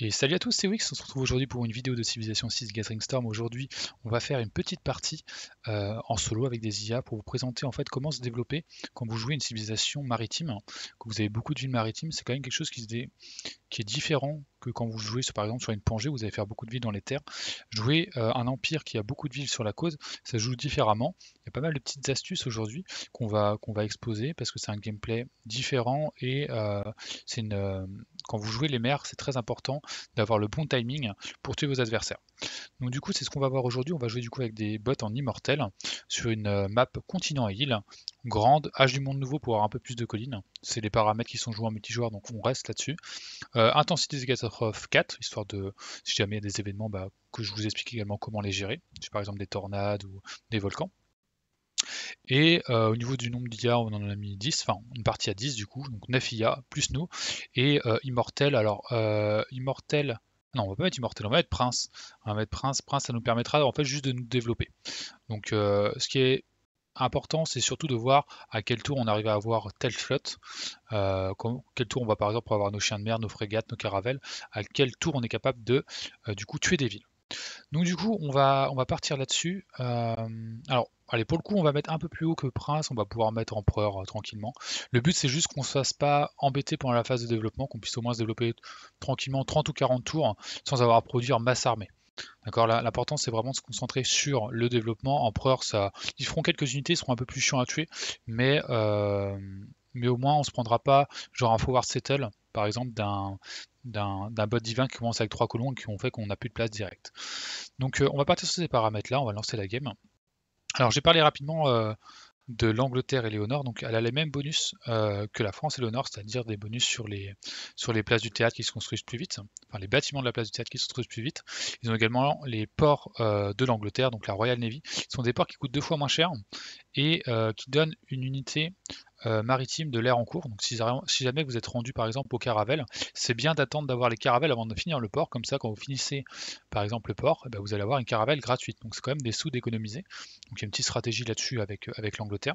Et salut à tous, c'est Wix, on se retrouve aujourd'hui pour une vidéo de Civilisation 6 Gathering Storm. Aujourd'hui, on va faire une petite partie euh, en solo avec des IA pour vous présenter en fait comment se développer quand vous jouez une civilisation maritime. Quand vous avez beaucoup de villes maritimes, c'est quand même quelque chose qui est différent que quand vous jouez par exemple sur une plongée, vous allez faire beaucoup de villes dans les terres. Jouer euh, un empire qui a beaucoup de villes sur la cause, ça joue différemment. Il y a pas mal de petites astuces aujourd'hui qu'on va, qu'on va exposer parce que c'est un gameplay différent et euh, c'est une, euh, quand vous jouez les mers, c'est très important d'avoir le bon timing pour tuer vos adversaires. Donc du coup, c'est ce qu'on va voir aujourd'hui. On va jouer du coup avec des bottes en immortel sur une map continent et île, grande, âge du monde nouveau pour avoir un peu plus de collines. C'est les paramètres qui sont joués en multijoueur, donc on reste là-dessus. intensité des catastrophes 4, histoire de, si jamais il y a des événements, bah, que je vous explique également comment les gérer, par exemple des tornades ou des volcans. Et euh, au niveau du nombre d'IA, on en a mis 10, enfin une partie à 10 du coup, donc 9 IA plus nous. Et euh, Immortel, alors euh, Immortel, non, on va pas mettre Immortel, on va mettre Prince. On va mettre Prince, Prince, ça nous permettra en fait juste de nous développer. Donc ce qui est important, c'est surtout de voir à quel tour on arrive à avoir telle flotte euh, quel tour on va par exemple avoir nos chiens de mer, nos frégates, nos caravelles, à quel tour on est capable de euh, du coup tuer des villes. Donc du coup on va on va partir là-dessus. Euh, alors allez pour le coup on va mettre un peu plus haut que prince, on va pouvoir mettre empereur tranquillement. Le but c'est juste qu'on se fasse pas embêter pendant la phase de développement, qu'on puisse au moins se développer tranquillement 30 ou 40 tours hein, sans avoir à produire masse armée. D'accord, l'important c'est vraiment de se concentrer sur le développement. Empereur, ça, ils feront quelques unités, ils seront un peu plus chiants à tuer, mais, euh, mais au moins on se prendra pas genre un forward settle, par exemple, d'un bot divin qui commence avec trois colons et qui ont fait qu'on n'a plus de place directe. Donc euh, on va partir sur ces paramètres là, on va lancer la game. Alors j'ai parlé rapidement euh, de l'Angleterre et les Donc elle a les mêmes bonus euh, que la France et le c'est-à-dire des bonus sur les, sur les places du théâtre qui se construisent plus vite, enfin les bâtiments de la place du théâtre qui se construisent plus vite. Ils ont également les ports euh, de l'Angleterre, donc la Royal Navy. qui sont des ports qui coûtent deux fois moins cher et euh, qui donnent une unité euh, maritime de l'air en cours. Donc si, jamais vous êtes rendu par exemple aux caravelles, c'est bien d'attendre d'avoir les caravelles avant de finir le port. Comme ça, quand vous finissez par exemple le port, eh ben, vous allez avoir une caravelle gratuite. Donc c'est quand même des sous d'économiser. Donc il y a une petite stratégie là-dessus avec, euh, avec l'Angleterre.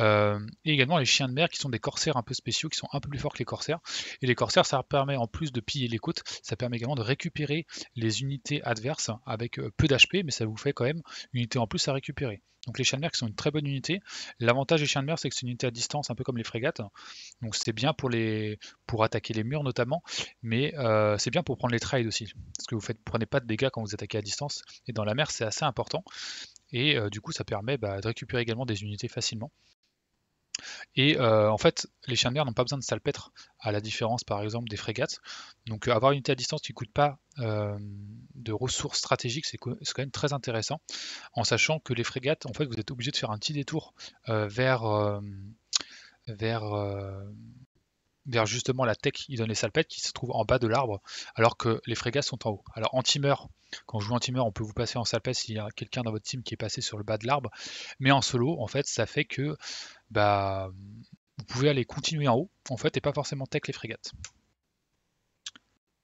Euh, et également les chiens de mer qui sont des corsaires un peu spéciaux, qui sont un peu plus forts que les corsaires. Et les corsaires, ça permet en plus de piller les côtes, ça permet également de récupérer les unités adverses avec peu d'HP, mais ça vous fait quand même une unité en plus à récupérer. Donc les chiens de mer qui sont une très bonne unité. L'avantage des chiens de mer, c'est que c'est une unité à distance, un peu comme les frégates. Donc c'est bien pour, les, pour attaquer les murs notamment, mais euh, c'est bien pour prendre les trails aussi. Parce que vous ne prenez pas de dégâts quand vous attaquez à distance. Et dans la mer, c'est assez important. Et euh, du coup, ça permet bah, de récupérer également des unités facilement. Et euh, en fait, les chiens de n'ont pas besoin de salpêtre, à la différence par exemple des frégates. Donc euh, avoir une unité à distance qui ne coûte pas euh, de ressources stratégiques, c'est quand même très intéressant, en sachant que les frégates, en fait, vous êtes obligé de faire un petit détour vers, vers, justement la tech, qui donne les salpettes qui se trouve en bas de l'arbre, alors que les frégates sont en haut. Alors anti meur quand vous joue en teamer, on peut vous passer en si s'il y a quelqu'un dans votre team qui est passé sur le bas de l'arbre. Mais en solo, en fait, ça fait que bah, vous pouvez aller continuer en haut, en fait, et pas forcément tech les frégates.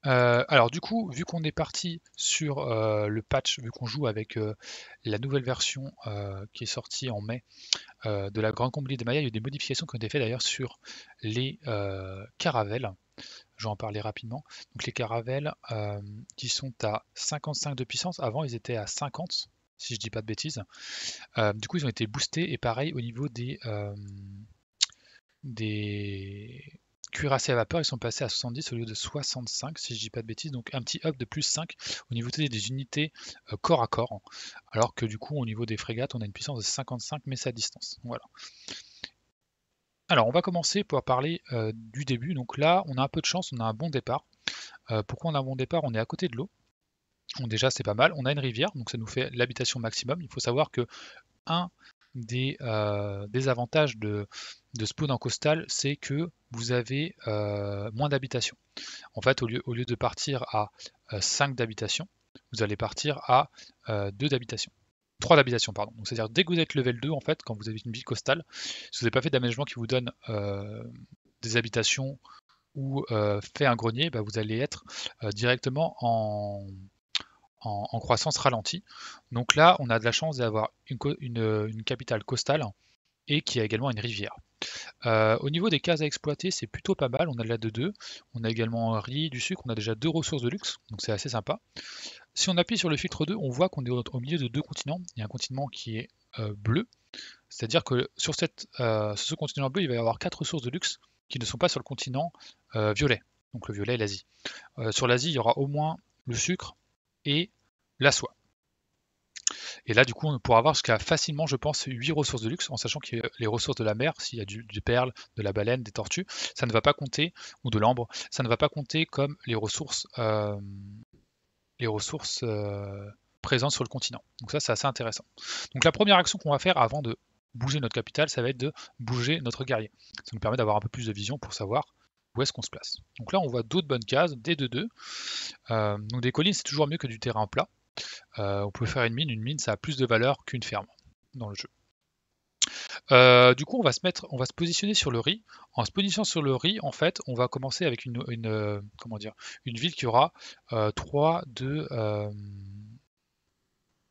Euh, alors du coup, vu qu'on est parti sur euh, le patch, vu qu'on joue avec euh, la nouvelle version qui est sortie en mai de la Grande Comblie de Maya, il y a eu des modifications qui ont été faites d'ailleurs sur les caravelles je vais en parler rapidement. Donc les caravelles, qui euh, sont à 55 de puissance. Avant, ils étaient à 50, si je ne dis pas de bêtises. Euh, du coup, ils ont été boostés. Et pareil, au niveau des, euh, cuirassés à vapeur, ils sont passés à 70 au lieu de 65, si je ne dis pas de bêtises. Donc un petit up de plus 5 au niveau des, unités corps à corps. Alors que du coup, au niveau des frégates, on a une puissance de 55, mais c'est distance. Voilà. Alors, on va commencer pour parler euh, du début. Donc là, on a un peu de chance, on a un bon départ. Euh, pourquoi on a un bon départ On est à côté de l'eau. déjà, c'est pas mal. On a une rivière, donc ça nous fait l'habitation maximum. Il faut savoir que un des, euh, avantages de, de, spawn en coastal, c'est que vous avez moins d'habitation. En fait, au lieu, au lieu, de partir à 5 d'habitation, vous allez partir à 2 d'habitation. 3 d'habitation, pardon. c'est-à-dire dès que vous êtes level 2, en fait, quand vous avez une ville costale, si vous n'avez pas fait d'aménagement qui vous donne euh, des habitations ou euh, fait un grenier, bah, vous allez être euh, directement en, en, croissance ralentie. Donc là, on a de la chance d'avoir une, une capitale costale et qui a également une rivière. Euh, au niveau des cases à exploiter, c'est plutôt pas mal. On a de la de 2 on a également riz, du sucre, on a déjà deux ressources de luxe, donc c'est assez sympa. Si on appuie sur le filtre 2, on voit qu'on est au milieu de deux continents. Il y a un continent qui est euh, bleu, c'est-à-dire que euh, sur ce continent bleu, il va y avoir quatre ressources de luxe qui ne sont pas sur le continent violet, donc le violet et l'Asie. sur l'Asie, il y aura au moins le sucre et la soie. Et là, du coup, on pourra avoir jusqu'à facilement, je pense, 8 ressources de luxe, en sachant que les ressources de la mer, s'il y a du, perle, de la baleine, des tortues, ça ne va pas compter, ou de l'ambre, ça ne va pas compter comme les ressources, euh, euh, présentes sur le continent. Donc ça, c'est assez intéressant. Donc la première action qu'on va faire avant de bouger notre capital, ça va être de bouger notre guerrier. Ça nous permet d'avoir un peu plus de vision pour savoir où est-ce qu'on se place. Donc là, on voit d'autres bonnes cases, des 2-2. Euh, donc des collines, c'est toujours mieux que du terrain plat. Euh, on peut faire une mine, une mine ça a plus de valeur qu'une ferme dans le jeu. Euh, du coup, on va, se mettre, on va se positionner sur le riz. En se positionnant sur le riz, en fait, on va commencer avec une, euh, comment dire, une ville qui aura 3, de,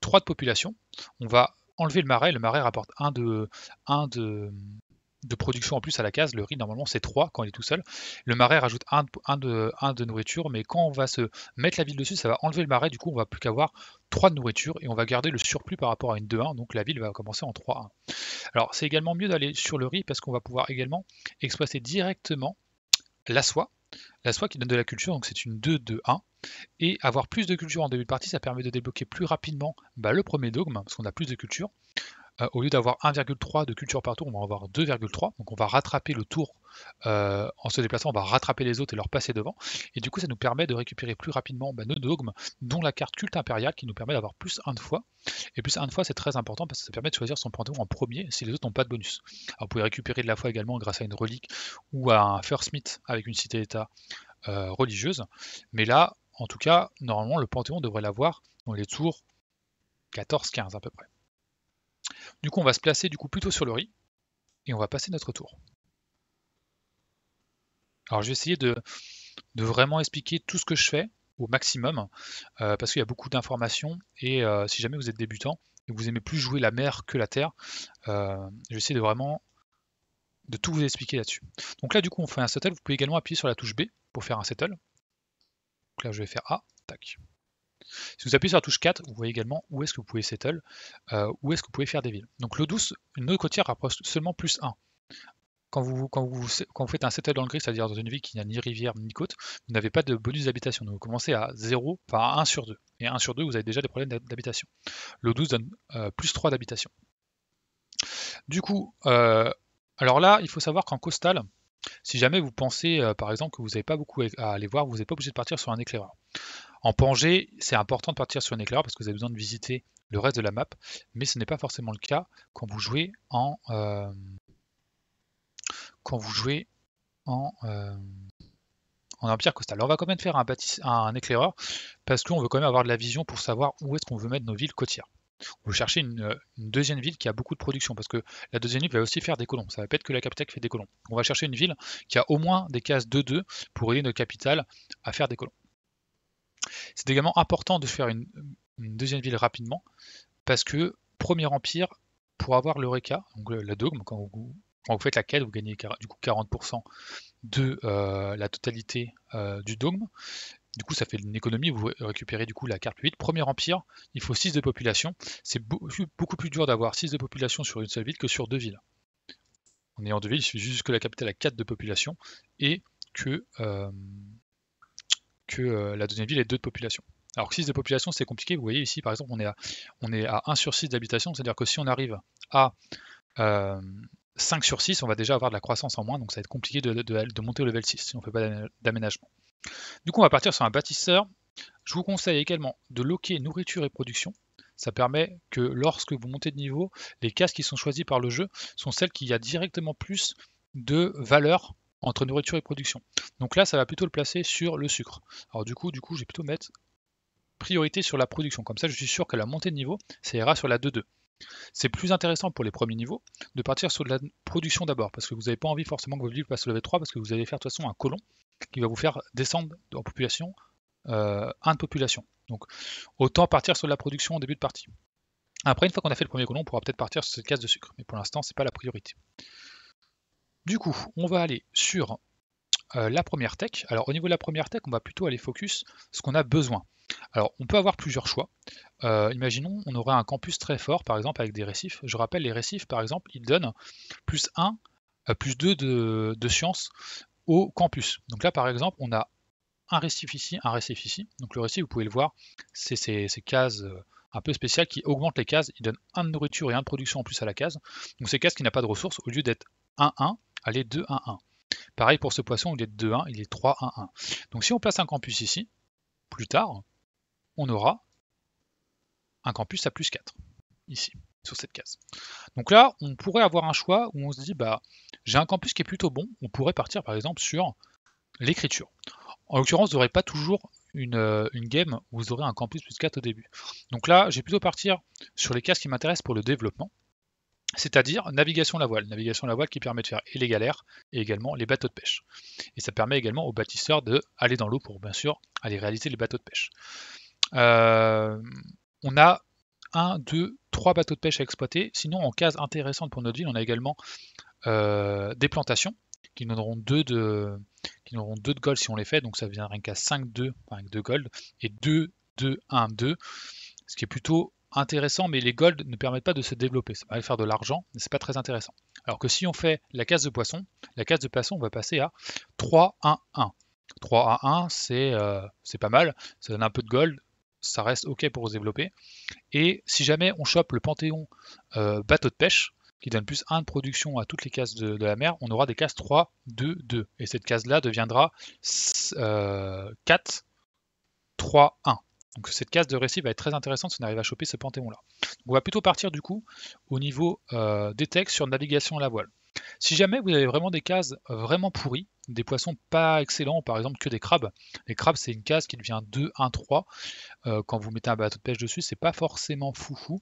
3 de population. On va enlever le marais. Le marais rapporte 1 de, 1 de, de production en plus à la case. Le riz, normalement, c'est 3 quand il est tout seul. Le marais rajoute 1 un de, de, nourriture, mais quand on va se mettre la ville dessus, ça va enlever le marais. Du coup, on va plus qu'avoir 3 de nourriture et on va garder le surplus par rapport à une 2-1. Donc la ville va commencer en 3-1. Alors, c'est également mieux d'aller sur le riz parce qu'on va pouvoir également exploiter directement la soie. La soie qui donne de la culture, donc c'est une 2-2-1. Et avoir plus de culture en début de partie, ça permet de débloquer plus rapidement bah, le premier dogme, hein, parce qu'on a plus de culture. Euh, au lieu d'avoir 1,3 de culture par tour, on va avoir 2,3. Donc on va rattraper le tour euh, en se déplaçant, on va rattraper les autres et leur passer devant. Et du coup, ça nous permet de récupérer plus rapidement bah, nos dogmes, dont la carte culte impériale qui nous permet d'avoir plus 1 de fois. Et plus 1 de fois, c'est très important parce que ça permet de choisir son panthéon en premier si les autres n'ont pas de bonus. Alors vous pouvez récupérer de la foi également grâce à une relique ou à un First Myth avec une cité d'état euh, religieuse. Mais là, en tout cas, normalement, le panthéon devrait l'avoir dans les tours 14-15 à peu près. Du coup, on va se placer du coup plutôt sur le riz et on va passer notre tour. Alors, je vais essayer de, vraiment expliquer tout ce que je fais au maximum euh, parce qu'il y a beaucoup d'informations et euh, si jamais vous êtes débutant et que vous aimez plus jouer la mer que la terre, euh, je vais essayer de vraiment de tout vous expliquer là-dessus. Donc là, du coup, on fait un settle. Vous pouvez également appuyer sur la touche B pour faire un settle. Donc là, je vais faire A, tac. Si vous appuyez sur la touche 4, vous voyez également où est-ce que vous pouvez settle, euh, où est-ce que vous pouvez faire des villes. Donc l'eau douce, une eau côtière rapproche seulement plus 1. Quand vous, faites un settle dans le gris, c'est-à-dire dans une ville qui n'a ni rivière ni côte, vous n'avez pas de bonus d'habitation. Donc vous commencez à 0, enfin 1 sur 2. Et 1 sur 2, vous avez déjà des problèmes d'habitation. L'eau douce donne euh, plus 3 d'habitation. Du coup, euh, alors là, il faut savoir qu'en costal, si jamais vous pensez, par exemple, que vous n'avez pas beaucoup à aller voir, vous n'êtes pas obligé de partir sur un éclaireur. En Pangé, c'est important de partir sur un éclaireur parce que vous avez besoin de visiter le reste de la map, mais ce n'est pas forcément le cas quand vous jouez en euh, quand vous jouez euh, en, Empire Costal. Alors on va quand même faire un, un éclaireur parce qu'on veut quand même avoir de la vision pour savoir où est-ce qu'on veut mettre nos villes côtières. On veut chercher une, deuxième ville qui a beaucoup de production parce que la deuxième ville va aussi faire des colons. Ça va pas être que la capitale fait des colons. On va chercher une ville qui a au moins des cases de 2 pour aider notre capitale à faire des colons. C'est également important de faire une, deuxième ville rapidement, parce que Premier Empire, pour avoir l'Eureka, donc la dogme, quand vous, faites la quête, vous gagnez du coup 40% de euh, la totalité euh, du dogme. Du coup, ça fait une économie, vous récupérez du coup la carte 8. Premier empire, il faut 6 de population. C'est beaucoup plus dur d'avoir 6 de population sur une seule ville que sur deux villes. En ayant deux villes, il suffit juste que la capitale a 4 de population et que euh, euh, la deuxième ville est deux de population. Alors que 6 de population, c'est compliqué. Vous voyez ici, par exemple, on est à, on est à 1 sur 6 d'habitation, c'est-à-dire que si on arrive à 5 euh, sur 6, on va déjà avoir de la croissance en moins, donc ça va être compliqué de, de, de monter au level 6 si on ne fait pas d'aménagement. Du coup, on va partir sur un bâtisseur. Je vous conseille également de loquer nourriture et production. Ça permet que lorsque vous montez de niveau, les cases qui sont choisies par le jeu sont celles qui a directement plus de valeur entre nourriture et production. Donc là, ça va plutôt le placer sur le sucre. Alors du coup, du coup, je vais plutôt mettre priorité sur la production. Comme ça, je suis sûr que la montée de niveau, ça ira sur la 2-2. C'est plus intéressant pour les premiers niveaux de partir sur la production d'abord, parce que vous n'avez pas envie forcément que votre livre passe au v 3, parce que vous allez faire de toute façon un colon qui va vous faire descendre en population, 1 euh, de population. Donc autant partir sur la production au début de partie. Après, une fois qu'on a fait le premier colon, on pourra peut-être partir sur cette case de sucre, mais pour l'instant, c'est pas la priorité. Du coup, on va aller sur euh, la première tech. Alors au niveau de la première tech, on va plutôt aller focus ce qu'on a besoin. Alors on peut avoir plusieurs choix. Euh, imaginons, on aurait un campus très fort, par exemple, avec des récifs. Je rappelle, les récifs, par exemple, ils donnent plus 1, euh, plus 2 de, science au campus. Donc là, par exemple, on a un récif ici, un récif ici. Donc le récif, vous pouvez le voir, c'est ces, cases un peu spéciales qui augmentent les cases. Ils donnent 1 de nourriture et 1 de production en plus à la case. Donc ces cases qui n'ont pas de ressources, au lieu d'être 1-1, aller 2-1-1. Pareil pour ce poisson, il est de 2-1, il est 3-1-1. Donc si on place un campus ici, plus tard, on aura un campus à plus 4, ici, sur cette case. Donc là, on pourrait avoir un choix où on se dit, bah, j'ai un campus qui est plutôt bon, on pourrait partir par exemple sur l'écriture. En l'occurrence, vous n'aurez pas toujours une, euh, game où vous aurez un campus plus 4 au début. Donc là, j'ai plutôt partir sur les cases qui m'intéressent pour le développement c'est-à-dire navigation à la voile, navigation la voile qui permet de faire et les galères et également les bateaux de pêche. Et ça permet également aux bâtisseurs d'aller dans l'eau pour bien sûr aller réaliser les bateaux de pêche. Euh, on a 1, 2, 3 bateaux de pêche à exploiter. Sinon, en case intéressante pour notre ville, on a également euh, des plantations qui nous donneront 2 de, qui deux gold si on les fait. Donc ça vient rien qu'à 5, 2, 2 gold et 2, 2, 1, 2. Ce qui est plutôt intéressant, mais les golds ne permettent pas de se développer. Ça va faire de l'argent, mais c'est pas très intéressant. Alors que si on fait la case de poisson, la case de poisson, on va passer à 3, 1, 1. 3 à 1, euh, c'est pas mal, ça donne un peu de gold, ça reste ok pour se développer. Et si jamais on chope le Panthéon euh, bateau de pêche, qui donne plus 1 de production à toutes les cases de, la mer, on aura des cases 3, 2, 2. Et cette case-là deviendra 4, 3, 1. Donc cette case de récit va être très intéressante si on arrive à choper ce panthéon-là. On va plutôt partir du coup au niveau euh, des textes sur navigation à la voile. Si jamais vous avez vraiment des cases vraiment pourries, des poissons pas excellents, par exemple que des crabes, les crabes c'est une case qui devient 2, 1, 3. quand vous mettez un bateau de pêche dessus, c'est pas forcément foufou.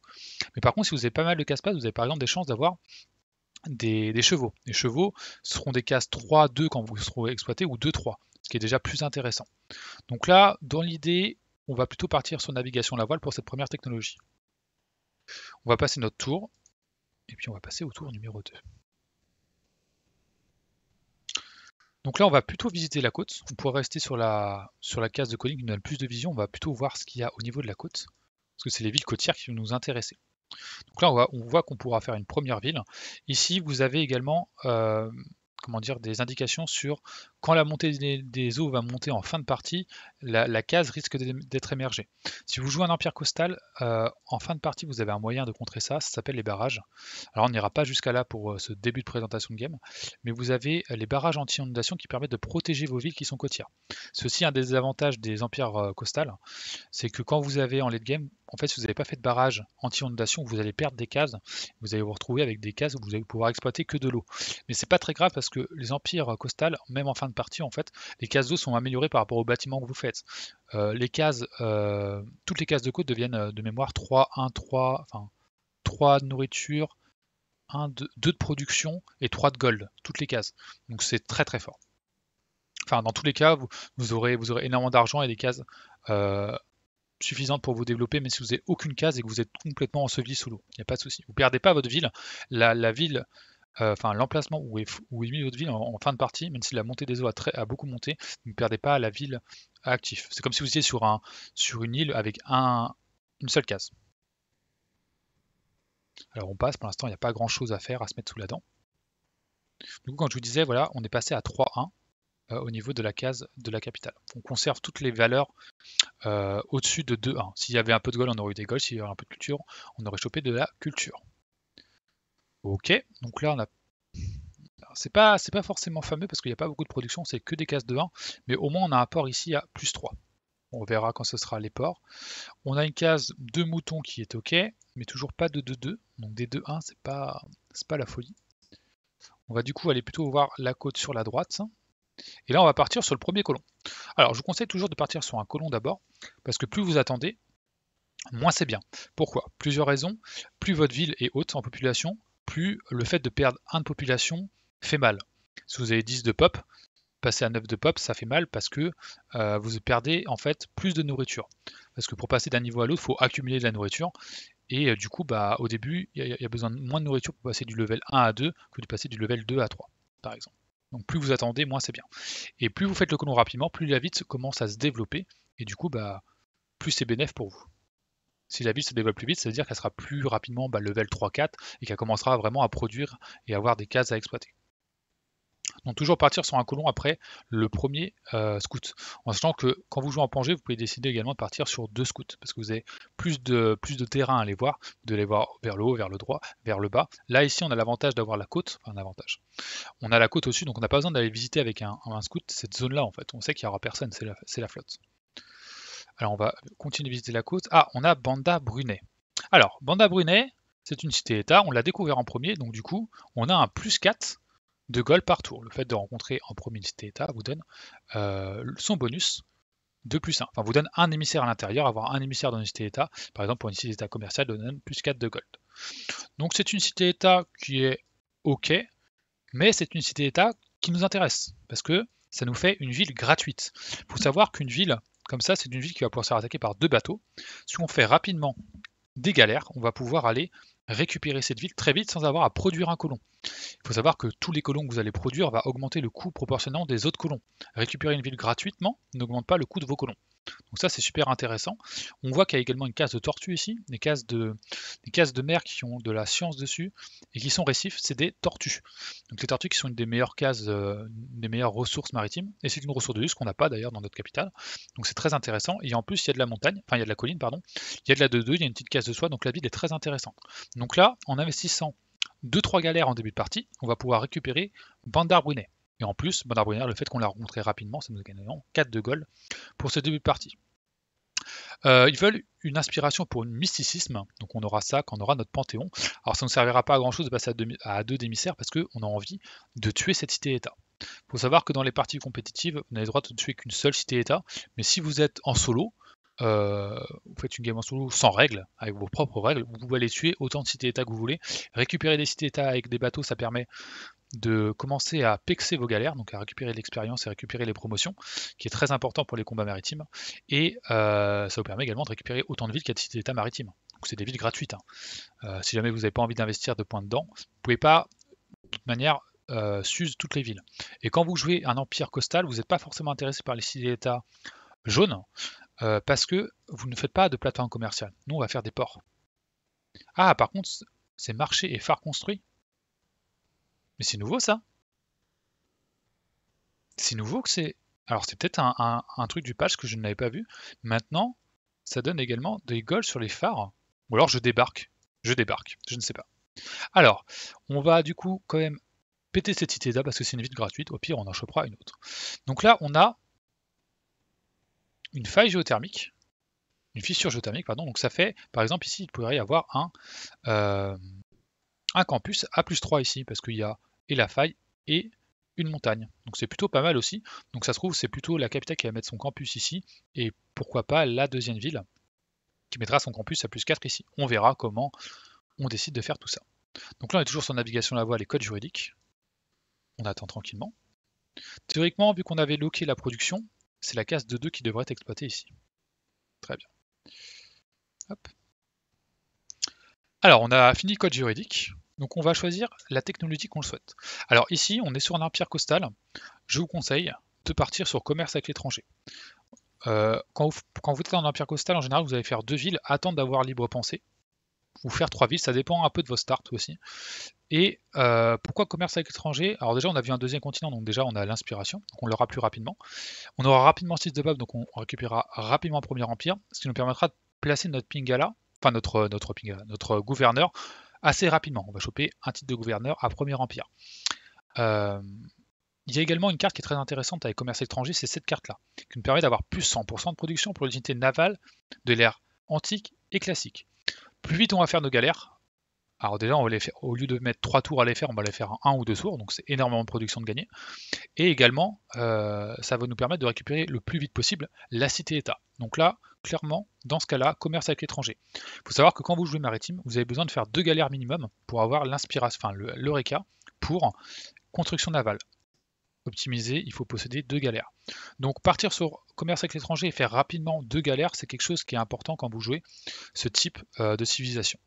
Mais par contre, si vous avez pas mal de cases passe vous avez par exemple des chances d'avoir des, chevaux. Les chevaux seront des cases 3, 2 quand vous serez exploité ou 2, 3, ce qui est déjà plus intéressant. Donc là, dans l'idée, on va plutôt partir sur navigation la voile pour cette première technologie. On va passer notre tour, et puis on va passer au tour numéro 2. Donc là, on va plutôt visiter la côte. On pourrait rester sur la, sur la case de coding qui nous donne plus de vision. On va plutôt voir ce qu'il y a au niveau de la côte, parce que c'est les villes côtières qui vont nous intéresser. Donc là, on, voit qu'on pourra faire une première ville. Ici, vous avez également euh, comment dire, des indications sur quand la montée des, eaux va monter en fin de partie, la, case risque d'être émergée. Si vous jouez un empire costal, euh, en fin de partie, vous avez un moyen de contrer ça, ça s'appelle les barrages. Alors on n'ira pas jusqu'à là pour euh, ce début de présentation de game, mais vous avez les barrages anti-inondation qui permettent de protéger vos villes qui sont côtières. Ceci, un des avantages des empires euh, costal c'est que quand vous avez en late game, en fait, si vous n'avez pas fait de barrage anti-inondation, vous allez perdre des cases. Vous allez vous retrouver avec des cases où vous allez pouvoir exploiter que de l'eau. Mais c'est pas très grave parce que les empires costales, même en fin de partie, en fait, les cases d'eau sont améliorées par rapport aux bâtiments que vous faites. Euh, les cases, euh, toutes les cases de côte deviennent euh, de mémoire 3, 1, 3, enfin 3 de nourriture, 1, 2, de production et 3 de gold, toutes les cases. Donc c'est très très fort. Enfin, dans tous les cas, vous, aurez, vous aurez énormément d'argent et des cases suffisante pour vous développer, mais si vous n'avez aucune case et que vous êtes complètement enseveli sous l'eau, il n'y a pas de souci. Vous ne perdez pas votre ville. La, ville, euh, enfin l'emplacement où est, où est mis votre ville en, fin de partie, même si la montée des eaux a, très, a beaucoup monté, vous ne perdez pas la ville active. C'est comme si vous étiez sur, un, sur une île avec un, une seule case. Alors on passe, pour l'instant il n'y a pas grand chose à faire, à se mettre sous la dent. donc quand je vous disais, voilà, on est passé à 3-1, euh, au niveau de la case de la capitale. On conserve toutes les valeurs euh, au-dessus de 2-1. S'il y avait un peu de gold, on aurait eu des golds. S'il y avait un peu de culture, on aurait chopé de la culture. Ok, donc là on a c'est pas, pas forcément fameux parce qu'il n'y a pas beaucoup de production, c'est que des cases de 1, mais au moins on a un port ici à plus 3. On verra quand ce sera les ports. On a une case de moutons qui est ok, mais toujours pas de 2-2. Donc des 2-1, c'est pas, pas la folie. On va du coup aller plutôt voir la côte sur la droite. Et là, on va partir sur le premier colon. Alors, je vous conseille toujours de partir sur un colon d'abord, parce que plus vous attendez, moins c'est bien. Pourquoi Plusieurs raisons. Plus votre ville est haute en population, plus le fait de perdre un de population fait mal. Si vous avez 10 de pop, passer à 9 de pop, ça fait mal parce que euh, vous perdez en fait plus de nourriture. Parce que pour passer d'un niveau à l'autre, il faut accumuler de la nourriture. Et euh, du coup, bah, au début, il y, y, a besoin de moins de nourriture pour passer du level 1 à 2 que de passer du level 2 à 3, par exemple. Donc plus vous attendez, moins c'est bien. Et plus vous faites le colon rapidement, plus la vite commence à se développer, et du coup, bah, plus c'est bénéfique pour vous. Si la ville se développe plus vite, ça veut dire qu'elle sera plus rapidement bah, level 3-4 et qu'elle commencera vraiment à produire et avoir des cases à exploiter. Donc toujours partir sur un colon après le premier euh, scout. En sachant que quand vous jouez en plongée, vous pouvez décider également de partir sur deux scouts, parce que vous avez plus de, plus de terrain à aller voir, de les voir vers le haut, vers le droit, vers le bas. Là ici on a l'avantage d'avoir la côte, enfin un avantage. On a la côte au sud, donc on n'a pas besoin d'aller visiter avec un, scout cette zone-là en fait. On sait qu'il n'y aura personne, c'est la, la flotte. Alors on va continuer de visiter la côte. Ah, on a Banda Brunet. Alors, Banda Brunet, c'est une cité-état, on l'a découvert en premier, donc du coup, on a un plus 4 de gold par tour. Le fait de rencontrer en premier état vous donne euh, son bonus de plus 1. Enfin, vous donne un émissaire à l'intérieur. Avoir un émissaire dans une cité-État, par exemple pour une cité-État commerciale, donne plus 4 de Gold. Donc c'est une cité-État qui est OK, mais c'est une cité-État qui nous intéresse, parce que ça nous fait une ville gratuite. Il faut savoir qu'une ville, comme ça, c'est une ville qui va pouvoir se faire attaquer par deux bateaux. Si on fait rapidement des galères, on va pouvoir aller récupérer cette ville très vite sans avoir à produire un colon. Il faut savoir que tous les colons que vous allez produire va augmenter le coût proportionnel des autres colons. Récupérer une ville gratuitement n'augmente pas le coût de vos colons. Donc ça, c'est super intéressant. On voit qu'il y a également une case de tortue ici, des cases de, mer qui ont de la science dessus et qui sont récifs, c'est des tortues. Donc les tortues qui sont une des meilleures cases, euh, des meilleures ressources maritimes. Et c'est une ressource de luxe qu'on n'a pas d'ailleurs dans notre capitale. Donc c'est très intéressant. Et en plus, il y a de la montagne, enfin il y a de la colline, pardon. Il y a de la 2-2, il y a une petite case de soie, donc la ville est très intéressante. Donc là, en investissant 2-3 galères en début de partie, on va pouvoir récupérer Bandar Brunei. Et en plus, le fait qu'on l'a rencontré rapidement, ça nous a gagné 4 de goal pour ce début de partie. Euh, ils veulent une inspiration pour un mysticisme, donc on aura ça quand on aura notre panthéon. Alors ça ne servira pas à grand chose de passer à deux, démissaires parce qu'on a envie de tuer cette cité-état. Il faut savoir que dans les parties compétitives, vous n'avez le droit de tuer qu'une seule cité-état, mais si vous êtes en solo, euh, vous faites une game en solo sans règles, avec vos propres règles, vous pouvez aller tuer autant de cités d'état que vous voulez. Récupérer des cités d'état avec des bateaux, ça permet de commencer à pexer vos galères, donc à récupérer de l'expérience et récupérer les promotions, qui est très important pour les combats maritimes. Et euh, ça vous permet également de récupérer autant de villes qu'il y a de cités d'état maritimes. Donc c'est des villes gratuites. Hein. Euh, si jamais vous n'avez pas envie d'investir de points dedans, vous pouvez pas, de toute manière, s'use toutes les villes. Et quand vous jouez un empire costal, vous n'êtes pas forcément intéressé par les cités d'état jaunes. Euh, parce que vous ne faites pas de plateforme commerciale. Nous, on va faire des ports. Ah, par contre, c'est marché et phare construit. Mais c'est nouveau ça. C'est nouveau que c'est. Alors, c'est peut-être un, truc du patch que je n'avais pas vu. Maintenant, ça donne également des goals sur les phares. Ou alors, je débarque. Je débarque. Je ne sais pas. Alors, on va du coup quand même péter cette cité là parce que c'est une ville gratuite. Au pire, on en chopera une autre. Donc là, on a une faille géothermique, une fissure géothermique, pardon. Donc ça fait, par exemple, ici, il pourrait y avoir un, euh, un campus A plus 3 ici, parce qu'il y a et la faille et une montagne. Donc c'est plutôt pas mal aussi. Donc ça se trouve, c'est plutôt la capitale qui va mettre son campus ici, et pourquoi pas la deuxième ville qui mettra son campus à plus 4 ici. On verra comment on décide de faire tout ça. Donc là, on est toujours sur navigation la voie, les codes juridiques. On attend tranquillement. Théoriquement, vu qu'on avait loqué la production, c'est la case de 2 qui devrait être exploitée ici. Très bien. Alors, on a fini le code juridique. Donc, on va choisir la technologie qu'on souhaite. Alors ici, on est sur un empire costal. Je vous conseille de partir sur commerce avec l'étranger. Euh, quand, vous, quand, vous, êtes en empire costal, en général, vous allez faire deux villes, attendre d'avoir libre pensée, ou faire trois villes, ça dépend un peu de vos starts aussi. Et euh, pourquoi commerce avec l'étranger Alors déjà, on a vu un deuxième continent, donc déjà on a l'inspiration, donc on l'aura plus rapidement. On aura rapidement 6 de Bob, donc on récupérera rapidement Premier Empire, ce qui nous permettra de placer notre Pingala, enfin euh, notre, Pingala, notre gouverneur, assez rapidement. On va choper un titre de gouverneur à Premier Empire. Euh, il y a également une carte qui est très intéressante avec commerce étranger, c'est cette carte-là, qui nous permet d'avoir plus 100% de production pour l'unité navale de l'ère antique et classique. Plus vite on va faire nos galères, alors déjà, on faire, au lieu de mettre trois tours à les faire, on va les faire un ou deux tours, donc c'est énormément de production de gagner. Et également, euh, ça va nous permettre de récupérer le plus vite possible la cité-État. Donc là, clairement, dans ce cas-là, commerce avec l'étranger. Il faut savoir que quand vous jouez maritime, vous avez besoin de faire deux galères minimum pour avoir l'inspiration, enfin l'Eureka, pour construction navale. Optimiser, il faut posséder deux galères. Donc partir sur commerce avec l'étranger et faire rapidement deux galères, c'est quelque chose qui est important quand vous jouez ce type euh, de civilisation.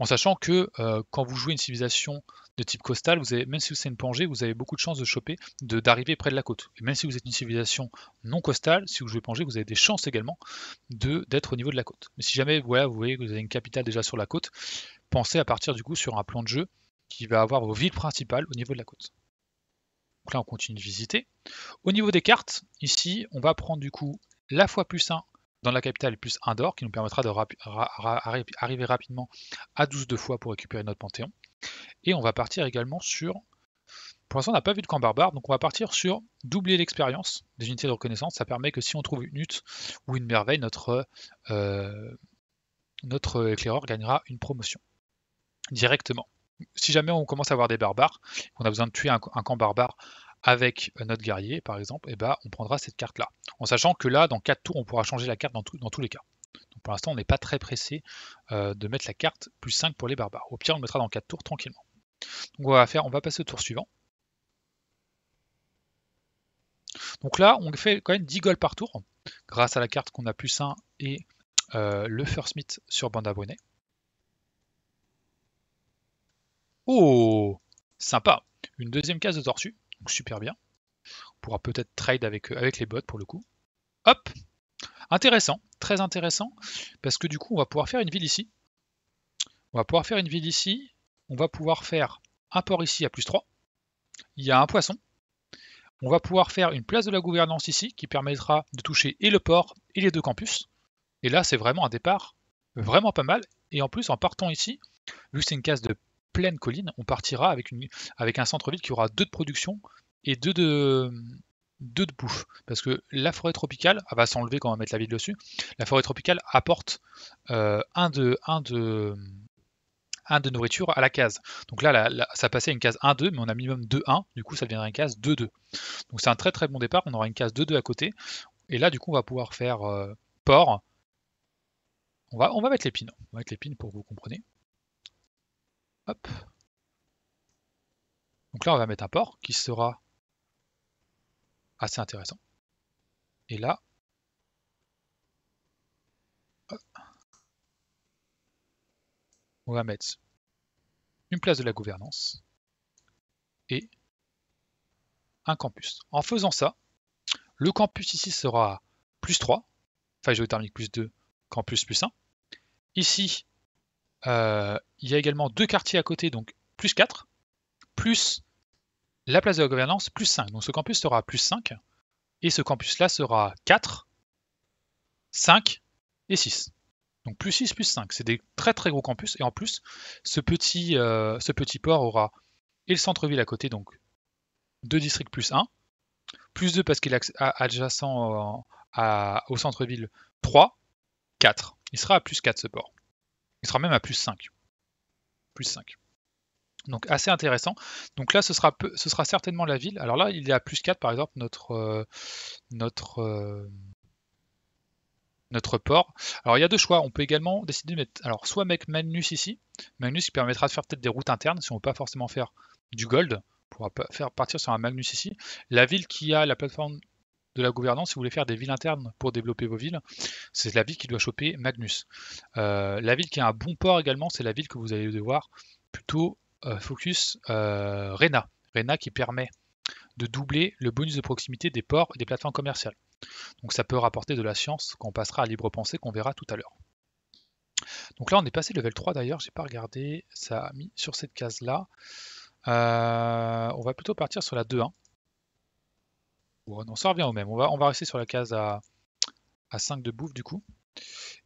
En sachant que euh, quand vous jouez une civilisation de type costal, vous avez, même si c'est une plongée, vous avez beaucoup de chances de choper, d'arriver près de la côte. Et même si vous êtes une civilisation non costale, si vous jouez plongée, vous avez des chances également d'être au niveau de la côte. Mais si jamais vous voyez que vous avez une capitale déjà sur la côte, pensez à partir du coup sur un plan de jeu qui va avoir vos villes principales au niveau de la côte. Donc là, on continue de visiter. Au niveau des cartes, ici, on va prendre du coup la fois plus 1 dans la capitale plus un d'or qui nous permettra de arriver rapidement à 12 de fois pour récupérer notre panthéon. Et on va partir également sur. Pour l'instant, on n'a pas vu de camp barbare, donc on va partir sur doubler l'expérience des unités de reconnaissance. Ça permet que si on trouve une hutte ou une merveille, notre, euh, notre éclaireur gagnera une promotion directement. Si jamais on commence à avoir des barbares, on a besoin de tuer un camp barbare avec euh, notre guerrier, par exemple, eh ben, on prendra cette carte-là. En sachant que là, dans 4 tours, on pourra changer la carte dans, tous les cas. Donc pour l'instant, on n'est pas très pressé euh, de mettre la carte plus 5 pour les barbares. Au pire, on le mettra dans 4 tours tranquillement. on va, faire, on va passer au tour suivant. Donc là, on fait quand même 10 goals par tour, grâce à la carte qu'on a plus 1 et euh, le First Meet sur bande abonnée. Oh Sympa Une deuxième case de tortue super bien. On pourra peut-être trade avec, euh, avec les bots pour le coup. Hop Intéressant, très intéressant, parce que du coup, on va pouvoir faire une ville ici. On va pouvoir faire une ville ici. On va pouvoir faire un port ici à plus 3. Il y a un poisson. On va pouvoir faire une place de la gouvernance ici qui permettra de toucher et le port et les deux campus. Et là, c'est vraiment un départ vraiment pas mal. Et en plus, en partant ici, vu c'est une case de pleine colline, on partira avec, une, avec un centre-ville qui aura deux de production et deux de, de bouffe. Parce que la forêt tropicale, elle ah va bah, s'enlever quand on va mettre la ville dessus, la forêt tropicale apporte 1 euh, un, de, de nourriture à la case. Donc là, ça passait à une case 1-2, mais on a minimum 2-1, du coup ça deviendra une case 2-2. Donc c'est un très très bon départ, on aura une case 2-2 à côté. Et là, du coup, on va pouvoir faire euh, port. On va, on va mettre l'épine. On va mettre l'épine pour que vous compreniez. Donc là, on va mettre un port qui sera assez intéressant. Et là, on va mettre une place de la gouvernance et un campus. En faisant ça, le campus ici sera plus 3, enfin je termine plus 2, campus plus 1. Ici, euh, il y a également deux quartiers à côté, donc plus 4, plus la place de la gouvernance, plus 5. Donc ce campus sera plus 5, et ce campus-là sera 4, 5 et 6. Donc plus 6, plus 5. C'est des très très gros campus, et en plus, ce petit, euh, ce petit port aura et le centre-ville à côté, donc 2 districts plus 1, plus 2 parce qu'il est adjacent euh, au centre-ville 3, 4. Il sera à plus 4 ce port. Il sera même à plus 5. Plus 5. Donc assez intéressant. Donc là, ce sera, peu, ce sera certainement la ville. Alors là, il est à plus 4, par exemple, notre, euh, notre, euh, notre port. Alors il y a deux choix. On peut également décider de mettre alors, soit mec Magnus ici. Magnus qui permettra de faire peut-être des routes internes si on veut pas forcément faire du gold. On pourra faire partir sur un Magnus ici. La ville qui a la plateforme la gouvernance, si vous voulez faire des villes internes pour développer vos villes, c'est la ville qui doit choper Magnus. Euh, la ville qui a un bon port également, c'est la ville que vous allez devoir plutôt euh, focus euh, Rena. Rena qui permet de doubler le bonus de proximité des ports et des plateformes commerciales. Donc ça peut rapporter de la science qu'on passera à libre pensée qu'on verra tout à l'heure. Donc là on est passé level 3 d'ailleurs, j'ai pas regardé, ça a mis sur cette case là. on va plutôt partir sur la 2-1. On euh, non, ça revient au même. On va, on va rester sur la case à, à 5 de bouffe du coup.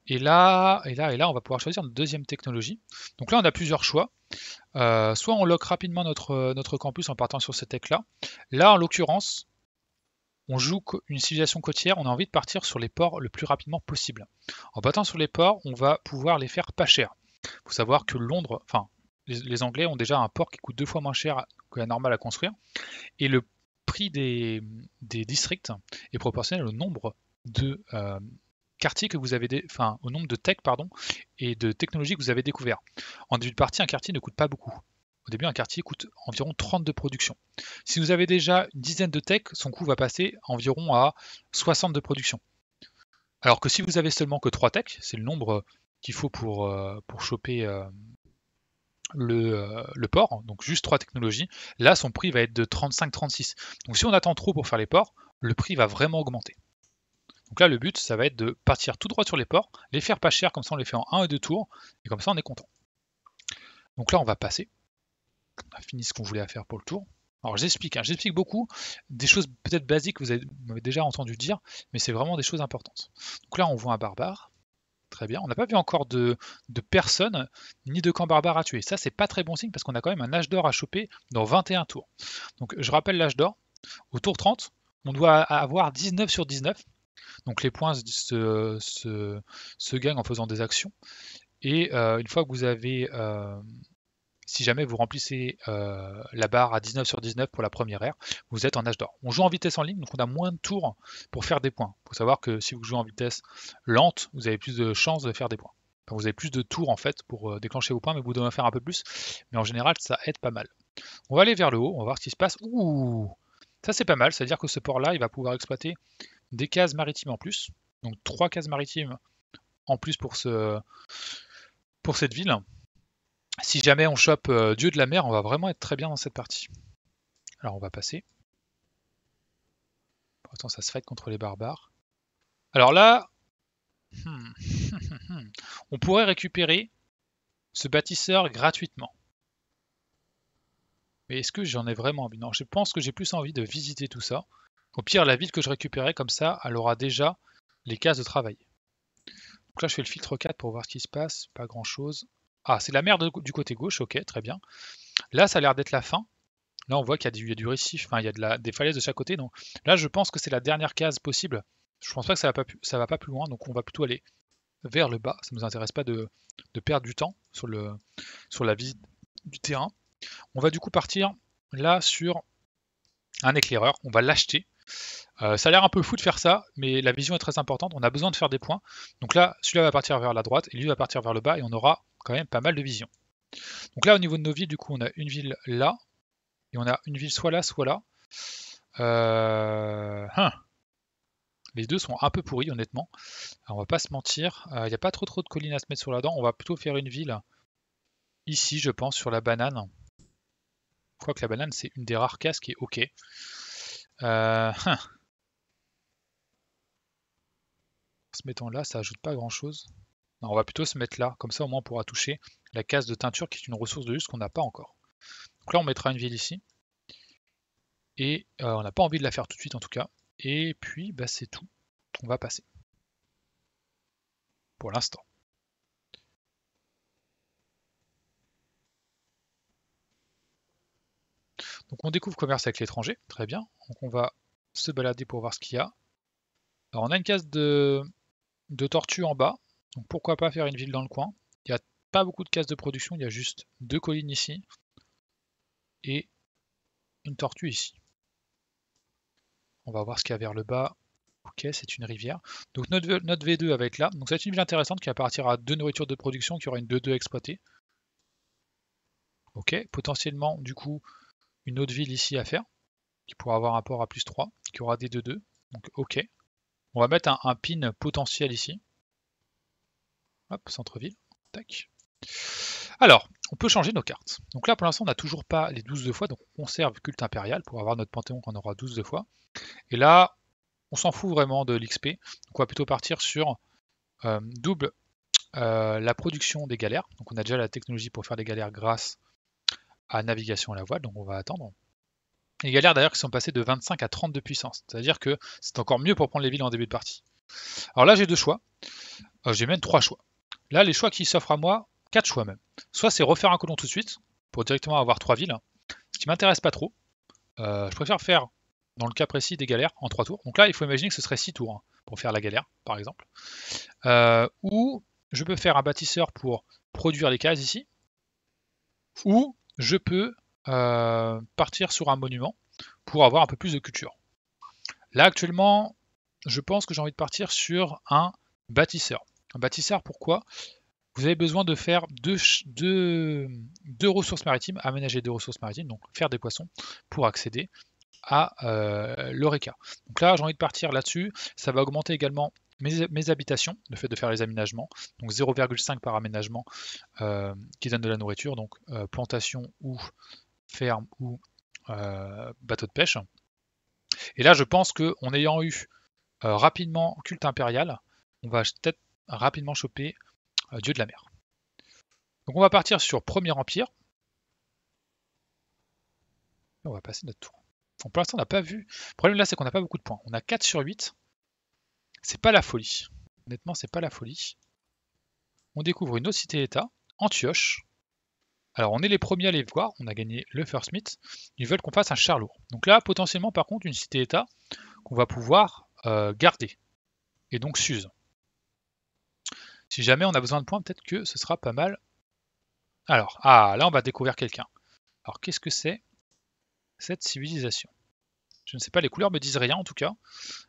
Et là, et là, et là, on va pouvoir choisir une deuxième technologie. Donc là, on a plusieurs choix. Euh, soit on lock rapidement notre, notre campus en partant sur cette tech-là. Là, en l'occurrence, on joue une civilisation côtière, on a envie de partir sur les ports le plus rapidement possible. En partant sur les ports, on va pouvoir les faire pas cher. Il faut savoir que Londres, enfin, les, les, Anglais ont déjà un port qui coûte deux fois moins cher que la normale à construire. Et le, des, districts est proportionnel au nombre de euh, quartiers que vous avez, des enfin, au nombre de tech pardon, et de technologies que vous avez découvert. En début de partie, un quartier ne coûte pas beaucoup. Au début, un quartier coûte environ 30 de production. Si vous avez déjà une dizaine de tech, son coût va passer environ à 60 de production. Alors que si vous avez seulement que 3 tech, c'est le nombre qu'il faut pour, euh, pour choper euh, euh, le, port, donc juste trois technologies, là son prix va être de 35-36. Donc si on attend trop pour faire les ports, le prix va vraiment augmenter. Donc là le but ça va être de partir tout droit sur les ports, les faire pas cher, comme ça on les fait en 1 et 2 tours, et comme ça on est content. Donc là on va passer. On a fini ce qu'on voulait faire pour le tour. Alors j'explique, hein, j'explique beaucoup des choses peut-être basiques que vous avez déjà entendu dire, mais c'est vraiment des choses importantes. Donc là on voit un barbare, très bien. On n'a pas vu encore de, de personnes ni de camp barbare à tuer. Ça, c'est pas très bon signe parce qu'on a quand même un âge d'or à choper dans 21 tours. Donc je rappelle l'âge d'or. Au tour 30, on doit avoir 19 sur 19. Donc les points se, se, gagnent en faisant des actions. Et euh, une fois que vous avez euh, si jamais vous remplissez euh, la barre à 19 sur 19 pour la première ère, vous êtes en âge d'or. On joue en vitesse en ligne, donc on a moins de tours pour faire des points. Il faut savoir que si vous jouez en vitesse lente, vous avez plus de chances de faire des points. vous avez plus de tours en fait pour euh, déclencher vos points, mais vous devez en faire un peu plus. Mais en général, ça aide pas mal. On va aller vers le haut, on va voir ce qui se passe. Ouh Ça c'est pas mal, c'est-à-dire que ce port-là, il va pouvoir exploiter des cases maritimes en plus. Donc trois cases maritimes en plus pour, ce... pour cette ville si jamais on chope euh, Dieu de la mer, on va vraiment être très bien dans cette partie. Alors on va passer. Pourtant ça se fête contre les barbares. Alors là, hmm, hmm, hmm, on pourrait récupérer ce bâtisseur gratuitement. Mais est-ce que j'en ai vraiment envie Non, je pense que j'ai plus envie de visiter tout ça. Au pire, la ville que je récupérais comme ça, elle aura déjà les cases de travail. Donc là, je fais le filtre 4 pour voir ce qui se passe. Pas grand-chose. Ah, c'est la mer du côté gauche, ok, très bien. Là, ça a l'air d'être la fin. Là, on voit qu'il y, a du récif, enfin, il y a de la, des falaises de chaque côté. Donc là, je pense que c'est la dernière case possible. Je pense pas que ça va pas, va pas plus loin, donc on va plutôt aller vers le bas. Ça ne nous intéresse pas de, perdre du temps sur, le, sur la visite du terrain. On va du coup partir là sur un éclaireur. On va l'acheter. Euh, ça a l'air un peu fou de faire ça, mais la vision est très importante. On a besoin de faire des points. Donc là, celui-là va partir vers la droite et lui va partir vers le bas et on aura quand même pas mal de vision. Donc là, au niveau de nos villes, du coup, on a une ville là et on a une ville soit là, soit là. Euh, hein. Les deux sont un peu pourris, honnêtement. on va pas se mentir. Il euh, n'y a pas trop trop de collines à se mettre sur la dent. On va plutôt faire une ville ici, je pense, sur la banane. Je crois que la banane, c'est une des rares cases qui est OK. Euh, hein. se mettant là, ça ajoute pas grand chose. on va plutôt se mettre là, comme ça au moins on pourra toucher la case de teinture qui est une ressource de luxe qu'on n'a pas encore. Donc là on mettra une ville ici. Et euh, on n'a pas envie de la faire tout de suite en tout cas. Et puis bah, c'est tout. On va passer. Pour l'instant. Donc on découvre commerce avec l'étranger, très bien. Donc on va se balader pour voir ce qu'il y a. Alors on a une case de, tortue en bas, donc pourquoi pas faire une ville dans le coin. Il n'y a pas beaucoup de cases de production, il y a juste deux collines ici et une tortue ici. On va voir ce qu'il y a vers le bas. Ok, c'est une rivière. Donc notre, notre V2 avec là. Donc c'est une ville intéressante qui partir à deux nourritures de production qui aura une 2-2 exploitée. Ok, potentiellement du coup une autre ville ici à faire, qui pourra avoir un port à plus 3, qui aura des 2-2, donc OK. On va mettre un, pin potentiel ici. Hop, centre-ville, tac. Alors, on peut changer nos cartes. Donc là, pour l'instant, on n'a toujours pas les 12 de fois, donc on conserve culte impérial pour avoir notre panthéon qu'on aura 12 de fois. Et là, on s'en fout vraiment de l'XP, donc on va plutôt partir sur euh, double euh, la production des galères. Donc on a déjà la technologie pour faire des galères grâce navigation à la voile, donc on va attendre. Les galères d'ailleurs qui sont passées de 25 à 30 de puissance, c'est-à-dire que c'est encore mieux pour prendre les villes en début de partie. Alors là j'ai deux choix, euh, j'ai même trois choix. Là les choix qui s'offrent à moi, quatre choix même. Soit c'est refaire un colon tout de suite, pour directement avoir trois villes, ce qui m'intéresse pas trop. Euh, je préfère faire, dans le cas précis, des galères en trois tours. Donc là il faut imaginer que ce serait six tours hein, pour faire la galère, par exemple. Euh, ou je peux faire un bâtisseur pour produire les cases ici, ou je peux euh, partir sur un monument pour avoir un peu plus de culture. Là actuellement, je pense que j'ai envie de partir sur un bâtisseur. Un bâtisseur, pourquoi Vous avez besoin de faire deux, ressources maritimes, aménager deux ressources maritimes, donc faire des poissons pour accéder à euh, l'oreca. Donc là, j'ai envie de partir là-dessus. Ça va augmenter également mes, habitations, le fait de faire les aménagements, donc 0,5 par aménagement euh, qui donne de la nourriture, donc euh, plantation ou ferme ou euh, bateau de pêche. Et là, je pense qu'en ayant eu rapidement culte impérial, on va peut-être rapidement choper Dieu de la mer. Donc on va partir sur Premier Empire. on va passer notre tour. pour l'instant, on n'a pas vu. Le problème là, c'est qu'on n'a pas beaucoup de points. On a 4 sur 8. C'est pas la folie. Honnêtement, c'est pas la folie. On découvre une autre cité-état, Antioche. Alors, on est les premiers à les voir, on a gagné le First Meet. Ils veulent qu'on fasse un char lourd. Donc là, potentiellement, par contre, une cité-état qu'on va pouvoir euh, garder. Et donc Suse. Si jamais on a besoin de points, peut-être que ce sera pas mal. Alors, ah, là, on va découvrir quelqu'un. Alors, qu'est-ce que c'est cette civilisation je ne sais pas, les couleurs me disent rien en tout cas.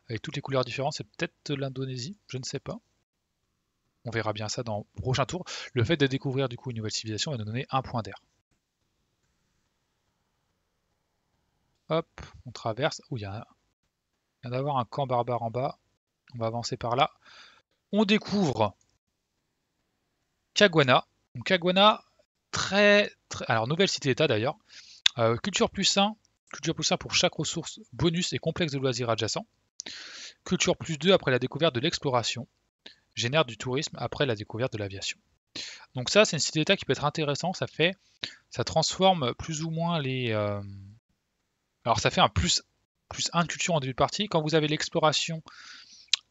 Avec toutes les couleurs différentes, c'est peut-être l'Indonésie, je ne sais pas. On verra bien ça dans le prochain tour. Le fait de découvrir du coup une nouvelle civilisation va nous donner un point d'air. Hop, on traverse. Où il y a un. d'avoir un camp barbare en bas. On va avancer par là. On découvre Kaguana. Donc Kaguana, très, Alors, nouvelle cité-état d'ailleurs. Euh, culture plus 1, Culture plus 1 pour chaque ressource, bonus et complexe de loisirs adjacents. Culture plus 2 après la découverte de l'exploration. Génère du tourisme après la découverte de l'aviation. Donc ça, c'est une cité d'État qui peut être intéressant. Ça fait, ça transforme plus ou moins les. Euh, alors ça fait un plus plus 1 de culture en début de partie. Quand vous avez l'exploration,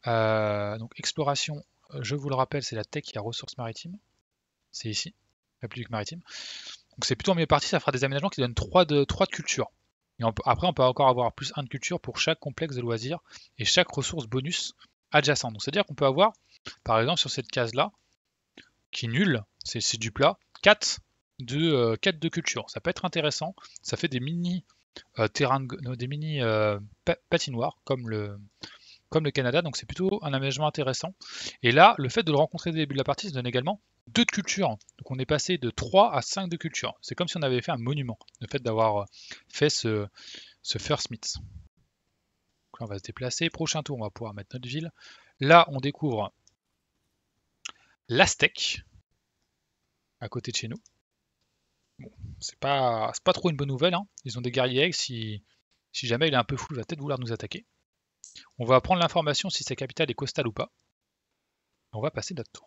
euh, donc exploration, je vous le rappelle, c'est la tech qui la ressource maritime. C'est ici, République maritime. Donc c'est plutôt en milieu de partie, ça fera des aménagements qui donnent 3 de, 3 de culture après, on peut encore avoir plus 1 de culture pour chaque complexe de loisirs et chaque ressource bonus adjacente. Donc, c'est-à-dire qu'on peut avoir, par exemple, sur cette case-là, qui nulle, c'est, du plat, 4 de, euh, de culture. Ça peut être intéressant. Ça fait des mini, euh, terrains des mini euh, patinoires, comme le, comme le Canada. Donc, c'est plutôt un aménagement intéressant. Et là, le fait de le rencontrer au début de la partie, ça donne également deux de culture. Donc on est passé de 3 à 5 de culture. C'est comme si on avait fait un monument, le fait d'avoir euh, fait ce, First myth. Donc là, on va se déplacer. Prochain tour, on va pouvoir mettre notre ville. Là, on découvre l'Aztec, à côté de chez nous. Bon, c'est pas, pas trop une bonne nouvelle. Hein. Ils ont des guerriers Si, si jamais il est un peu fou, il va peut-être vouloir nous attaquer. On va prendre l'information si sa capitale est costale ou pas. On va passer notre tour.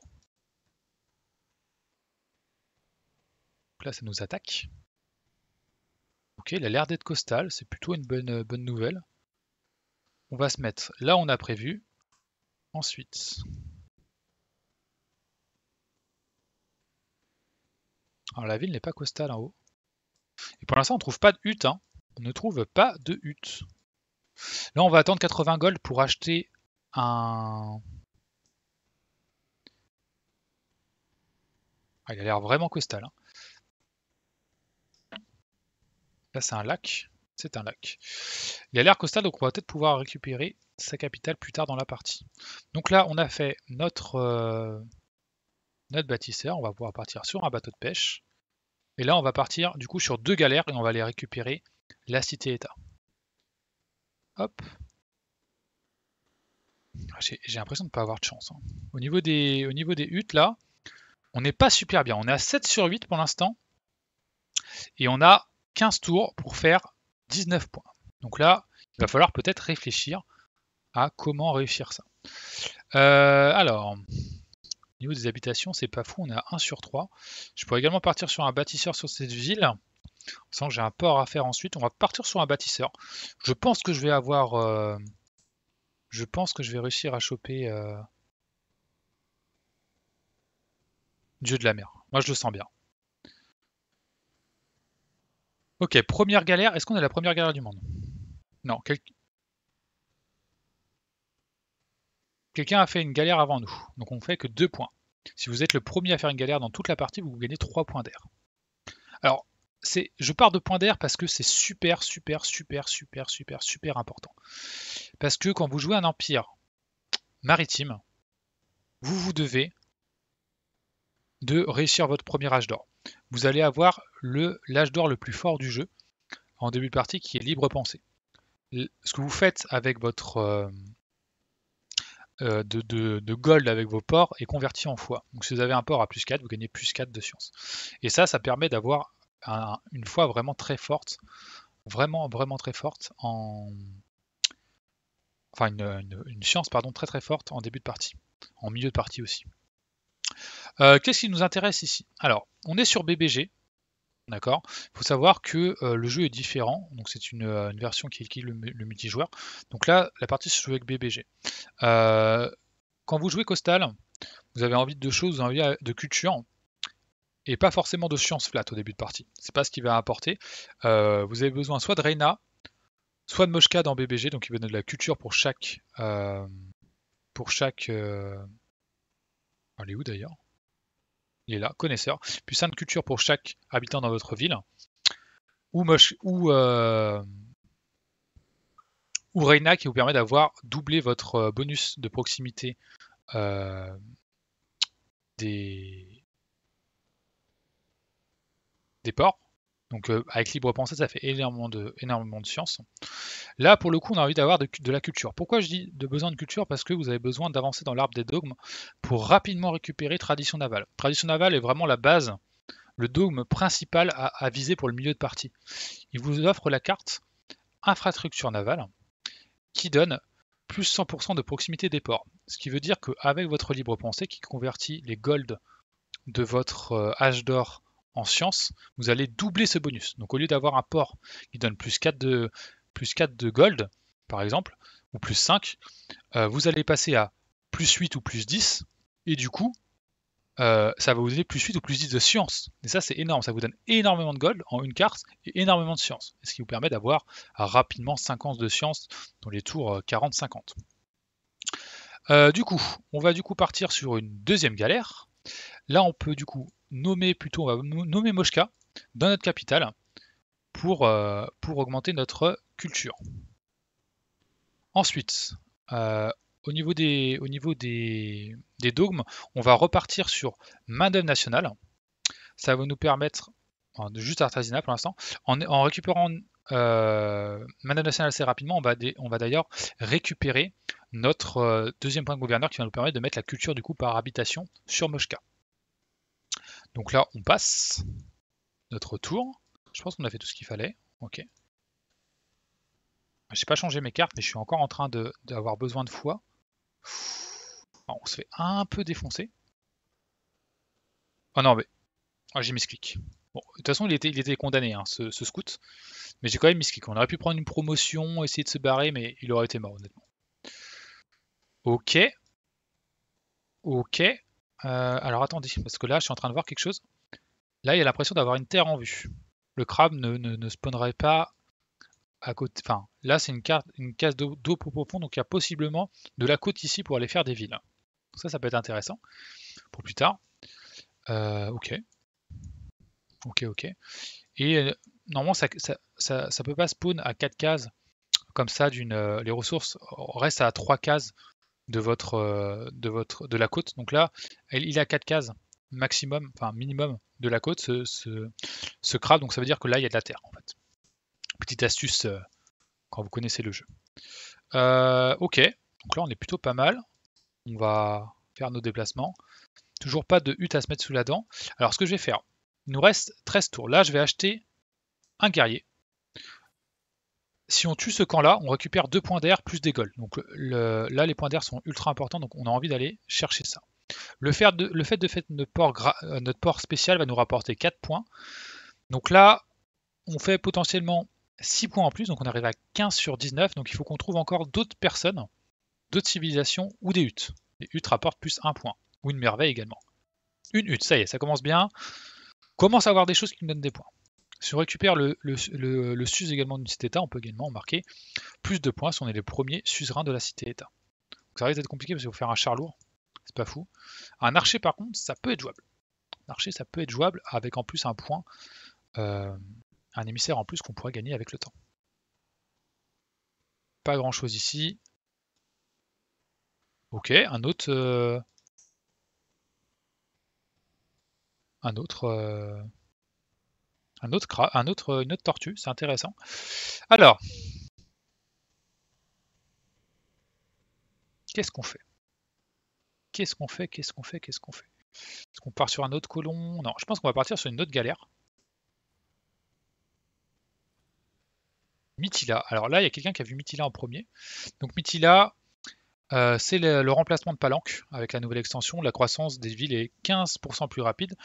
Donc là, ça nous attaque. Ok, il a l'air d'être costal, c'est plutôt une bonne, euh, bonne nouvelle. On va se mettre là on a prévu. Ensuite. Alors ah, la ville n'est pas costale en haut. Et pour l'instant, on ne trouve pas de hutte. Hein. On ne trouve pas de hutte. Là, on va attendre 80 gold pour acheter un... Ah, il a l'air vraiment costal. Hein. c'est un lac. C'est un lac. Il y a l'air costal donc on va peut-être pouvoir récupérer sa capitale plus tard dans la partie. Donc là, on a fait notre, euh, notre bâtisseur. On va pouvoir partir sur un bateau de pêche. Et là, on va partir du coup sur deux galères et on va aller récupérer la cité-état. Hop. Ah, j'ai l'impression de ne pas avoir de chance. Hein. Au, niveau des, au niveau des huttes, là, on n'est pas super bien. On est à 7 sur 8 pour l'instant. Et on a 15 tours pour faire 19 points. Donc là, il va falloir peut-être réfléchir à comment réussir ça. Euh, alors, au niveau des habitations, c'est pas fou, on est à 1 sur 3. Je pourrais également partir sur un bâtisseur sur cette ville. On sent que j'ai un port à faire ensuite. On va partir sur un bâtisseur. Je pense que je vais avoir... Euh, je pense que je vais réussir à choper... Euh, Dieu de la mer. Moi, je le sens bien. Ok, première galère. Est-ce qu'on est la première galère du monde Non. Quelqu'un a fait une galère avant nous. Donc on fait que deux points. Si vous êtes le premier à faire une galère dans toute la partie, vous gagnez trois points d'air. Alors, je pars de points d'air parce que c'est super, super, super, super, super, super important. Parce que quand vous jouez un empire maritime, vous vous devez de réussir votre premier âge d'or vous allez avoir le l'âge d'or le plus fort du jeu en début de partie qui est libre pensée. Ce que vous faites avec votre euh, euh, de, gold avec vos ports est converti en foi. Donc si vous avez un port à plus 4, vous gagnez plus 4 de science. Et ça, ça permet d'avoir une foi vraiment très forte, vraiment vraiment très forte en enfin une science pardon très très forte en début de partie, en milieu de partie aussi. Euh, qu'est-ce qui nous intéresse ici Alors, on est sur BBG. D'accord Il faut savoir que euh, le jeu est différent. Donc, c'est une, euh, version qui est le, le multijoueur. Donc là, la partie se joue avec BBG. quand vous jouez Costal, vous avez envie de deux choses, vous avez envie de culture et pas forcément de science flat au début de partie. C'est pas ce qui va apporter. vous avez besoin soit de Reina, soit de Moshka dans BBG, donc il va donner de la culture pour chaque pour chaque elle est où d'ailleurs Il est là, connaisseur. Puis de Culture pour chaque habitant dans votre ville. Ou, ou euh, Reina qui vous permet d'avoir doublé votre euh, bonus de proximité euh, des, des ports. Donc euh, avec Libre Pensée, ça fait énormément de, science. Là, pour le coup, on a envie d'avoir de, la culture. Pourquoi je dis de besoin de culture Parce que vous avez besoin d'avancer dans l'arbre des dogmes pour rapidement récupérer tradition navale. Tradition navale est vraiment la base, le dogme principal à, viser pour le milieu de partie. Il vous offre la carte infrastructure navale qui donne plus 100% de proximité des ports. Ce qui veut dire qu'avec votre libre pensée qui convertit les golds de votre euh, âge d'or en science, vous allez doubler ce bonus. Donc au lieu d'avoir un port qui donne plus 4 de, 4 de gold, par exemple, ou plus 5, euh, vous allez passer à plus 8 ou plus 10, et du coup, euh, ça va vous donner plus 8 ou plus 10 de science. Et ça, c'est énorme, ça vous donne énormément de gold en une carte et énormément de science, ce qui vous permet d'avoir rapidement 50 de science dans les tours 40-50. Euh, du coup, on va du coup partir sur une deuxième galère. Là, on peut du coup nommer plutôt, on va nommer Moshka dans notre capitale pour, euh, pour augmenter notre culture. Ensuite, euh, au niveau, des, niveau des, dogmes, on va repartir sur main d'œuvre nationale. Ça va nous permettre, euh, de juste Artasina pour l'instant, en, récupérant main d'œuvre nationale assez rapidement, on va, on va d'ailleurs récupérer notre deuxième point de gouverneur qui va nous permettre de mettre la culture du coup par habitation sur Moshka. Donc là, on passe notre tour. Je pense qu'on a fait tout ce qu'il fallait. Ok. J'ai pas changé mes cartes, mais je suis encore en train d'avoir besoin de foi. on se fait un peu défoncer. Oh non, mais... Oh, j'ai mis clic. Bon, de toute façon, il était, il était condamné, hein, ce, ce, scout. Mais j'ai quand même mis clic. On aurait pu prendre une promotion, essayer de se barrer, mais il aurait été mort, honnêtement. Ok. Ok. Euh, alors attendez, parce que là, je suis en train de voir quelque chose. Là, il y a l'impression d'avoir une terre en vue. Le crabe ne, ne, spawnerait pas à côté. Enfin, là, c'est une, carte, une case d'eau pour profond, donc il y a possiblement de la côte ici pour aller faire des villes. ça, ça peut être intéressant pour plus tard. Euh, ok. Ok, ok. Et euh, normalement, ça, ça, peut pas spawn à 4 cases comme ça. d'une les ressources restent à 3 cases de votre, euh, de votre de la côte. Donc là, il a 4 cases maximum, enfin minimum de la côte, ce, crabe. Donc ça veut dire que là, il y a de la terre, en fait. Petite astuce euh, quand vous connaissez le jeu. Euh, ok, donc là, on est plutôt pas mal. On va faire nos déplacements. Toujours pas de hutte à se mettre sous la dent. Alors, ce que je vais faire, il nous reste 13 tours. Là, je vais acheter un guerrier. Si on tue ce camp-là, on récupère 2 points d'air plus des gols. Donc là, les points d'air sont ultra importants, donc on a envie d'aller chercher ça. Le fait de, faire notre port, euh, notre port spécial va nous rapporter 4 points. Donc là, on fait potentiellement 6 points en plus, donc on arrive à 15 sur 19. Donc il faut qu'on trouve encore d'autres personnes, d'autres civilisations ou des huttes. Les huttes rapportent plus 1 point, ou une merveille également. Une hutte, ça y est, ça commence bien. commence à avoir des choses qui nous donnent des points. Si on récupère le, sus également d'une cité-État, on peut également marquer plus de points si on est les premiers suzerain de la cité-État. ça risque d'être compliqué parce qu'il faut faire un char lourd, c'est pas fou. Un archer par contre, ça peut être jouable. Un archer, ça peut être jouable avec en plus un point, euh, un émissaire en plus qu'on pourrait gagner avec le temps. Pas grand chose ici. Ok, un autre... Euh, un autre... Euh, un autre, un autre, une autre tortue, c'est intéressant. Alors, qu'est-ce qu'on fait Qu'est-ce qu'on fait Qu'est-ce qu'on fait Qu'est-ce qu'on fait Est-ce qu'on part sur un autre colon Non, je pense qu'on va partir sur une autre galère. Mytila. Alors là, il y a quelqu'un qui a vu Mytila en premier. Donc Mytila, euh, c'est le, remplacement de Palanque avec la nouvelle extension. La croissance des villes est 15% plus rapide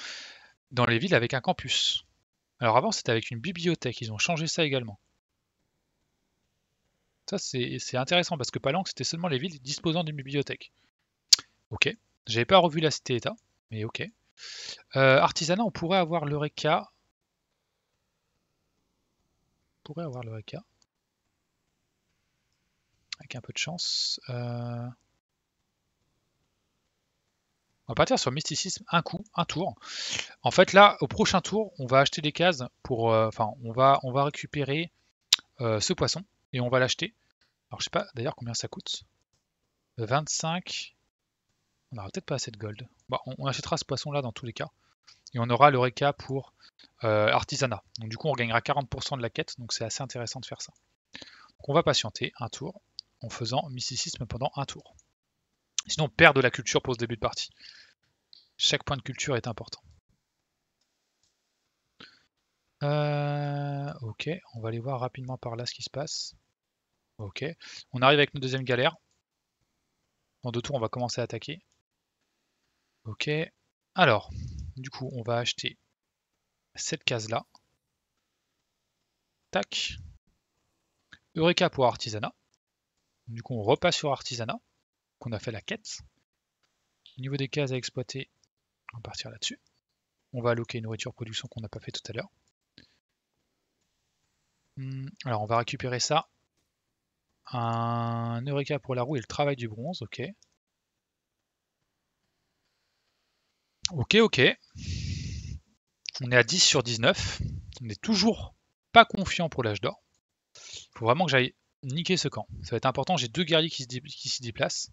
dans les villes avec un campus. Alors avant, c'était avec une bibliothèque. Ils ont changé ça également. Ça, c'est intéressant parce que Palanque, c'était seulement les villes disposant d'une bibliothèque. Ok. J'avais pas revu la cité-état, mais ok. Euh, artisanat, on pourrait avoir l'Eureka. On pourrait avoir l'Eureka. Avec un peu de chance. Euh... On va partir sur mysticisme un coup, un tour. En fait, là, au prochain tour, on va acheter des cases pour. Euh, enfin, on, va, on va récupérer euh, ce poisson et on va l'acheter. Alors, je sais pas d'ailleurs combien ça coûte. 25. Euh, on n'aura peut-être pas assez de gold. Bah, on, achètera ce poisson-là dans tous les cas. Et on aura le pour artisanat. Donc, du coup, on gagnera 40% de la quête. Donc, c'est assez intéressant de faire ça. Donc, on va patienter un tour en faisant mysticisme pendant un tour. Sinon, on perd de la culture pour ce début de partie. Chaque point de culture est important. Euh, ok, on va aller voir rapidement par là ce qui se passe. Ok, on arrive avec notre deuxième galère. En deux tours, on va commencer à attaquer. Ok, alors, du coup, on va acheter cette case-là. Tac. Eureka pour artisanat. Du coup, on repasse sur artisanat qu'on a fait la quête. Au niveau des cases à exploiter, on va partir là-dessus. On va alloquer une voiture production qu'on n'a pas fait tout à l'heure. Hmm, alors on va récupérer ça. Un Eureka pour la roue et le travail du bronze, ok. Ok, ok. On est à 10 sur 19. On n'est toujours pas confiant pour l'âge d'or. Il faut vraiment que j'aille niquer ce camp. Ça va être important, j'ai deux guerriers qui s'y déplacent.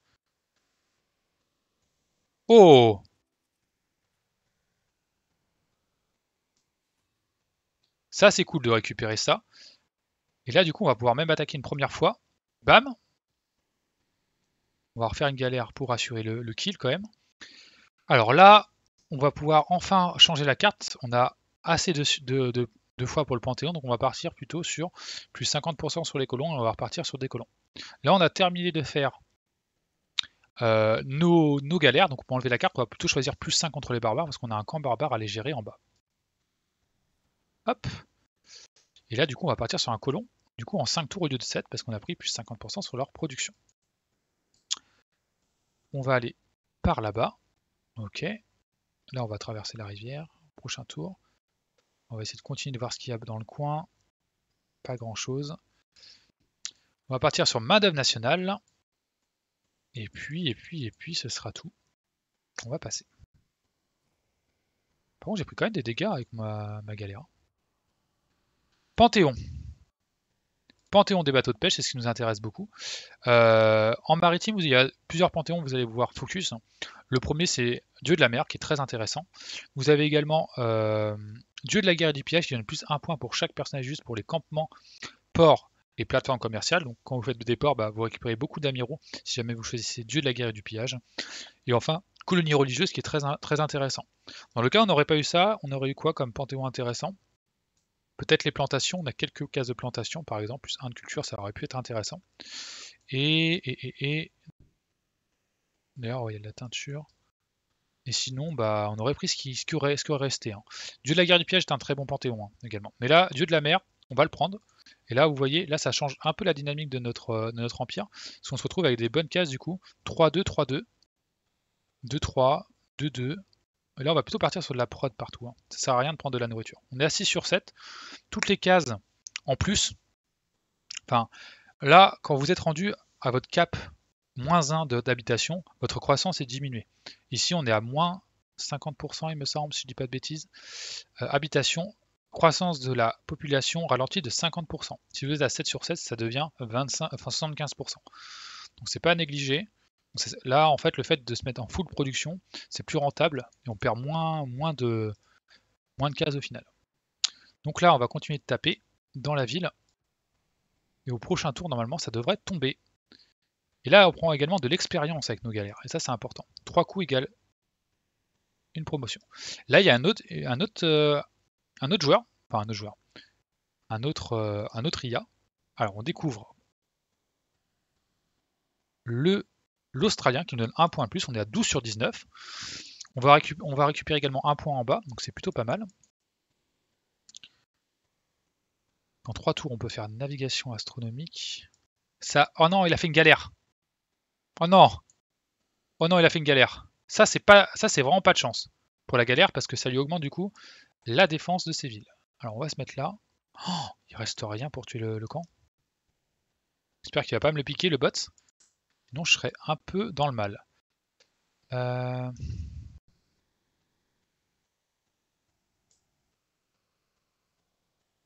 Oh Ça, c'est cool de récupérer ça. Et là, du coup, on va pouvoir même attaquer une première fois. Bam On va refaire une galère pour assurer le, kill, quand même. Alors là, on va pouvoir enfin changer la carte. On a assez de, de, fois pour le Panthéon, donc on va partir plutôt sur plus 50% sur les colons et on va repartir sur des colons. Là, on a terminé de faire euh, nos, galères, donc pour enlever la carte, on va plutôt choisir plus 5 contre les barbares parce qu'on a un camp barbare à les gérer en bas. Hop. Et là, du coup, on va partir sur un colon. Du coup, en 5 tours au lieu de 7 parce qu'on a pris plus 50% sur leur production. On va aller par là-bas. Ok. Là, on va traverser la rivière. Prochain tour. On va essayer de continuer de voir ce qu'il y a dans le coin. Pas grand-chose. On va partir sur main d'œuvre nationale. Et puis, et puis, et puis, ce sera tout. On va passer. Par j'ai pris quand même des dégâts avec ma, galère. Panthéon. Panthéon des bateaux de pêche, c'est ce qui nous intéresse beaucoup. Euh, en maritime, vous, il y a plusieurs panthéons, vous allez voir focus. Le premier, c'est Dieu de la mer, qui est très intéressant. Vous avez également euh, Dieu de la guerre et du pillage, qui donne plus un point pour chaque personnage juste pour les campements, ports, les plateforme commerciales. Donc quand vous faites le déport, bah, vous récupérez beaucoup d'amiraux si jamais vous choisissez Dieu de la guerre et du pillage. Et enfin, colonie religieuse qui est très, très intéressant. Dans le cas on n'aurait pas eu ça, on aurait eu quoi comme panthéon intéressant Peut-être les plantations, on a quelques cases de plantation, par exemple, plus un de culture, ça aurait pu être intéressant. Et, et, d'ailleurs, il y a de la teinture. Et sinon, bah, on aurait pris ce qui, ce aurait, ce resté. Hein. Dieu de la guerre du Pillage est un très bon panthéon hein, également. Mais là, Dieu de la mer, on va le prendre. Et là, vous voyez, là, ça change un peu la dynamique de notre, euh, notre empire, parce qu'on se retrouve avec des bonnes cases, du coup, 3-2, 3-2, 2-3, 2-2. Et là, on va plutôt partir sur de la prod partout. Hein. Ça sert à rien de prendre de la nourriture. On est à 6 sur 7. Toutes les cases en plus. Enfin, là, quand vous êtes rendu à votre cap moins 1 d'habitation, votre croissance est diminuée. Ici, on est à moins 50%, il me semble, si je ne dis pas de bêtises. Euh, habitation, croissance de la population ralentie de 50%. Si vous êtes à 7 sur 7, ça devient 25, 75%. Donc c'est pas à négliger. Là, en fait, le fait de se mettre en full production, c'est plus rentable et on perd moins, moins, de, moins de cases au final. Donc là, on va continuer de taper dans la ville. Et au prochain tour, normalement, ça devrait tomber. Et là, on prend également de l'expérience avec nos galères. Et ça, c'est important. Trois coups égale une promotion. Là, il y a un autre, un autre, euh, un autre joueur, enfin un autre joueur, un autre, euh, un autre IA. Alors on découvre le l'Australien qui nous donne un point de plus, on est à 12 sur 19. On va, on va récupérer également un point en bas, donc c'est plutôt pas mal. En trois tours, on peut faire navigation astronomique. Ça, oh non, il a fait une galère. Oh non, oh non, il a fait une galère. Ça, c'est pas, ça, c'est vraiment pas de chance pour la galère parce que ça lui augmente du coup la défense de ces villes. Alors on va se mettre là. Oh, il reste rien pour tuer le, camp. J'espère qu'il va pas me le piquer le bot. Sinon je serai un peu dans le mal. Euh,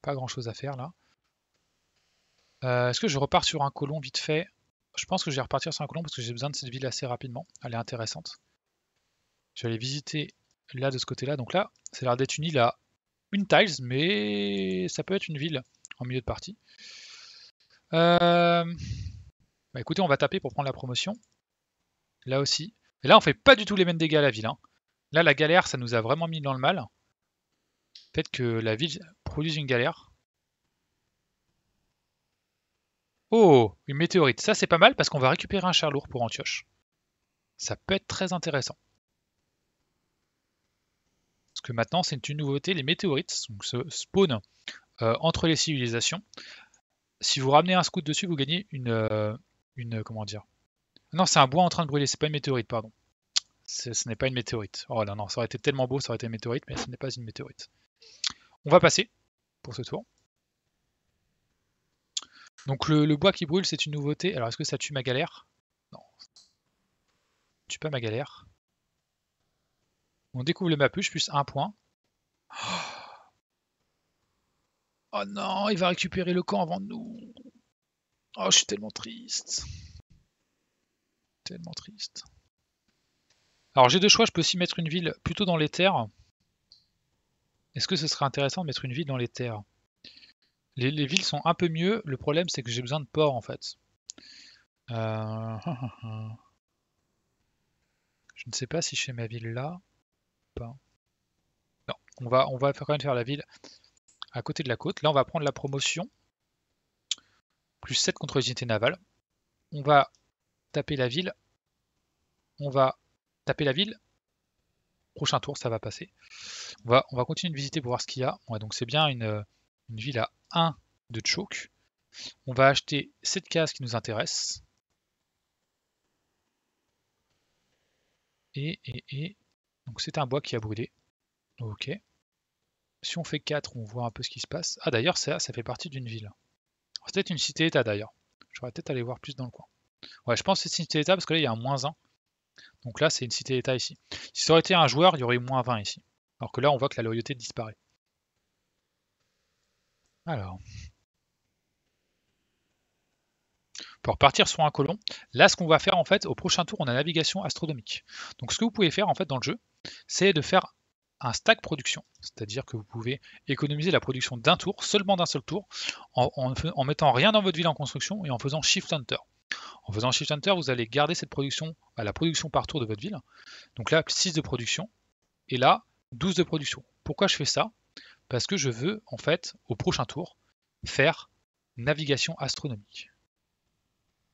pas grand chose à faire là. Euh, est-ce que je repars sur un colon vite fait Je pense que je vais repartir sur un colon parce que j'ai besoin de cette ville assez rapidement. Elle est intéressante. Je vais aller visiter là de ce côté-là. Donc là, c'est l'air d'être une île à une tiles, mais ça peut être une ville en milieu de partie. Euh, bah, écoutez, on va taper pour prendre la promotion. Là aussi. Et là, on fait pas du tout les mêmes dégâts à la ville. Hein. Là, la galère, ça nous a vraiment mis dans le mal. Peut-être que la ville produise une galère. Oh, une météorite. Ça, c'est pas mal parce qu'on va récupérer un char lourd pour Antioche. Ça peut être très intéressant maintenant c'est une nouveauté, les météorites donc, se spawnent euh, entre les civilisations. Si vous ramenez un scout dessus, vous gagnez une. Euh, une comment dire Non, c'est un bois en train de brûler, c'est pas une météorite, pardon. Ce n'est pas une météorite. Oh là non, ça aurait été tellement beau, ça aurait été une météorite, mais ce n'est pas une météorite. On va passer pour ce tour. Donc le, bois qui brûle, c'est une nouveauté. Alors est-ce que ça tue ma galère Non. Ça tue pas ma galère. On découvre le mapuche, plus un point. Oh non, il va récupérer le camp avant nous. Oh, je suis tellement triste. Tellement triste. Alors j'ai deux choix, je peux aussi mettre une ville plutôt dans les terres. Est-ce que ce serait intéressant de mettre une ville dans les terres les, villes sont un peu mieux, le problème c'est que j'ai besoin de ports en fait. Euh, je ne sais pas si je fais ma ville là. Non, on va, on va quand même faire la ville à côté de la côte. Là, on va prendre la promotion. Plus 7 contre les unités navales. On va taper la ville. On va taper la ville. Prochain tour, ça va passer. On va, on va continuer de visiter pour voir ce qu'il y a. donc c'est bien une, une, ville à 1 de choke. On va acheter cette case qui nous intéresse. Et, et, et donc c'est un bois qui a brûlé. Ok. Si on fait 4, on voit un peu ce qui se passe. Ah d'ailleurs, ça, ça fait partie d'une ville. C'est peut-être une cité-état d'ailleurs. J'aurais peut-être aller voir plus dans le coin. Ouais, je pense que c'est une cité-état parce que là, il y a un moins 1. Donc là, c'est une cité-état ici. Si ça aurait été un joueur, il y aurait eu moins 20 ici. Alors que là, on voit que la loyauté disparaît. Alors, pour partir sur un colon. Là, ce qu'on va faire en fait, au prochain tour, on a navigation astronomique. Donc ce que vous pouvez faire en fait dans le jeu, c'est de faire un stack production, c'est-à-dire que vous pouvez économiser la production d'un tour, seulement d'un seul tour, en, en, mettant rien dans votre ville en construction et en faisant Shift hunter. En faisant Shift hunter, vous allez garder cette production à la production par tour de votre ville. Donc là, 6 de production et là, 12 de production. Pourquoi je fais ça Parce que je veux, en fait, au prochain tour, faire navigation astronomique.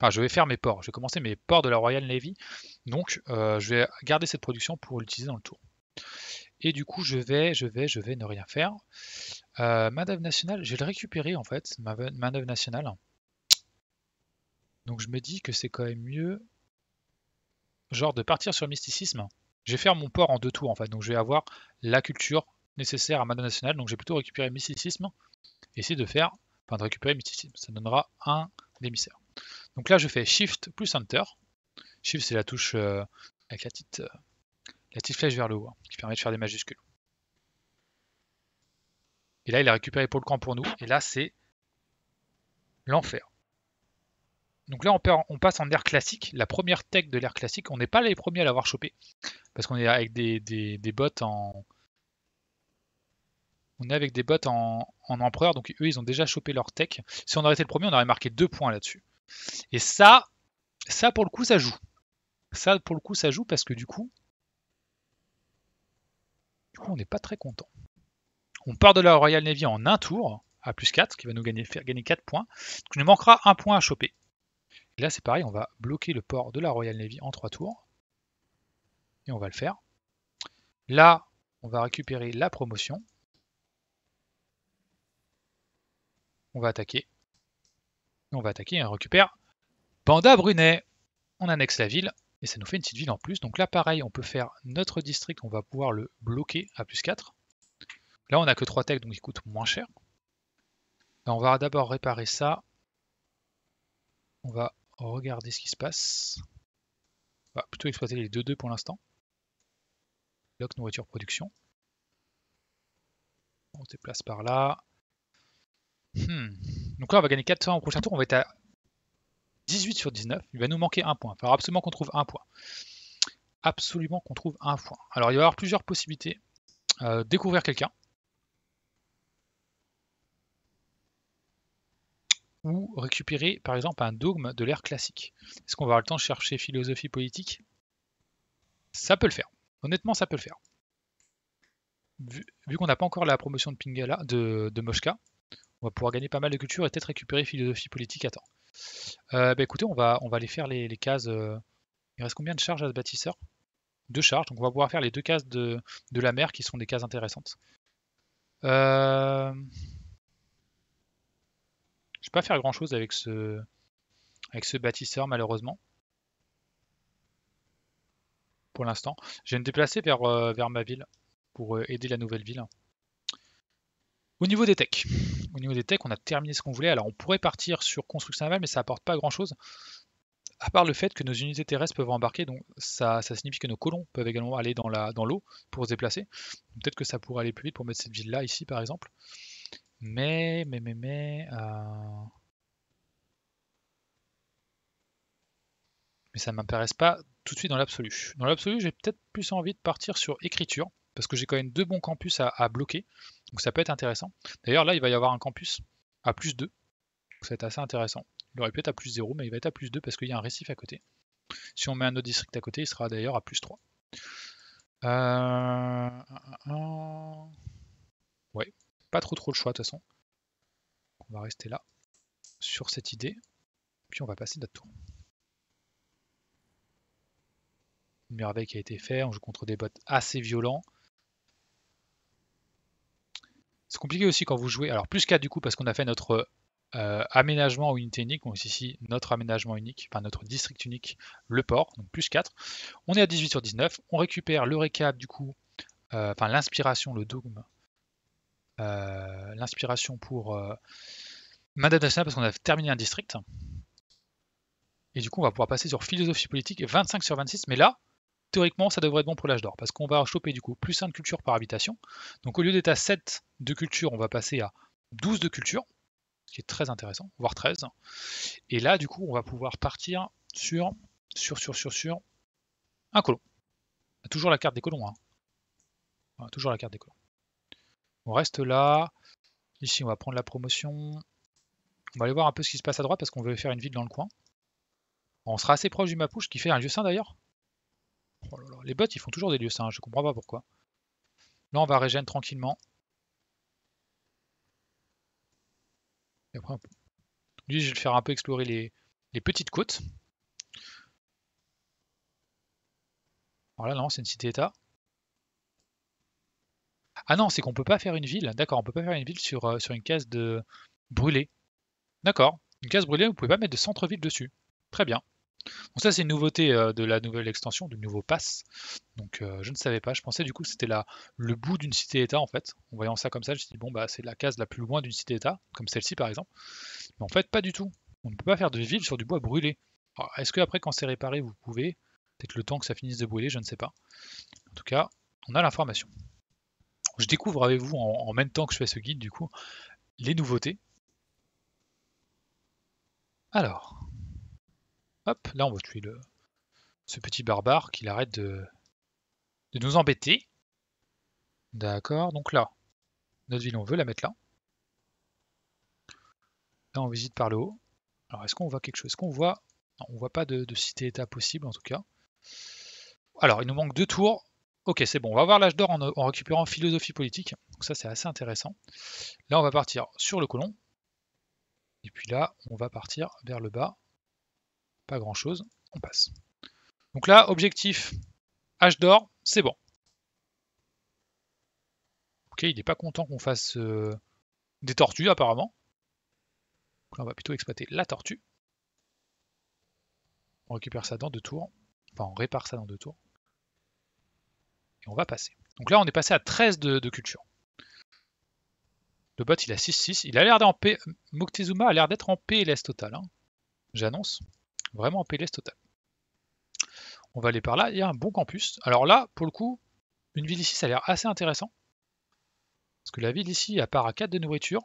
Enfin, je vais faire mes ports. Je vais commencer mes ports de la Royal Navy. Donc, euh, je vais garder cette production pour l'utiliser dans le tour. Et du coup, je vais, je vais, je vais ne rien faire. Euh, nationale, je vais le récupérer en fait, ma nationale. Donc je me dis que c'est quand même mieux, genre de partir sur mysticisme. Je vais faire mon port en deux tours en fait, donc je vais avoir la culture nécessaire à main nationale. Donc j'ai plutôt récupéré mysticisme, essayer de faire, enfin de récupérer mysticisme. Ça donnera un émissaire. Donc là, je fais Shift plus Enter. Shift, c'est la touche euh, avec euh, la petite, flèche vers le haut hein, qui permet de faire des majuscules. Et là, il a récupéré pour le Camp pour nous. Et là, c'est l'enfer. Donc là, on, passe en air classique, la première tech de l'air classique. On n'est pas les premiers à l'avoir chopé parce qu'on est avec des, bots en, on est avec des bots en, en, empereur, donc eux ils ont déjà chopé leur tech. Si on aurait été le premier, on aurait marqué deux points là-dessus. Et ça, ça pour le coup, ça joue. Ça pour le coup, ça joue parce que du coup, du coup on n'est pas très content. On part de la Royal Navy en un tour à plus 4, qui va nous gagner, faire gagner 4 points. il nous manquera un point à choper. là, c'est pareil, on va bloquer le port de la Royal Navy en 3 tours. Et on va le faire. Là, on va récupérer la promotion. On va attaquer on va attaquer et on récupère Panda Brunet. On annexe la ville et ça nous fait une petite ville en plus. Donc là, pareil, on peut faire notre district, on va pouvoir le bloquer à plus 4. Là, on n'a que 3 techs, donc il coûte moins cher. on va d'abord réparer ça. On va regarder ce qui se passe. On va plutôt exploiter les deux 2 pour l'instant. Bloc nourriture production. On se déplace par là. Hmm. Donc là, on va gagner 400 au prochain tour. On va être à 18 sur 19. Il va nous manquer un point. Il va falloir absolument qu'on trouve un point. Absolument qu'on trouve un point. Alors, il va y avoir plusieurs possibilités. Euh, découvrir quelqu'un. Ou récupérer, par exemple, un dogme de l'ère classique. Est-ce qu'on va avoir le temps de chercher philosophie politique Ça peut le faire. Honnêtement, ça peut le faire vu, qu'on n'a pas encore la promotion de Pingala, de, de Moshka, on va pouvoir gagner pas mal de culture et peut-être récupérer philosophie politique à temps. Euh, bah, écoutez, on va, on va aller faire les, cases. Euh. Il reste combien de charges à ce bâtisseur Deux charges, donc on va pouvoir faire les deux cases de, la mer qui sont des cases intéressantes. Je euh, Je vais pas faire grand chose avec ce, avec ce bâtisseur malheureusement. Pour l'instant. Je vais me déplacer vers ma ville pour aider la nouvelle ville. Au niveau des techs, au niveau des on a terminé ce qu'on voulait. Alors on pourrait partir sur construction navale, mais ça apporte pas grand chose. À part le fait que nos unités terrestres peuvent embarquer, donc ça, signifie que nos colons peuvent également aller dans l'eau dans pour se déplacer. Peut-être que ça pourrait aller plus vite pour mettre cette ville-là ici par exemple. Mais, mais, mais, mais... Euh, mais ça ne m'intéresse pas tout de suite dans l'absolu. Dans l'absolu, j'ai peut-être plus envie de partir sur écriture parce que j'ai quand même deux bons campus à, bloquer. Donc ça peut être intéressant. D'ailleurs, là, il va y avoir un campus à plus 2. Donc ça va être assez intéressant. Il aurait pu être à plus 0, mais il va être à plus 2 parce qu'il y a un récif à côté. Si on met un autre district à côté, il sera d'ailleurs à plus 3. Euh, ouais, pas trop trop le choix de toute façon. On va rester là sur cette idée, puis on va passer notre tour. une merveille qui a été fait, on joue contre des bots assez violents. C'est compliqué aussi quand vous jouez. Alors, plus 4 du coup, parce qu'on a fait notre euh, aménagement ou unité unique. Donc, ici, notre aménagement unique, enfin notre district unique, le port. Donc, plus 4. On est à 18 sur 19. On récupère le récap du coup, euh, enfin l'inspiration, le dogme. Euh, l'inspiration pour mandat national parce qu'on a terminé un district. Et du coup, on va pouvoir passer sur philosophie politique 25 sur 26. Mais là, théoriquement, ça devrait être bon pour l'âge d'or, parce qu'on va choper du coup plus 1 de culture par habitation. Donc au lieu d'être à 7 de culture, on va passer à 12 de culture, ce qui est très intéressant, voire 13. Et là, du coup, on va pouvoir partir sur, sur, sur, sur, sur un colon. toujours la carte des colons, hein. on toujours la carte des colons. On reste là. Ici, on va prendre la promotion. On va aller voir un peu ce qui se passe à droite, parce qu'on veut faire une ville dans le coin. On sera assez proche du Mapouche, qui fait un lieu saint d'ailleurs. Oh les bots, ils font toujours des lieux sains, je comprends pas pourquoi. Là, on va régénérer tranquillement. lui, je vais le faire un peu explorer les, petites côtes. Voilà, là, non, c'est une cité-état. Ah non, c'est qu'on peut pas faire une ville. D'accord, on peut pas faire une ville sur, euh, sur une case de brûlée. D'accord, une case brûlée, vous pouvez pas mettre de centre-ville dessus. Très bien. Bon, ça, c'est une nouveauté euh, de la nouvelle extension, du nouveau pass. Donc, euh, je ne savais pas. Je pensais du coup que c'était le bout d'une cité-état, en fait. En voyant ça comme ça, je me suis dit, bon, bah, c'est la case la plus loin d'une cité-état, comme celle-ci par exemple. Mais en fait, pas du tout. On ne peut pas faire de ville sur du bois brûlé. Est-ce que après, quand c'est réparé, vous pouvez Peut-être le temps que ça finisse de brûler, je ne sais pas. En tout cas, on a l'information. Je découvre avec vous, en, en même temps que je fais ce guide, du coup, les nouveautés. Alors, Hop, là on va tuer ce petit barbare qu'il arrête de, nous embêter. D'accord, donc là, notre ville on veut la mettre là. Là on visite par le haut. Alors est-ce qu'on voit quelque chose Est-ce qu'on voit non, on voit pas de, cité-état possible en tout cas. Alors il nous manque deux tours. Ok, c'est bon, on va voir l'âge d'or en, récupérant philosophie politique. Donc ça c'est assez intéressant. Là on va partir sur le colon. Et puis là, on va partir vers le bas pas grand chose, on passe. Donc là, objectif H d'or, c'est bon. Ok, il n'est pas content qu'on fasse euh, des tortues apparemment. on va plutôt exploiter la tortue. On récupère ça dans deux tours. Enfin, on répare ça dans deux tours. Et on va passer. Donc là, on est passé à 13 de, culture. Le bot, il a 6-6. Il a l'air d'en paix. Moctezuma a l'air d'être en paix total. Hein. J'annonce. Vraiment en PLS total. On va aller par là, il y a un bon campus. Alors là, pour le coup, une ville ici, ça a l'air assez intéressant. Parce que la ville ici, à part à 4 de nourriture,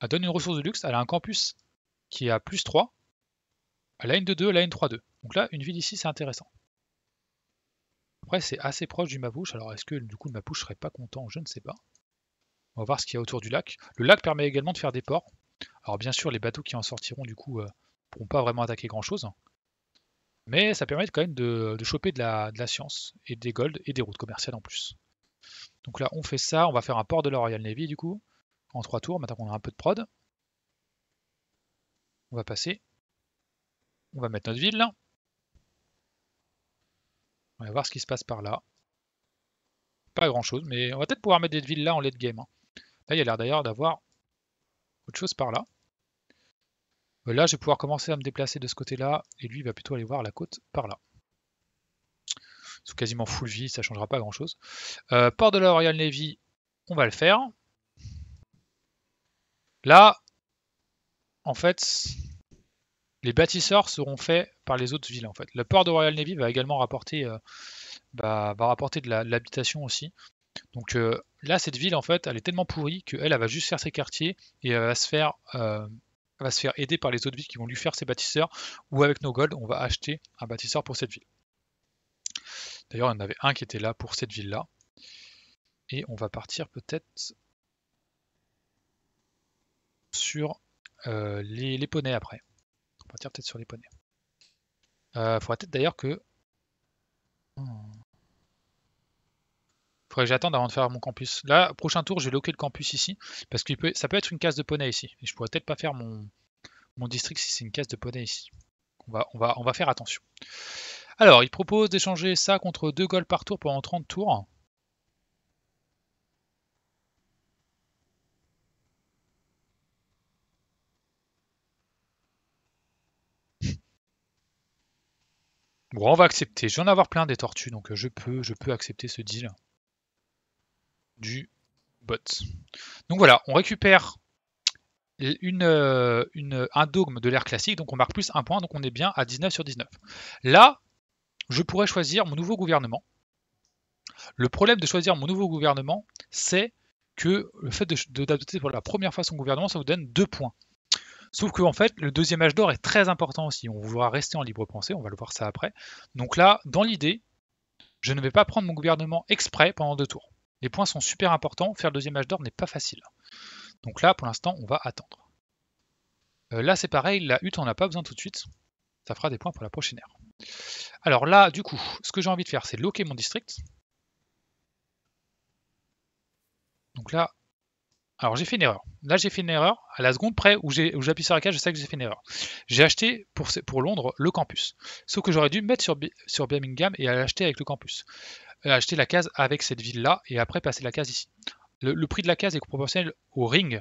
elle donne une ressource de luxe, elle a un campus qui est à plus 3, Elle a une 2 2 elle la N3-2. Donc là, une ville ici, c'est intéressant. Après, c'est assez proche du Mapouche, alors est-ce que du coup le Mapouche serait pas content Je ne sais pas. On va voir ce qu'il y a autour du lac. Le lac permet également de faire des ports. Alors bien sûr, les bateaux qui en sortiront du coup euh, pourront pas vraiment attaquer grand chose. Mais ça permet quand même de, choper de la, science et des golds et des routes commerciales en plus. Donc là, on fait ça, on va faire un port de la Royal Navy du coup, en trois tours, maintenant qu'on a un peu de prod. On va passer. On va mettre notre ville là. On va voir ce qui se passe par là. Pas grand chose, mais on va peut-être pouvoir mettre des villes là en late game. Hein. Là, il y a l'air d'ailleurs d'avoir autre chose par là. Euh, là, je vais pouvoir commencer à me déplacer de ce côté-là, et lui, il va plutôt aller voir la côte par là. C'est quasiment full vie, ça ne changera pas grand-chose. Euh, port de la Royal Navy, on va le faire. Là, en fait, les bâtisseurs seront faits par les autres villes. En fait. Le port de Royal Navy va également rapporter, euh, bah, va rapporter de l'habitation aussi. Donc là, cette ville, en fait, elle est tellement pourrie qu'elle elle va juste faire ses quartiers et elle va se faire va se faire aider par les autres villes qui vont lui faire ses bâtisseurs, ou avec nos gold, on va acheter un bâtisseur pour cette ville. D'ailleurs, il y en avait un qui était là pour cette ville-là. Et on va partir peut-être sur euh, les, poneys après. On va partir peut-être sur les poneys. Euh, il peut-être d'ailleurs que j'attends que avant de faire mon campus. Là, prochain tour, je vais loquer le campus ici, parce que peut, ça peut être une case de poney ici. Et je pourrais peut-être pas faire mon, mon district si c'est une case de poney ici. On va, on va, on va faire attention. Alors, il propose d'échanger ça contre deux goals par tour pendant 30 tours. Bon, on va accepter. J'en avoir plein des tortues, donc je peux, je peux accepter ce deal du bot. Donc voilà, on récupère euh, un dogme de l'ère classique, donc on marque plus un point, donc on est bien à 19 sur 19. Là, je pourrais choisir mon nouveau gouvernement. Le problème de choisir mon nouveau gouvernement, c'est que le fait d'adopter pour la première fois son gouvernement, ça vous donne deux points. Sauf que en fait, le deuxième âge d'or est très important aussi. On voudra rester en libre pensée, on va le voir ça après. Donc là, dans l'idée, je ne vais pas prendre mon gouvernement exprès pendant deux tours. Les points sont super importants, faire le deuxième âge d'or n'est pas facile. Donc là, pour l'instant, on va attendre. Euh, là, c'est pareil, la hutte, on n'a pas besoin tout de suite. Ça fera des points pour la prochaine ère. Alors là, du coup, ce que j'ai envie de faire, c'est loquer mon district. Donc là, alors j'ai fait une erreur. Là, j'ai fait une erreur. À la seconde près où j'appuie sur la cage, je sais que j'ai fait une erreur. J'ai acheté pour, pour, Londres le campus. Sauf que j'aurais dû mettre sur, sur Birmingham et l'acheter avec le campus. Euh, acheter la case avec cette ville-là et après passer la case ici. Le, prix de la case est proportionnel au ring,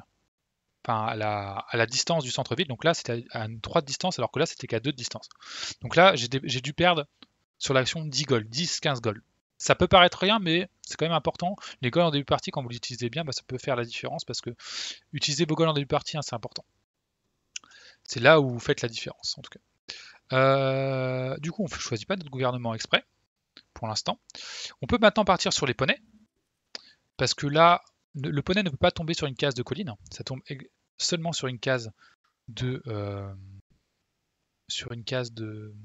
enfin à la, distance du centre-ville. Donc là, c'était à une 3 de distance, alors que là, c'était qu'à 2 de distance. Donc là, j'ai dû perdre sur l'action 10 gold, 10, 15 gold. Ça peut paraître rien, mais c'est quand même important. Les goals en début de partie, quand vous l'utilisez bien, bah, ça peut faire la différence parce que utiliser vos goals en début de partie, hein, c'est important. C'est là où vous faites la différence, en tout cas. Euh, du coup, on ne choisit pas notre gouvernement exprès l'instant. On peut maintenant partir sur les poneys, parce que là, le poney ne peut pas tomber sur une case de colline, ça tombe e-, seulement sur une case de... Euh, sur une case de...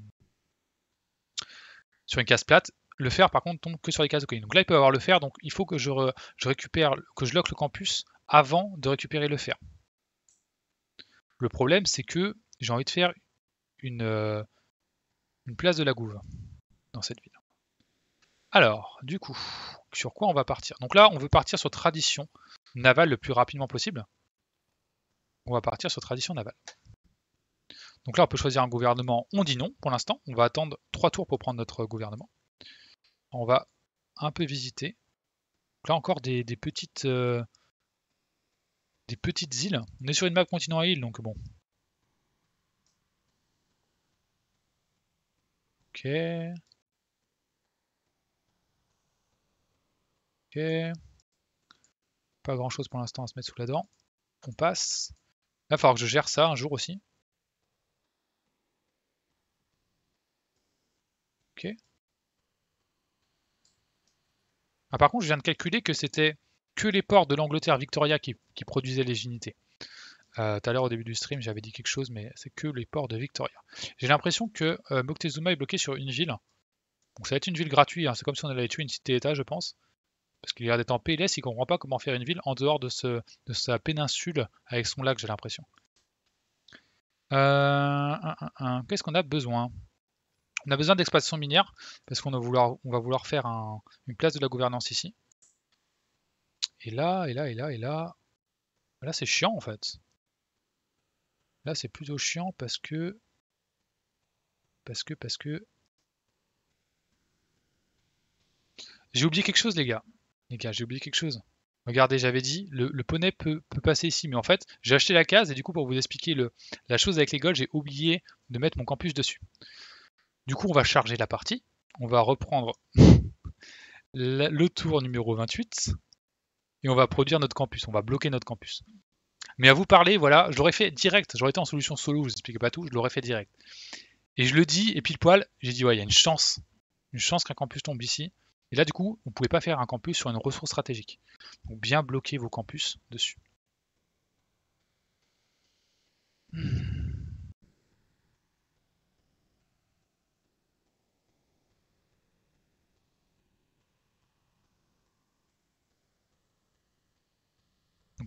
sur une case plate. Le fer, par contre, tombe que sur les cases de colline. Donc là, il peut avoir le fer, donc il faut que je, je récupère, que je lock le campus avant de récupérer le fer. Le problème, c'est que j'ai envie de faire une, euh, une place de la Gouve dans cette ville. Alors, du coup, sur quoi on va partir Donc là, on veut partir sur tradition navale le plus rapidement possible. On va partir sur tradition navale. Donc là, on peut choisir un gouvernement. On dit non pour l'instant. On va attendre trois tours pour prendre notre gouvernement. On va un peu visiter. Donc là encore, des, petites, euh, des petites îles. On est sur une map continent à îles, donc bon. Ok. Ok. Pas grand chose pour l'instant à se mettre sous la dent. On passe. il va falloir que je gère ça un jour aussi. Ok. Ah, par contre, je viens de calculer que c'était que les ports de l'Angleterre Victoria qui, produisaient les unités. Euh, tout à l'heure au début du stream, j'avais dit quelque chose, mais c'est que les ports de Victoria. J'ai l'impression que euh, Moctezuma est bloqué sur une ville. Donc ça va être une ville gratuite, hein. c'est comme si on allait tuer une cité-état, je pense. Parce qu'il d'être en PLS, il comprend pas comment faire une ville en dehors de, sa péninsule avec son lac, j'ai l'impression. Euh, Qu'est-ce qu'on a besoin On a besoin d'exploitation minière, parce qu'on va vouloir, faire une place de la gouvernance ici. Et là, et là, et là, et là. Là, c'est chiant en fait. Là, c'est plutôt chiant parce que. Parce que, parce que. J'ai oublié quelque chose, les gars j'ai oublié quelque chose. Regardez, j'avais dit, le, poney peut, passer ici, mais en fait, j'ai acheté la case, et du coup, pour vous expliquer la chose avec les golds, j'ai oublié de mettre mon campus dessus. Du coup, on va charger la partie, on va reprendre le tour numéro 28, et on va produire notre campus, on va bloquer notre campus. Mais à vous parler, voilà, je fait direct, j'aurais été en solution solo, je vous explique pas tout, je l'aurais fait direct. Et je le dis, et pile poil, j'ai dit, ouais, il y a une chance, une chance qu'un campus tombe ici, et là, du coup, vous ne pouvez pas faire un campus sur une ressource stratégique. Donc bien bloquer vos campus dessus.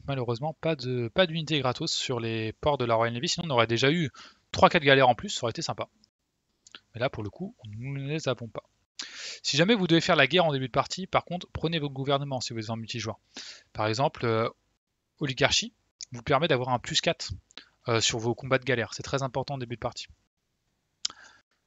malheureusement pas de pas d'unité gratos sur les ports de la Royal Navy, sinon on aurait déjà eu 3-4 galères en plus, ça aurait été sympa. Mais là pour le coup, nous ne les avons pas. Si jamais vous devez faire la guerre en début de partie, par contre, prenez votre gouvernement si vous êtes en multijoueur. Par exemple, euh, Oligarchie vous permet d'avoir un plus 4 euh, sur vos combats de galère. C'est très important en début de partie.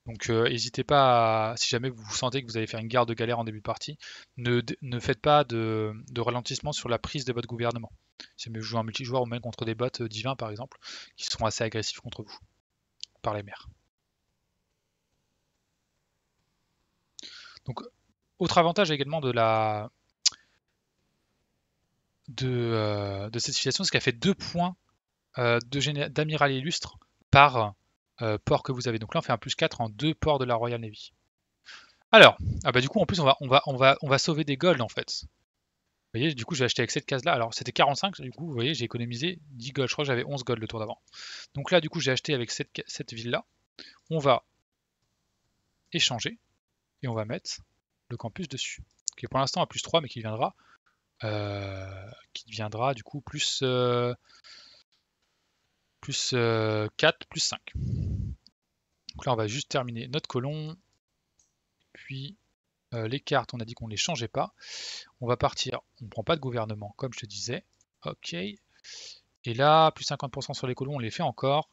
Donc euh, n'hésitez pas, si jamais vous sentez que vous allez faire une guerre de galère en début de partie, ne, faites pas de, ralentissement sur la prise de votre gouvernement. C'est mieux vous jouez en multijoueur ou même contre des bots divins par exemple, qui seront assez agressifs contre vous, par les mers. Donc, autre avantage également de la euh, de, cette situation, c'est qu'elle fait deux points euh, d'amiral illustre par euh, port que vous avez. Donc là, on fait un plus 4 en deux ports de la Royal Navy. Alors, ah bah, du coup, en plus, on va, on va, on va, on va sauver des golds en fait. Vous voyez, du coup, j'ai acheté avec cette case-là. Alors, c'était 45, du coup, vous voyez, j'ai économisé 10 gold. Je crois que j'avais 11 gold le tour d'avant. Donc là, du coup, j'ai acheté avec cette ville-là. On va échanger et on va mettre le campus dessus, qui est pour l'instant à plus 3, mais qui viendra, euh, qui deviendra du coup plus, 4, euh, plus 5. Euh, Donc là, on va juste terminer notre colon, puis les cartes, on a dit qu'on ne les changeait pas. On va partir, on ne prend pas de gouvernement, comme je te disais. Ok. Et là, plus 50% sur les colons, on les fait encore.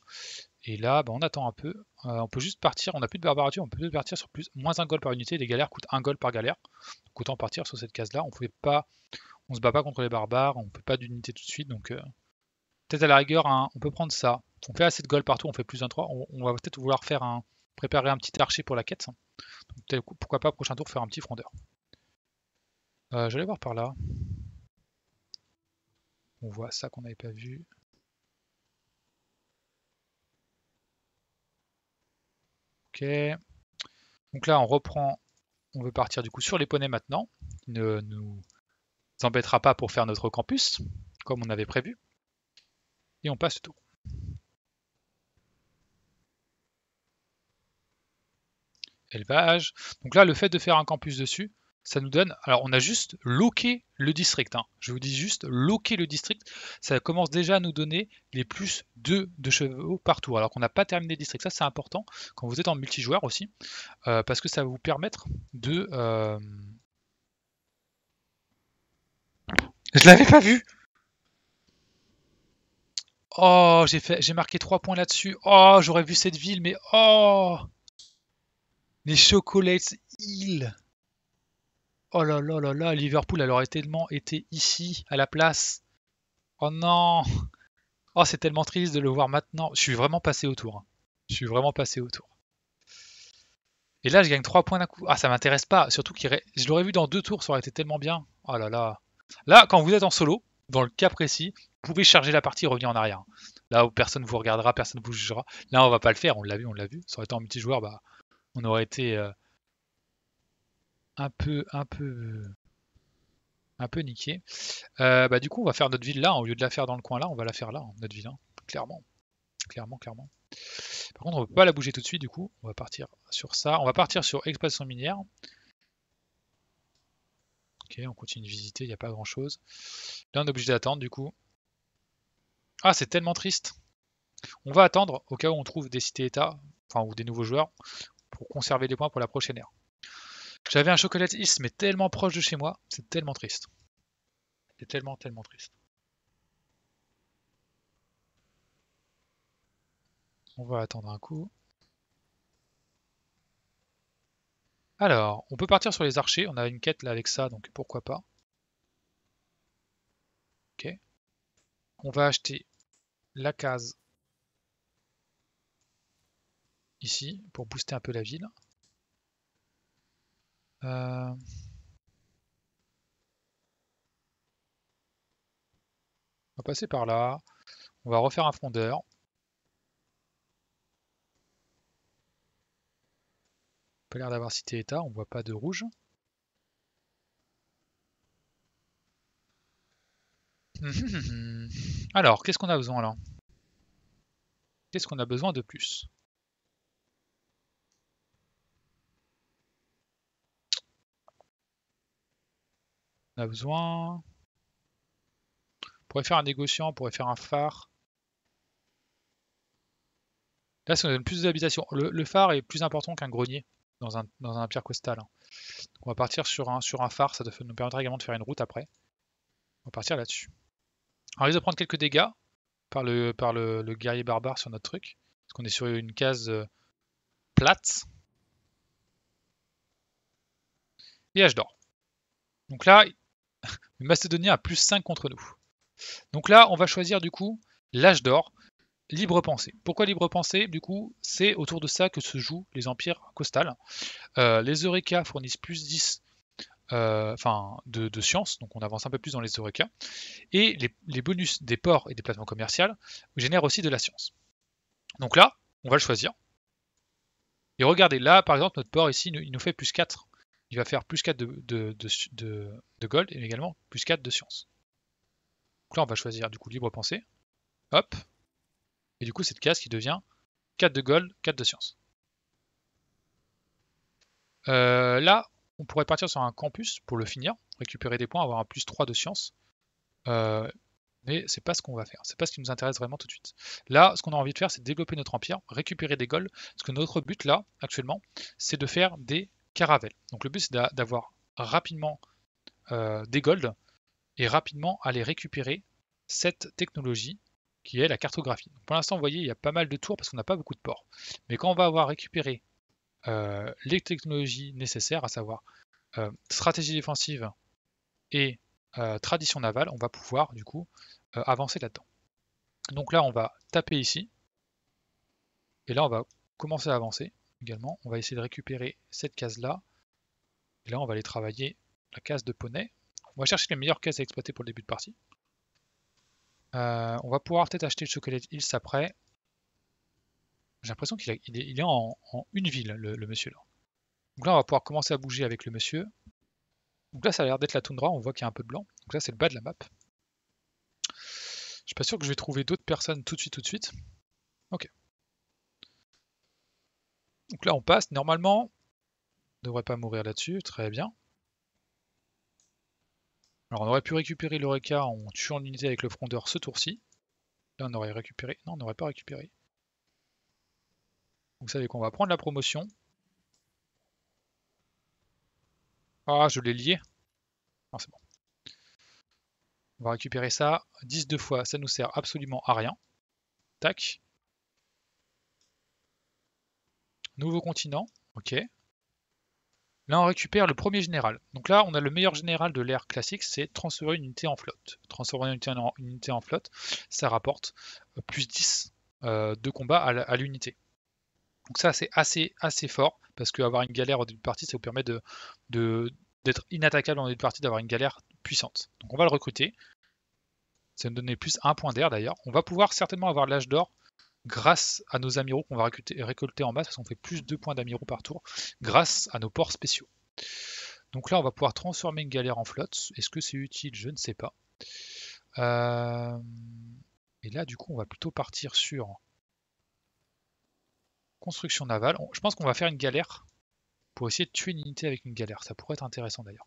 Et là, bah, on attend un peu. Euh, on peut juste partir, on n'a plus de barbarie, on peut juste partir sur plus, moins un goal par unité. Les galères coûtent un goal par galère. Donc autant partir sur cette case-là. On pouvait pas, on se bat pas contre les barbares, on ne peut pas d'unité tout de suite. Donc euh, peut-être à la rigueur, hein, on peut prendre ça. On fait assez de gold partout, on fait plus un 3. On, va peut-être vouloir faire un, préparer un petit archer pour la quête. Donc, pourquoi pas prochain tour faire un petit frondeur. Euh, j'allais je vais voir par là. On voit ça qu'on n'avait pas vu. Ok. Donc là, on reprend. On veut partir du coup sur les poneys maintenant. Il ne nous embêtera pas pour faire notre campus, comme on avait prévu. Et on passe tout. Élevage. Donc là, le fait de faire un campus dessus, ça nous donne. Alors, on a juste loqué le district. Hein. Je vous dis juste loqué le district. Ça commence déjà à nous donner les plus de chevaux partout. Alors qu'on n'a pas terminé le district. Ça, c'est important quand vous êtes en multijoueur aussi. Euh, parce que ça va vous permettre de. Euh, Je l'avais pas vu! Oh, j'ai fait, j'ai marqué 3 points là-dessus. Oh, j'aurais vu cette ville, mais oh! Les Chocolates Hill! Oh là là là là, Liverpool, elle aurait tellement été ici, à la place. Oh non Oh, c'est tellement triste de le voir maintenant. Je suis vraiment passé autour. Hein. Je suis vraiment passé autour. Et là, je gagne 3 points d'un coup. Ah, ça m'intéresse pas. Surtout que je l'aurais vu dans deux tours, ça aurait été tellement bien. Oh là là. Là, quand vous êtes en solo, dans le cas précis, vous pouvez charger la partie et revenir en arrière. Hein. Là où personne ne vous regardera, personne ne vous jugera. Là, on va pas le faire. On l'a vu, on l'a vu. Ça aurait été en multijoueur, bah, on aurait été. Euh, un peu, un peu, un peu niqué. Euh, bah, du coup, on va faire notre ville là. Hein. Au lieu de la faire dans le coin là, on va la faire là, hein, notre ville. Hein. Clairement. Clairement, clairement. Par contre, on ne peut pas la bouger tout de suite, du coup. On va partir sur ça. On va partir sur expansion minière. Ok, on continue de visiter, il n'y a pas grand-chose. Là, on est obligé d'attendre, du coup. Ah, c'est tellement triste. On va attendre au cas où on trouve des cités-états, enfin, ou des nouveaux joueurs, pour conserver des points pour la prochaine ère. J'avais un chocolatiste, mais tellement proche de chez moi, c'est tellement triste. C'est tellement, tellement triste. On va attendre un coup. Alors, on peut partir sur les archers. On a une quête là avec ça, donc pourquoi pas. Ok. On va acheter la case ici pour booster un peu la ville. Euh, on va passer par là. On va refaire un fondeur. Pas l'air d'avoir cité état, on voit pas de rouge. Alors, qu'est-ce qu'on a besoin là Qu'est-ce qu'on a besoin de plus On a besoin. On pourrait faire un négociant, on pourrait faire un phare. Là, ça nous donne plus d'habitation. Le, phare est plus important qu'un grenier dans un, dans pierre costal. Hein. on va partir sur un, sur un phare, ça nous permettra également de faire une route après. On va partir là-dessus. On risque de prendre quelques dégâts par le, par le, guerrier barbare sur notre truc. Parce qu'on est sur une case euh, plate. Et H d'or. Donc là, le Macédonien a plus 5 contre nous. Donc là, on va choisir du coup l'âge d'or, libre pensée. Pourquoi libre pensée Du coup, c'est autour de ça que se jouent les empires costales. Euh, les Eureka fournissent plus 10 euh, de, science, donc on avance un peu plus dans les Eureka. Et les, bonus des ports et des placements commerciaux génèrent aussi de la science. Donc là, on va le choisir. Et regardez, là, par exemple, notre port ici, il nous fait plus 4 il va faire plus 4 de, gold et également plus 4 de science. Donc là, on va choisir du coup libre pensée. Hop. Et du coup, cette case qui devient 4 de gold, 4 de science. Euh, là, on pourrait partir sur un campus pour le finir, récupérer des points, avoir un plus 3 de science. Mais euh, mais c'est pas ce qu'on va faire, c'est pas ce qui nous intéresse vraiment tout de suite. Là, ce qu'on a envie de faire, c'est développer notre empire, récupérer des golds, parce que notre but là, actuellement, c'est de faire des donc le but c'est d'avoir rapidement euh, des golds et rapidement aller récupérer cette technologie qui est la cartographie. pour l'instant, vous voyez, il y a pas mal de tours parce qu'on n'a pas beaucoup de ports. Mais quand on va avoir récupéré euh, les technologies nécessaires, à savoir euh, stratégie défensive et tradition navale, on va pouvoir du coup avancer là-dedans. Donc là, on va taper ici. Et là, on va commencer à avancer également, on va essayer de récupérer cette case-là. Et là, on va aller travailler la case de poney. On va chercher les meilleures cases à exploiter pour le début de partie. Euh, on va pouvoir peut-être acheter le Chocolate Hills après. J'ai l'impression qu'il est, en, une ville, le, monsieur là. Donc là, on va pouvoir commencer à bouger avec le monsieur. Donc là, ça a l'air d'être la toundra, on voit qu'il y a un peu de blanc. Donc là, c'est le bas de la map. Je suis pas sûr que je vais trouver d'autres personnes tout de suite, tout de suite. Ok. Donc là, on passe. Normalement, on ne devrait pas mourir là-dessus. Très bien. Alors, on aurait pu récupérer l'Oreca en tuant l'unité avec le frondeur ce tour-ci. Là, on aurait récupéré. Non, on n'aurait pas récupéré. Vous savez qu'on va prendre la promotion. Ah, je l'ai lié. Non, c'est bon. On va récupérer ça. 10 deux fois, ça nous sert absolument à rien. Tac. Nouveau continent, ok. Là, on récupère le premier général. Donc là, on a le meilleur général de l'ère classique, c'est transférer une unité en flotte. Transformer une unité en, flotte, ça rapporte euh, plus 10 euh, de combat à l'unité. Donc ça, c'est assez, assez fort, parce qu'avoir une galère au début de partie, ça vous permet de, d'être inattaquable en début de partie, d'avoir une galère puissante. Donc on va le recruter. Ça nous donner plus un point d'air d'ailleurs. On va pouvoir certainement avoir l'âge d'or grâce à nos amiraux qu'on va récolter, en bas, parce qu'on fait plus de points d'amiraux par tour, grâce à nos ports spéciaux. Donc là, on va pouvoir transformer une galère en flotte. Est-ce que c'est utile Je ne sais pas. Euh, et là, du coup, on va plutôt partir sur construction navale. Je pense qu'on va faire une galère pour essayer de tuer une unité avec une galère. Ça pourrait être intéressant d'ailleurs.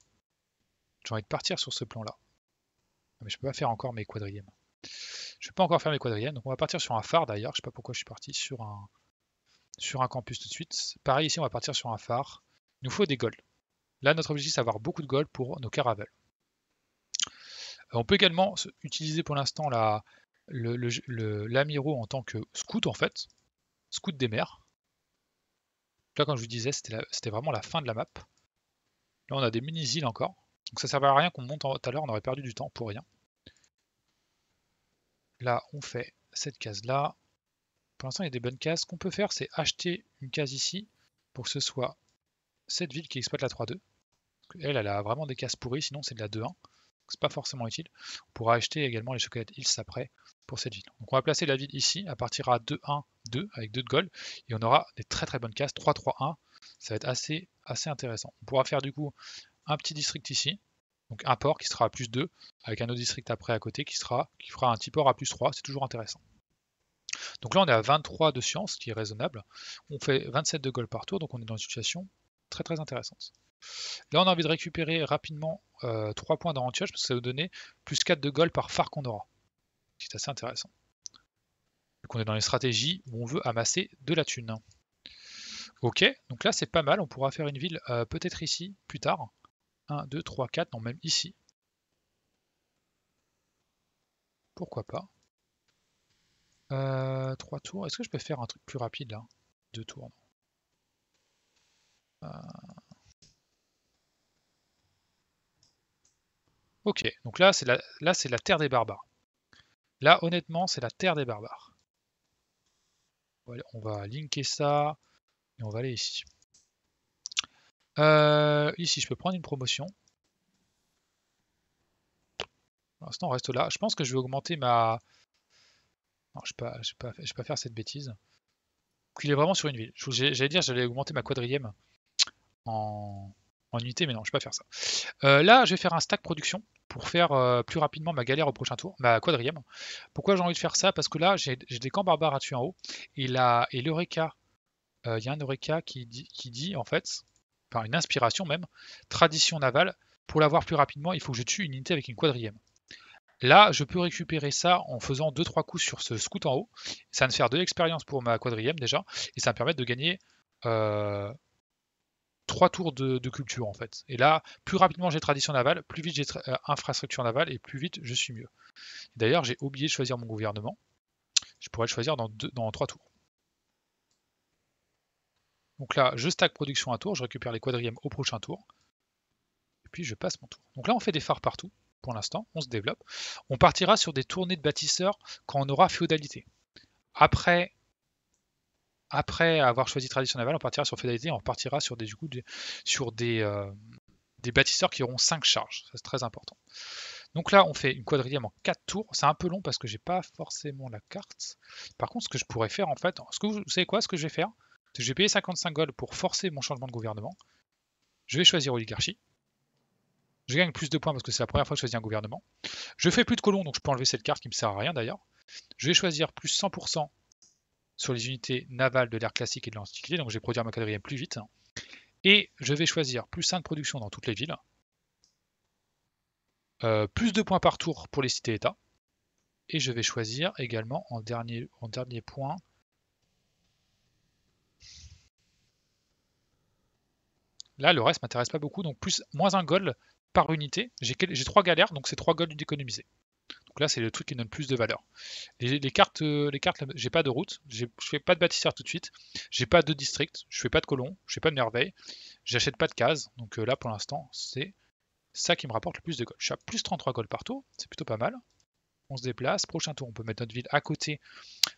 J'ai envie de partir sur ce plan-là. Ah, mais je peux pas faire encore mes quadrièmes. Je vais pas encore faire mes quadriennes, donc on va partir sur un phare d'ailleurs. Je sais pas pourquoi je suis parti sur un, campus tout de suite. Pareil ici, on va partir sur un phare. Il nous faut des golds. Là, notre objectif, c'est d'avoir beaucoup de gold pour nos caravelles. Euh, on peut également utiliser pour l'instant l'amiro en tant que scout, en fait. Scout des mers. Là, comme je vous disais, c'était vraiment la fin de la map. Là, on a des mini-îles encore. Donc ça servait à rien qu'on monte tout à l'heure, on aurait perdu du temps pour rien. Là, on fait cette case-là. Pour l'instant, il y a des bonnes cases. Ce qu'on peut faire, c'est acheter une case ici pour que ce soit cette ville qui exploite la 3-2. Elle, elle a vraiment des cases pourries, sinon c'est de la 2-1. C'est pas forcément utile. On pourra acheter également les chocolates Hills après pour cette ville. Donc on va placer la ville ici à partir à 2-1-2 avec 2 de gold et on aura des très très bonnes cases 3-3-1. Ça va être assez, assez intéressant. On pourra faire du coup un petit district ici donc un port qui sera à plus 2, avec un autre district après à côté qui, sera, qui fera un petit port à plus 3, c'est toujours intéressant. Donc là on est à 23 de science, ce qui est raisonnable. On fait 27 de gold par tour, donc on est dans une situation très très intéressante. Là on a envie de récupérer rapidement 3 euh, points d'avantage, parce que ça va donner plus 4 de gold par phare qu'on aura. C'est assez intéressant. Donc on est dans les stratégies où on veut amasser de la thune. Ok, donc là c'est pas mal, on pourra faire une ville euh, peut-être ici plus tard. 1, 2, 3, 4, non même ici. Pourquoi pas. 3 euh, tours, est-ce que je peux faire un truc plus rapide là 2 tours, non. Euh. Ok, donc là c'est la, la terre des barbares. Là honnêtement c'est la terre des barbares. On va linker ça et on va aller ici. Euh, ici, je peux prendre une promotion. Pour on reste là. Je pense que je vais augmenter ma... Non, je ne vais, pas faire cette bêtise. Il est vraiment sur une ville. J'allais dire, j'allais augmenter ma quadrième en, unité, mais non, je ne vais pas faire ça. Euh, là, je vais faire un stack production pour faire euh, plus rapidement ma galère au prochain tour, ma quadrième Pourquoi j'ai envie de faire ça Parce que là, j'ai des camps barbares à tuer en haut. Et, là, et l'Eureka, il y a un Eureka qui qui dit en fait, par une inspiration même, tradition navale. Pour l'avoir plus rapidement, il faut que je tue une unité avec une quadrième. Là, je peux récupérer ça en faisant 2-3 coups sur ce scout en haut. Ça va me faire de l'expérience pour ma quadrième déjà, et ça me permet de gagner 3 euh, tours de, culture en fait. Et là, plus rapidement j'ai tradition navale, plus vite j'ai euh, infrastructure navale, et plus vite je suis mieux. D'ailleurs, j'ai oublié de choisir mon gouvernement. Je pourrais le choisir dans, dans 3 tours. Donc là, je stack production à tour, je récupère les quadrièmes au prochain tour. Et puis je passe mon tour. Donc là, on fait des phares partout pour l'instant, on se développe. On partira sur des tournées de bâtisseurs quand on aura féodalité. Après, après avoir choisi tradition navale, on partira sur féodalité, on repartira sur des, sur euh, des, bâtisseurs qui auront 5 charges. C'est très important. Donc là, on fait une quadrième en 4 tours. C'est un peu long parce que j'ai pas forcément la carte. Par contre, ce que je pourrais faire, en fait, ce que vous savez quoi, ce que je vais faire, je vais payer 55 gold pour forcer mon changement de gouvernement. Je vais choisir oligarchie. Je gagne plus de points parce que c'est la première fois que je choisis un gouvernement. Je fais plus de colons, donc je peux enlever cette carte qui me sert à rien d'ailleurs. Je vais choisir plus 100% sur les unités navales de l'ère classique et de l'antiquité, donc je vais produire ma quadrième plus vite. Et je vais choisir plus 5 de production dans toutes les villes. Euh, plus de points par tour pour les cités-états. Et je vais choisir également en dernier point Là, le reste m'intéresse pas beaucoup, donc plus moins un goal par unité. J'ai trois galères, donc c'est trois golds d'économiser. Donc là, c'est le truc qui donne plus de valeur. Les, cartes, les cartes euh, j'ai pas de route, je fais pas de bâtisseur tout de suite, j'ai pas de district, je fais pas de colon, je fais pas de merveille, j'achète pas de cases. Donc euh, là, pour l'instant, c'est ça qui me rapporte le plus de gold. Je suis à plus 33 gold par tour, c'est plutôt pas mal. On se déplace, prochain tour, on peut mettre notre ville à côté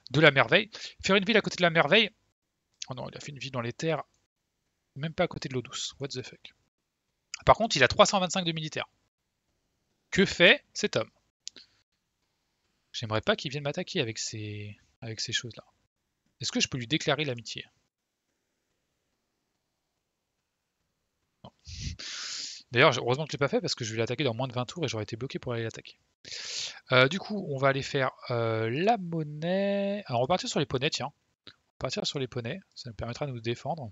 de la merveille. Faire une ville à côté de la merveille, oh non, il a fait une ville dans les terres, même pas à côté de l'eau douce. What the fuck. Par contre, il a 325 de militaires. Que fait cet homme J'aimerais pas qu'il vienne m'attaquer avec ces, avec choses-là. Est-ce que je peux lui déclarer l'amitié D'ailleurs, heureusement que je l'ai pas fait parce que je vais l'attaquer dans moins de 20 tours et j'aurais été bloqué pour aller l'attaquer. Euh, du coup, on va aller faire euh, la monnaie. Alors, on va partir sur les poneys, tiens. On va partir sur les poneys, ça nous permettra de nous défendre.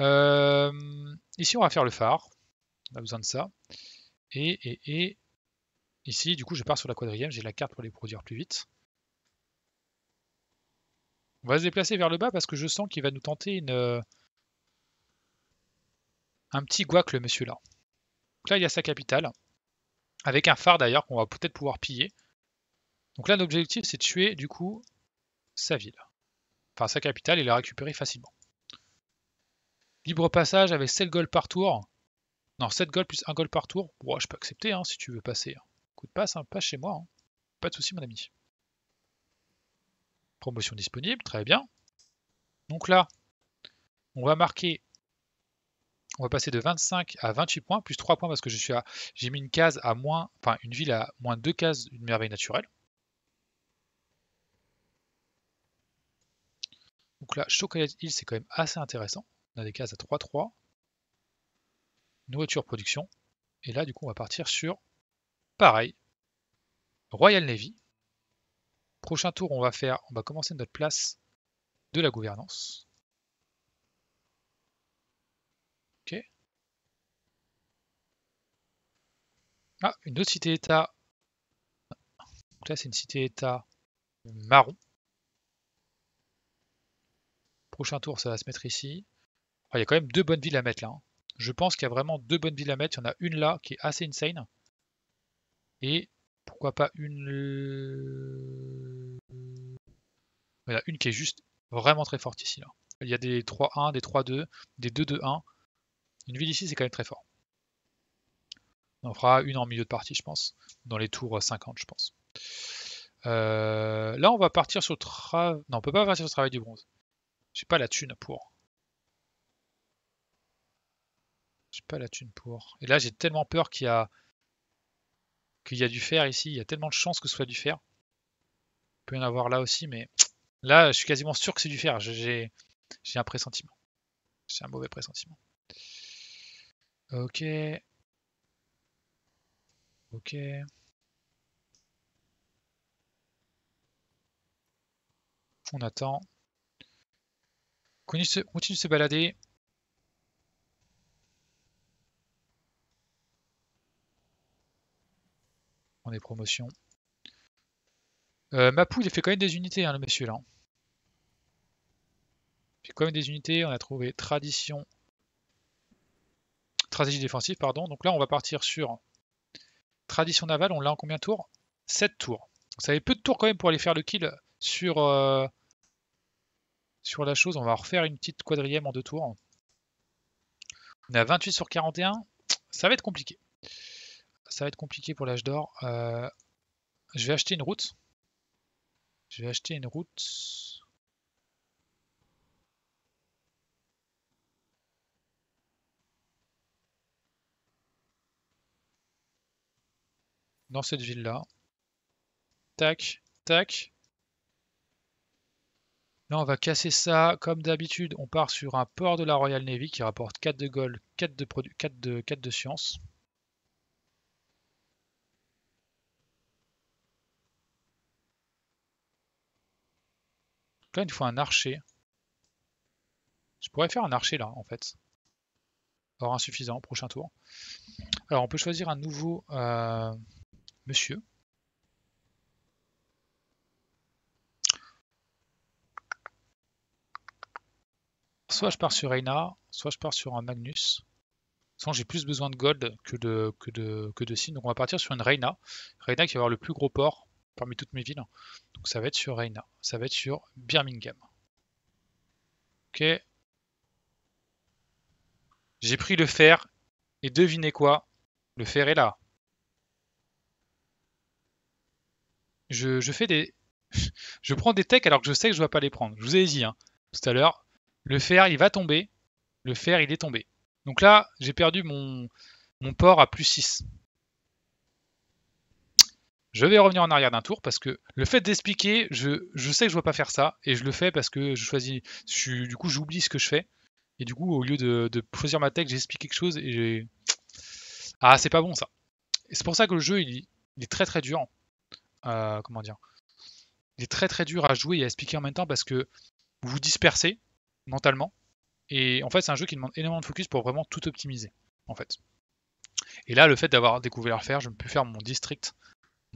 Euh, ici, on va faire le phare. On a besoin de ça. Et, ici, du coup, je pars sur la quadrième. J'ai la carte pour les produire plus vite. On va se déplacer vers le bas parce que je sens qu'il va nous tenter une... Euh, un petit guac, le monsieur là. là, il y a sa capitale. Avec un phare d'ailleurs qu'on va peut-être pouvoir piller. Donc là, l'objectif, c'est de tuer du coup sa ville. Enfin, sa capitale et la récupérer facilement. Libre passage avec 7 goals par tour. Non, 7 goals plus 1 goal par tour. Bon, je peux accepter hein, si tu veux passer. Hein. Coup de passe, hein, pas chez moi. Pas de souci, mon ami. Promotion disponible, très bien. Donc là, on va marquer. On va passer de 25 à 28 points, plus 3 points parce que je suis à. J'ai mis une case à moins. Enfin, une ville à moins 2 cases d'une merveille naturelle. Donc là, Chocolate Hill, c'est quand même assez intéressant des cases à 3-3, nourriture production, et là du coup on va partir sur, pareil, Royal Navy. Prochain tour on va faire, on va commencer notre place de la gouvernance. Ok. Ah, une autre cité-état. Donc là c'est une cité-état marron prochain tour, ça va se mettre ici. Ah, il y a quand même deux bonnes villes à mettre là. Hein. Je pense qu'il y a vraiment deux bonnes villes à mettre. Il y en a une là qui est assez insane. Et pourquoi pas une. Il une qui est juste vraiment très forte ici. Là. Il y a des 3-1, des 3-2, des 2-2-1. Une ville ici, c'est quand même très fort. On fera une en milieu de partie, je pense. Dans les tours 50, je pense. Euh, là, on va partir sur... travail. Non, on peut pas partir sur le travail du bronze. J'ai pas la thune pour. la thune pour. Et là, j'ai tellement peur qu'il y a qu'il y a du fer ici. Il y a tellement de chances que ce soit du fer. peut y en avoir là aussi, mais là, je suis quasiment sûr que c'est du fer. J'ai un pressentiment. c'est un mauvais pressentiment. Ok. Ok. On attend. Continue continue de se balader. des promotions. Euh, Mapou, il fait quand même des unités, hein, le monsieur là. Il fait quand même des unités. On a trouvé tradition, stratégie défensive, pardon. Donc là, on va partir sur tradition navale. On l'a en combien de tours 7 tours. vous ça peu de tours quand même pour aller faire le kill sur, euh, sur la chose. On va refaire une petite quadrième en deux tours. On est à 28 sur 41. Ça va être compliqué ça va être compliqué pour l'âge d'or. Euh, je vais acheter une route. Je vais acheter une route. Dans cette ville-là. Tac, tac. Là, on va casser ça. Comme d'habitude, on part sur un port de la Royal Navy qui rapporte 4 de gold, 4 de, 4 de, 4 de science. Donc là, il faut un archer. Je pourrais faire un archer là, en fait. Or, insuffisant, prochain tour. Alors, on peut choisir un nouveau euh, monsieur. Soit je pars sur Reina, soit je pars sur un Magnus. Sans j'ai plus besoin de gold que de, que de, que de signes. Donc on va partir sur une Reina. Reina qui va avoir le plus gros port parmi toutes mes villes. Donc ça va être sur Reina, ça va être sur Birmingham. Ok. J'ai pris le fer, et devinez quoi Le fer est là. Je, fais des. je prends des techs alors que je sais que je ne dois pas les prendre. Je vous ai dit hein, tout à l'heure, le fer il va tomber. Le fer il est tombé. Donc là, j'ai perdu mon, mon port à plus 6 je vais revenir en arrière d'un tour parce que le fait d'expliquer, je, sais que je ne dois pas faire ça et je le fais parce que je choisis. du coup, j'oublie ce que je fais. Et du coup, au lieu de, choisir ma tech, j'explique quelque chose et j'ai. Ah, c'est pas bon ça. Et c'est pour ça que le jeu, il, est très très dur. Euh, comment dire Il est très très dur à jouer et à expliquer en même temps parce que vous vous dispersez mentalement. Et en fait, c'est un jeu qui demande énormément de focus pour vraiment tout optimiser. En fait. Et là, le fait d'avoir découvert faire, je me peux faire mon district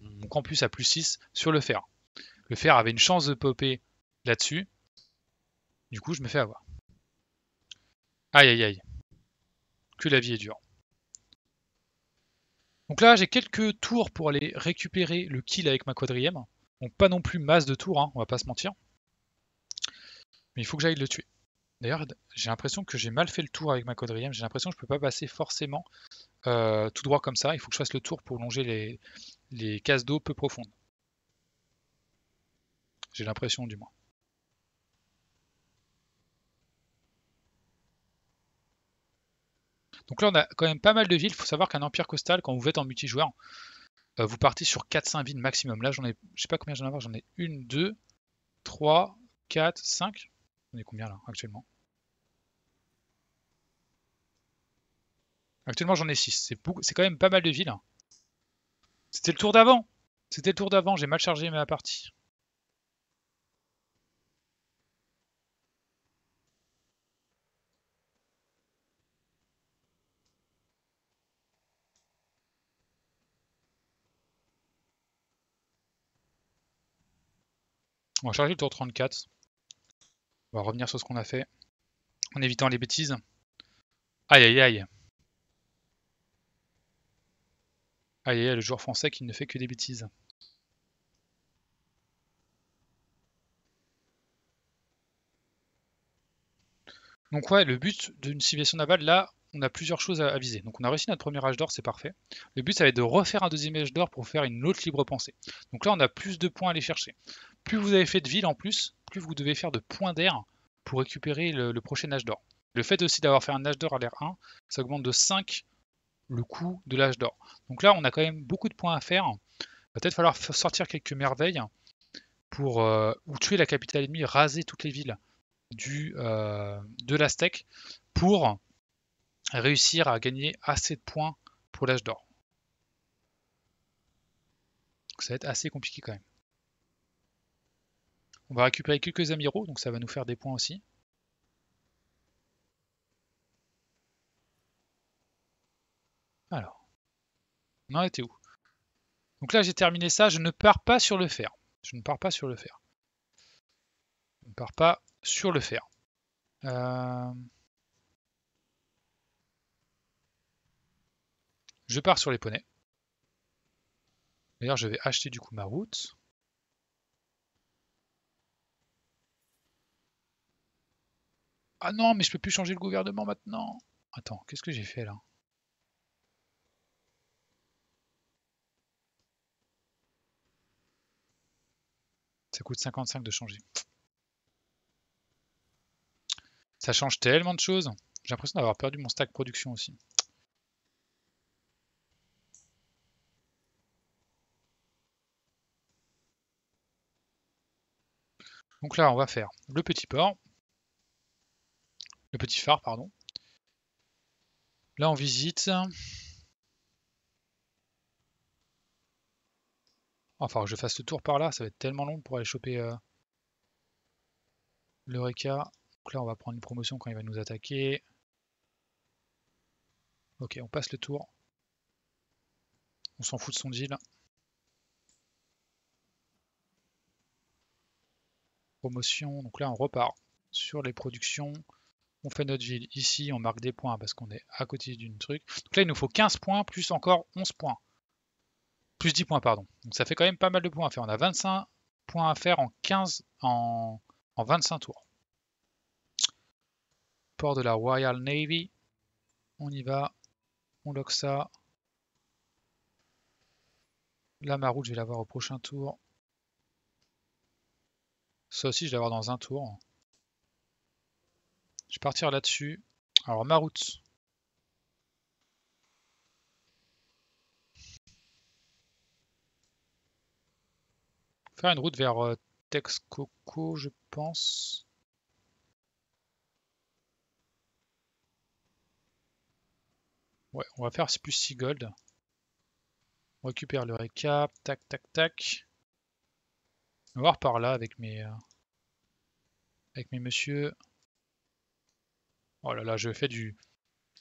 mon campus à plus 6 sur le fer. Le fer avait une chance de popper là-dessus. Du coup, je me fais avoir. Aïe aïe aïe. Que la vie est dure. Donc là, j'ai quelques tours pour aller récupérer le kill avec ma quadrième. Donc pas non plus masse de tours, hein, on va pas se mentir. Mais il faut que j'aille le tuer. D'ailleurs, j'ai l'impression que j'ai mal fait le tour avec ma quadrième. J'ai l'impression que je peux pas passer forcément euh, tout droit comme ça. Il faut que je fasse le tour pour longer les, les cases d'eau peu profondes. J'ai l'impression du moins. Donc là, on a quand même pas mal de villes. Il faut savoir qu'un empire costal, quand vous êtes en multijoueur, euh, vous partez sur 4-5 villes maximum. Là, j'en ai, je sais pas combien j'en ai, j'en ai une, deux, 3, 4, 5. On est combien là actuellement Actuellement, j'en ai 6. C'est quand même pas mal de villes. Hein. C'était le tour d'avant. C'était le tour d'avant, j'ai mal chargé ma partie. On va charger le tour 34. On va revenir sur ce qu'on a fait en évitant les bêtises. Aïe aïe aïe. Aïe, le joueur français qui ne fait que des bêtises. Donc ouais, le but d'une civilisation navale, là, on a plusieurs choses à, viser. Donc on a réussi notre premier âge d'or, c'est parfait. Le but, ça va être de refaire un deuxième âge d'or pour faire une autre libre pensée. Donc là, on a plus de points à aller chercher. Plus vous avez fait de villes en plus, plus vous devez faire de points d'air pour récupérer le, prochain âge d'or. Le fait aussi d'avoir fait un âge d'or à l'air 1, ça augmente de 5 le coût de l'âge d'or. Donc là, on a quand même beaucoup de points à faire. peut-être falloir sortir quelques merveilles pour euh, ou tuer la capitale ennemie, raser toutes les villes du, euh, de l'Aztec pour réussir à gagner assez de points pour l'âge d'or. Ça va être assez compliqué quand même. On va récupérer quelques amiraux, donc ça va nous faire des points aussi. Alors, on en était où Donc là, j'ai terminé ça. Je ne pars pas sur le fer. Je ne pars pas sur le fer. Je ne pars pas sur le fer. Euh. Je pars sur les poneys. D'ailleurs, je vais acheter du coup ma route. Ah non, mais je peux plus changer le gouvernement maintenant. Attends, qu'est-ce que j'ai fait là Ça coûte 55 de changer. Ça change tellement de choses. J'ai l'impression d'avoir perdu mon stack production aussi. Donc là, on va faire le petit port, le petit phare, pardon. Là, on visite. Ah, enfin, je fasse le tour par là, ça va être tellement long pour aller choper euh, le Donc là, on va prendre une promotion quand il va nous attaquer. Ok, on passe le tour. On s'en fout de son deal. Promotion, donc là on repart sur les productions. On fait notre ville ici, on marque des points parce qu'on est à côté d'une truc. Donc là il nous faut 15 points plus encore 11 points. Plus 10 points, pardon. Donc ça fait quand même pas mal de points à faire. On a 25 points à faire en, 15, en, 25 tours. Port de la Royal Navy. On y va. On lock ça. La route, je vais l'avoir au prochain tour. Ça aussi, je vais l'avoir dans un tour. Je vais partir là-dessus. Alors, ma route. faire une route vers euh, Texcoco, je pense. Ouais, on va faire plus 6 gold. On récupère le récap, tac, tac, tac. On va voir par là avec mes... Euh, avec mes messieurs. Oh là là, je fais du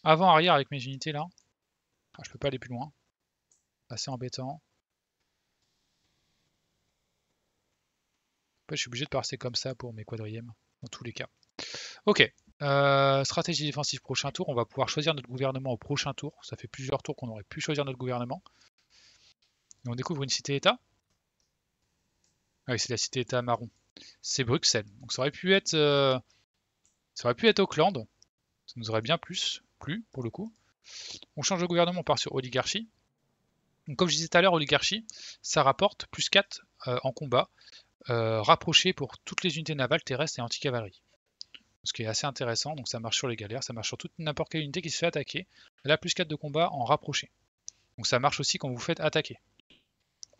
avant-arrière avec mes unités là. Ah, je peux pas aller plus loin. Assez embêtant. je suis obligé de passer comme ça pour mes quadrièmes, dans tous les cas. Ok. Euh, stratégie défensive prochain tour. On va pouvoir choisir notre gouvernement au prochain tour. Ça fait plusieurs tours qu'on aurait pu choisir notre gouvernement. on découvre une cité-état. Ah oui, c'est la cité-état marron. C'est Bruxelles. Donc ça aurait pu être, euh, ça aurait pu être Auckland. Ça nous aurait bien plus plus pour le coup. On change de gouvernement, on part sur oligarchie. Donc, comme je disais tout à l'heure, oligarchie, ça rapporte plus 4 euh, en combat. Euh, rapprocher pour toutes les unités navales, terrestres et anti-cavalerie. Ce qui est assez intéressant, donc ça marche sur les galères, ça marche sur toute n'importe quelle unité qui se fait attaquer. Là, plus 4 de combat en rapprocher Donc ça marche aussi quand vous faites attaquer.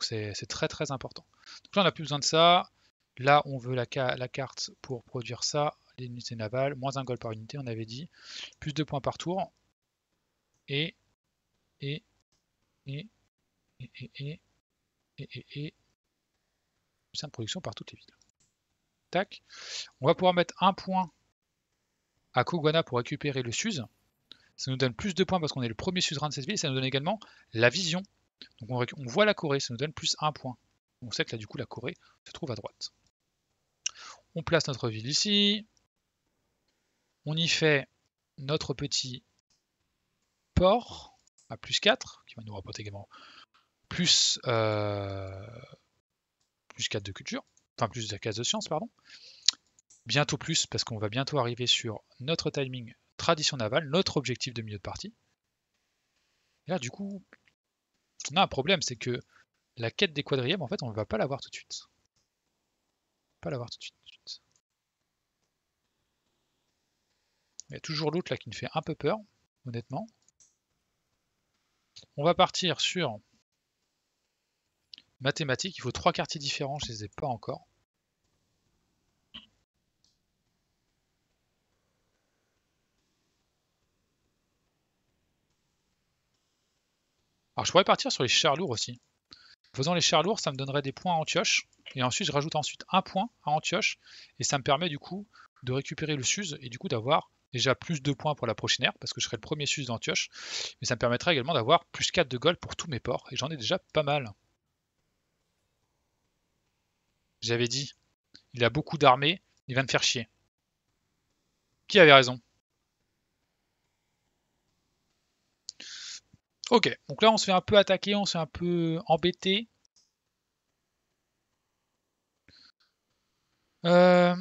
c'est très très important. Donc là on n'a plus besoin de ça. Là on veut la, carte pour produire ça, les unités navales, moins un goal par unité, on avait dit, plus de points par tour. et et et et et et, de production par toutes les villes. Tac. On va pouvoir mettre un point à Koguana pour récupérer le Suze. Ça nous donne plus de points parce qu'on est le premier suzerain de cette ville. Ça nous donne également la vision. Donc on, voit la Corée, ça nous donne plus un point. On sait que là, du coup, la Corée se trouve à droite. On place notre ville ici. On y fait notre petit port à plus 4, qui va nous rapporter également plus euh, plus 4 de culture, enfin plus de cases de science, pardon. Bientôt plus, parce qu'on va bientôt arriver sur notre timing tradition navale, notre objectif de milieu de partie. Et là, du coup, on a un problème, c'est que la quête des quadrièmes, en fait, on ne va pas l'avoir tout de suite. Pas l'avoir tout de suite. Il y a toujours l'autre là qui me fait un peu peur, honnêtement. On va partir sur Mathématiques, il faut trois quartiers différents, je les ai pas encore. Alors je pourrais partir sur les chars lourds aussi. faisant les chars lourds, ça me donnerait des points à Antioche. Et ensuite, je rajoute ensuite un point à Antioche. Et ça me permet du coup de récupérer le sus et du coup d'avoir déjà plus de points pour la prochaine ère, parce que je serai le premier sus d'Antioche. Mais ça me permettrait également d'avoir plus 4 de gold pour tous mes ports. Et j'en ai déjà pas mal. J'avais dit, il a beaucoup d'armées, il va me faire chier. Qui avait raison Ok, donc là on se fait un peu attaquer, on se fait un peu embêter. Euh,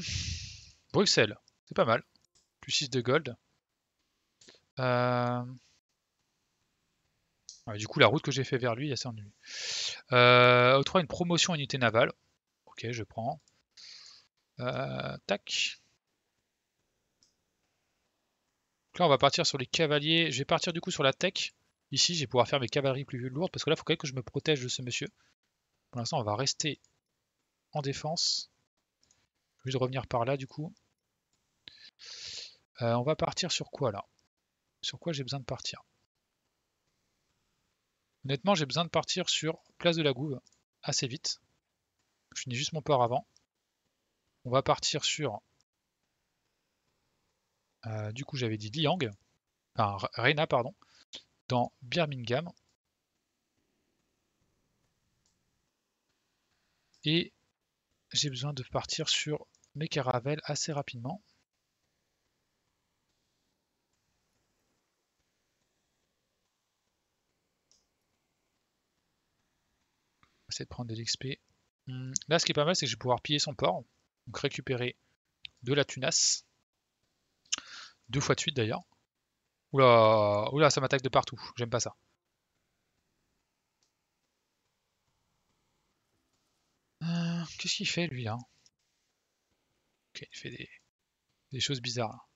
Bruxelles, c'est pas mal. Plus 6 de gold. Euh, du coup, la route que j'ai fait vers lui, il y a ça en lui. une promotion à unité navale. Ok, je prends. Euh, tac. là, on va partir sur les cavaliers. Je vais partir du coup sur la tech. Ici, je vais pouvoir faire mes cavaleries plus lourdes parce que là, il faut que je me protège de ce monsieur. Pour l'instant, on va rester en défense. Je vais revenir par là du coup. Euh, on va partir sur quoi là Sur quoi j'ai besoin de partir Honnêtement, j'ai besoin de partir sur Place de la Gouve assez vite. Je finis juste mon port avant. On va partir sur... Euh, du coup, j'avais dit Liang. Enfin, Reina, pardon. Dans Birmingham. Et j'ai besoin de partir sur mes caravelles assez rapidement. C'est de prendre de l'XP Hum, là, ce qui est pas mal, c'est que je vais pouvoir piller son port. Donc récupérer de la tunasse. Deux fois de suite d'ailleurs. Oula, oula, ça m'attaque de partout. J'aime pas ça. Euh, qu'est-ce qu'il fait lui là Ok, il fait des, choses bizarres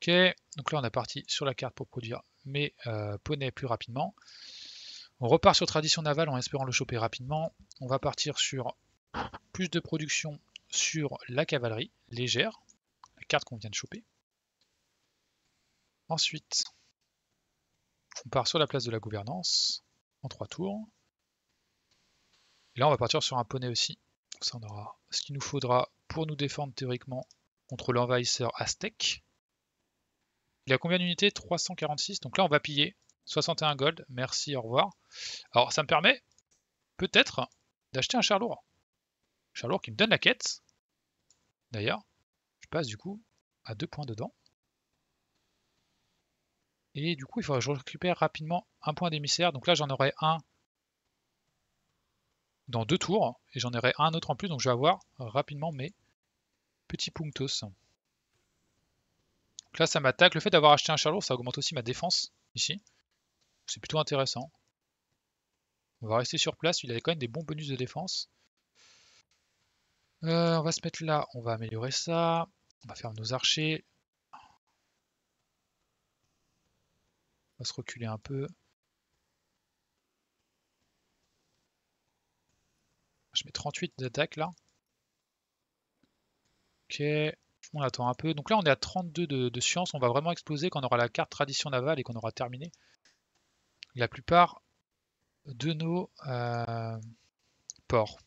Ok, donc là on est parti sur la carte pour produire mais euh, poney plus rapidement. On repart sur tradition navale en espérant le choper rapidement. On va partir sur plus de production sur la cavalerie légère, la carte qu'on vient de choper. Ensuite, on part sur la place de la gouvernance en trois tours. là, on va partir sur un poney aussi. Ça, on aura ce qu'il nous faudra pour nous défendre théoriquement contre l'envahisseur aztèque. Il a combien d'unités 346. Donc là, on va piller. 61 gold. Merci, au revoir. Alors, ça me permet peut-être d'acheter un char lourd. char lourd qui me donne la quête. D'ailleurs, je passe du coup à deux points dedans. Et du coup, il faudra que je récupère rapidement un point d'émissaire. Donc là, j'en aurai un dans deux tours. Et j'en aurai un autre en plus. Donc je vais avoir rapidement mes petits punctos. Donc là, ça m'attaque. Le fait d'avoir acheté un charlot ça augmente aussi ma défense ici. C'est plutôt intéressant. On va rester sur place. Il a quand même des bons bonus de défense. Euh, on va se mettre là. On va améliorer ça. On va faire nos archers. On va se reculer un peu. Je mets 38 d'attaque là. Ok on attend un peu. Donc là, on est à 32 de, science. On va vraiment exploser quand on aura la carte tradition navale et qu'on aura terminé. La plupart de nos euh, ports.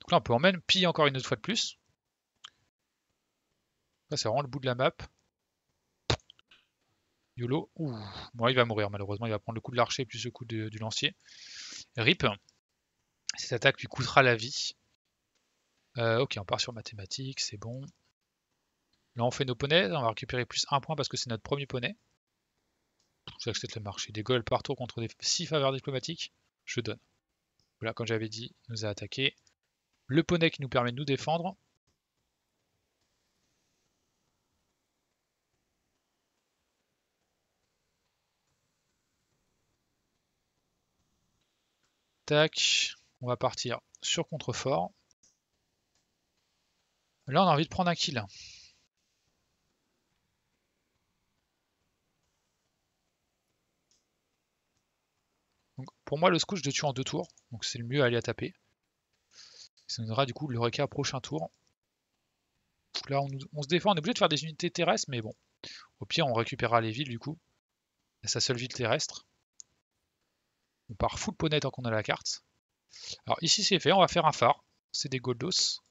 Donc là, on peut en même piller encore une autre fois de plus. Là, c'est vraiment le bout de la map. YOLO. Ouh, bon, il va mourir malheureusement. Il va prendre le coup de l'archer plus le coup du lancier. RIP. Cette attaque lui coûtera la vie. Euh, ok, on part sur mathématiques, c'est bon. Là, on fait nos poneys. On va récupérer plus un point parce que c'est notre premier poney. J'accepte le marché. Des goals partout contre des 6 faveurs diplomatiques. Je donne. Voilà, comme j'avais dit, nous a attaqué. Le poney qui nous permet de nous défendre. Tac. On va partir sur contrefort. Là, on a envie de prendre un kill. Pour moi, le Scouche je le tue en deux tours, donc c'est le mieux à aller à taper. Ça nous donnera du coup le au prochain tour. Là, on, se défend, on est obligé de faire des unités terrestres, mais bon. Au pire, on récupérera les villes du coup. sa seule ville terrestre. On part full poney tant qu'on a la carte. Alors ici, c'est fait, on va faire un phare. C'est des Goldos.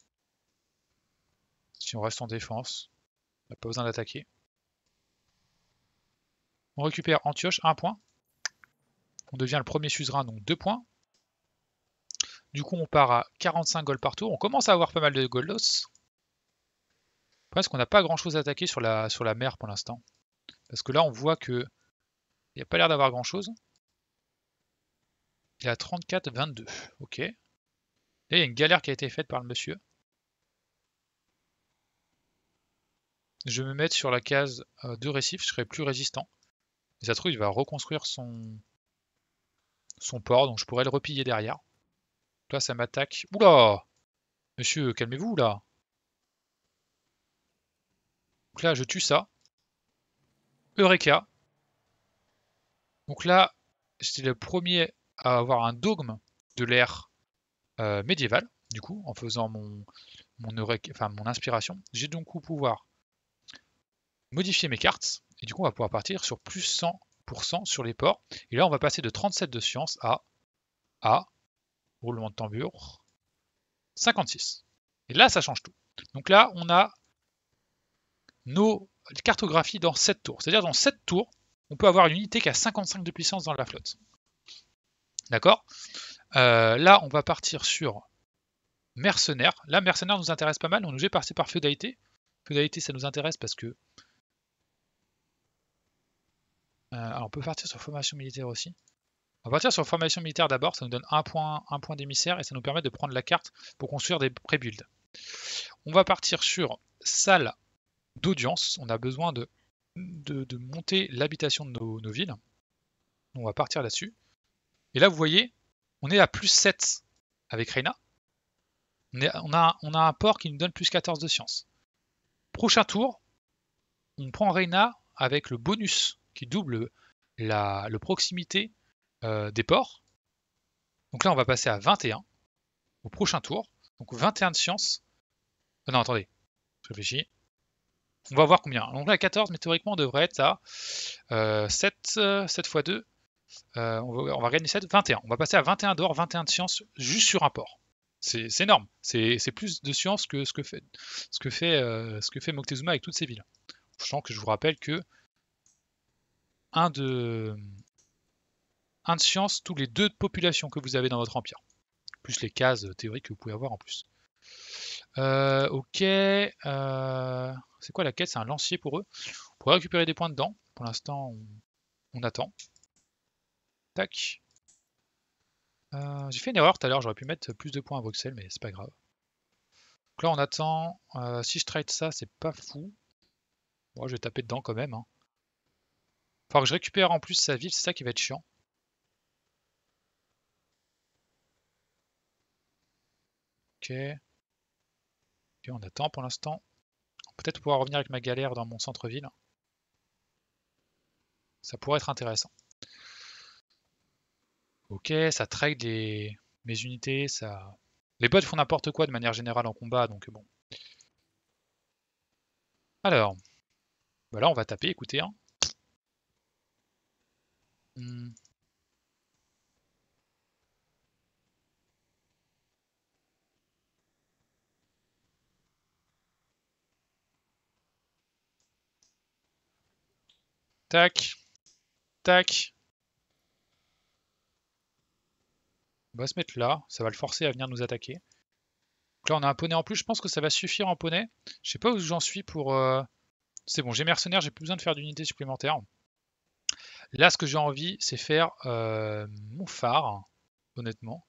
Si on reste en défense, on n'a pas besoin d'attaquer. On récupère Antioche, un point on devient le premier suzerain, donc 2 points. Du coup, on part à 45 goals par tour. On commence à avoir pas mal de goldos. parce qu'on n'a pas grand chose à attaquer sur la, sur la mer pour l'instant. Parce que là, on voit que il n'y a pas l'air d'avoir grand chose. Il a 34, 22. Ok. Là, il y a une galère qui a été faite par le monsieur. Je vais me mettre sur la case euh, de récif, je serai plus résistant. Mais ça trouve, il va reconstruire son, son port, donc je pourrais le repiller derrière. toi ça m'attaque. Oula Monsieur, calmez-vous, là Donc là, je tue ça. Eureka Donc là, j'étais le premier à avoir un dogme de l'ère euh, médiévale, du coup, en faisant mon, mon, eureka, enfin, mon inspiration. J'ai donc coup pouvoir modifier mes cartes, et du coup, on va pouvoir partir sur plus 100 sur les ports. Et là, on va passer de 37 de science à, à, roulement de tambour, 56. Et là, ça change tout. Donc là, on a nos cartographies dans 7 tours. C'est-à-dire dans 7 tours, on peut avoir une unité qui a 55 de puissance dans la flotte. D'accord euh, Là, on va partir sur mercenaires. Là, mercenaire nous intéresse pas mal. On nous est passé par feudalité feudalité ça nous intéresse parce que euh, on peut partir sur formation militaire aussi. On va partir sur formation militaire d'abord, ça nous donne un point, un point d'émissaire et ça nous permet de prendre la carte pour construire des pré-builds. On va partir sur salle d'audience. On a besoin de, de, monter l'habitation de nos, villes. On va partir là-dessus. Et là, vous voyez, on est à plus 7 avec Reina. On, a, on a un port qui nous donne plus 14 de science. Prochain tour, on prend Reina avec le bonus qui double la, proximité euh, des ports. Donc là, on va passer à 21 au prochain tour. Donc 21 de science. Euh, non, attendez, je réfléchis. On va voir combien. Donc là, 14, mais on devrait être à 7, 7 x 2. on, va, gagner 7, 21. On va passer à 21 d'or, 21 de science juste sur un port. C'est énorme. C'est plus de science que ce que fait, ce que fait euh, Moctezuma avec toutes ses villes. Sachant que je vous rappelle que un de, science tous les deux populations que vous avez dans votre empire, plus les cases théoriques que vous pouvez avoir en plus. Euh, ok, euh, c'est quoi la quête C'est un lancier pour eux. On pourrait récupérer des points dedans. Pour l'instant, on, attend. Tac. Euh, j'ai fait une erreur tout à l'heure, j'aurais pu mettre plus de points à Bruxelles, mais c'est pas grave. là, on attend. si je trade ça, c'est pas fou. Bon, je vais taper dedans quand même. Hein que je récupère en plus sa ville, c'est ça qui va être chiant. Ok. Et on attend pour l'instant. Peut-être pouvoir revenir avec ma galère dans mon centre-ville. Ça pourrait être intéressant. Ok, ça traque les mes unités, ça... Les bots font n'importe quoi de manière générale en combat, donc bon. Alors, voilà, bah on va taper, écoutez. Hein. Hmm. Tac. Tac. On va se mettre là. Ça va le forcer à venir nous attaquer. Donc là, on a un poney en plus. Je pense que ça va suffire en poney. Je sais pas où j'en suis pour... Euh, C'est bon, j'ai mercenaire, j'ai plus besoin de faire d'unités supplémentaire Là, ce que j'ai envie, c'est faire euh, mon phare, honnêtement.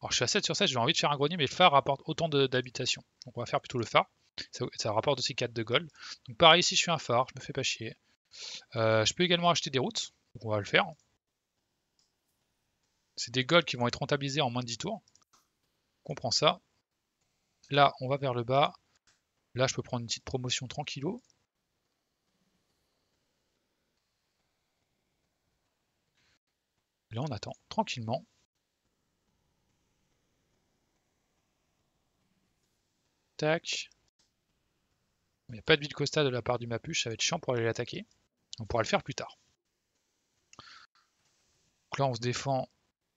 Alors, je suis à 7 sur 7, j'ai envie de faire un grenier, mais le phare rapporte autant d'habitations. Donc, on va faire plutôt le phare. Ça, rapporte aussi 4 de gold. Donc, pareil, ici, je suis un phare, je me fais pas chier. Euh, je peux également acheter des routes. Donc, on va le faire. C'est des golds qui vont être rentabilisés en moins de 10 tours. On prend ça. Là, on va vers le bas. Là, je peux prendre une petite promotion tranquillo. Là, on attend tranquillement. Tac. Il n'y a pas de ville Costa de la part du Mapuche, ça va être chiant pour aller l'attaquer. On pourra le faire plus tard. Donc là, on se défend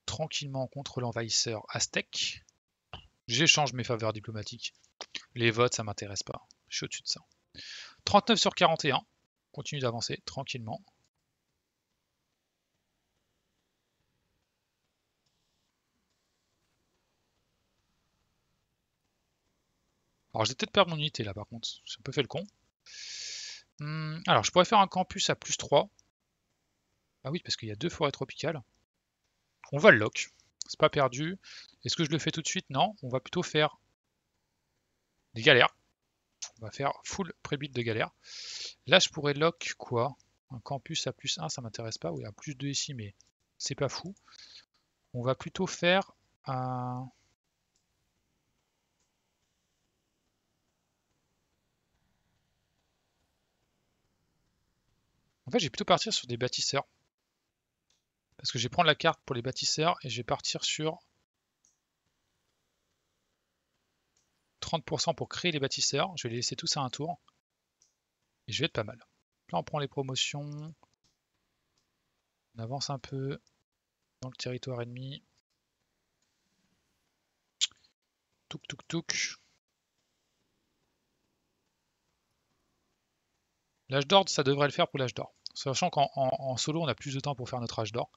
tranquillement contre l'envahisseur aztèque. J'échange mes faveurs diplomatiques. Les votes, ça m'intéresse pas. Je suis au-dessus de ça. 39 sur 41. Continue d'avancer tranquillement. Alors, j'ai peut-être perdu mon unité là, par contre. J'ai un peu fait le con. Hmm, alors, je pourrais faire un campus à plus 3. Ah oui, parce qu'il y a deux forêts tropicales. On va le lock. C'est pas perdu. Est-ce que je le fais tout de suite Non. On va plutôt faire des galères. On va faire full pré de galères. Là, je pourrais lock quoi Un campus à plus 1, ça m'intéresse pas. Oui, à plus 2 ici, mais c'est pas fou. On va plutôt faire un... En fait, je vais plutôt partir sur des bâtisseurs. Parce que je vais prendre la carte pour les bâtisseurs et je vais partir sur 30% pour créer les bâtisseurs. Je vais les laisser tous à un tour. Et je vais être pas mal. Là, on prend les promotions. On avance un peu dans le territoire ennemi. Touk touk touk. L'âge d'or, ça devrait le faire pour l'âge d'or. Sachant qu'en solo, on a plus de temps pour faire notre âge d'or.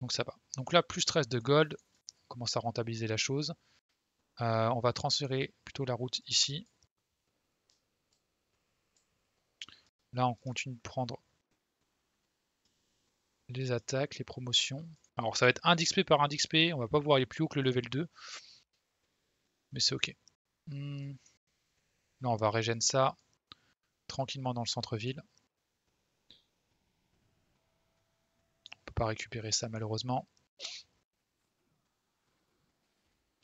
Donc ça va. Donc là, plus 13 de gold. On commence à rentabiliser la chose. Euh, on va transférer plutôt la route ici. Là, on continue de prendre les attaques, les promotions. Alors, ça va être 1 d'XP par 1 d'XP. On va pas pouvoir aller plus haut que le level 2. Mais c'est OK. Hmm. Là, on va régénérer ça tranquillement dans le centre-ville. On peut pas récupérer ça malheureusement.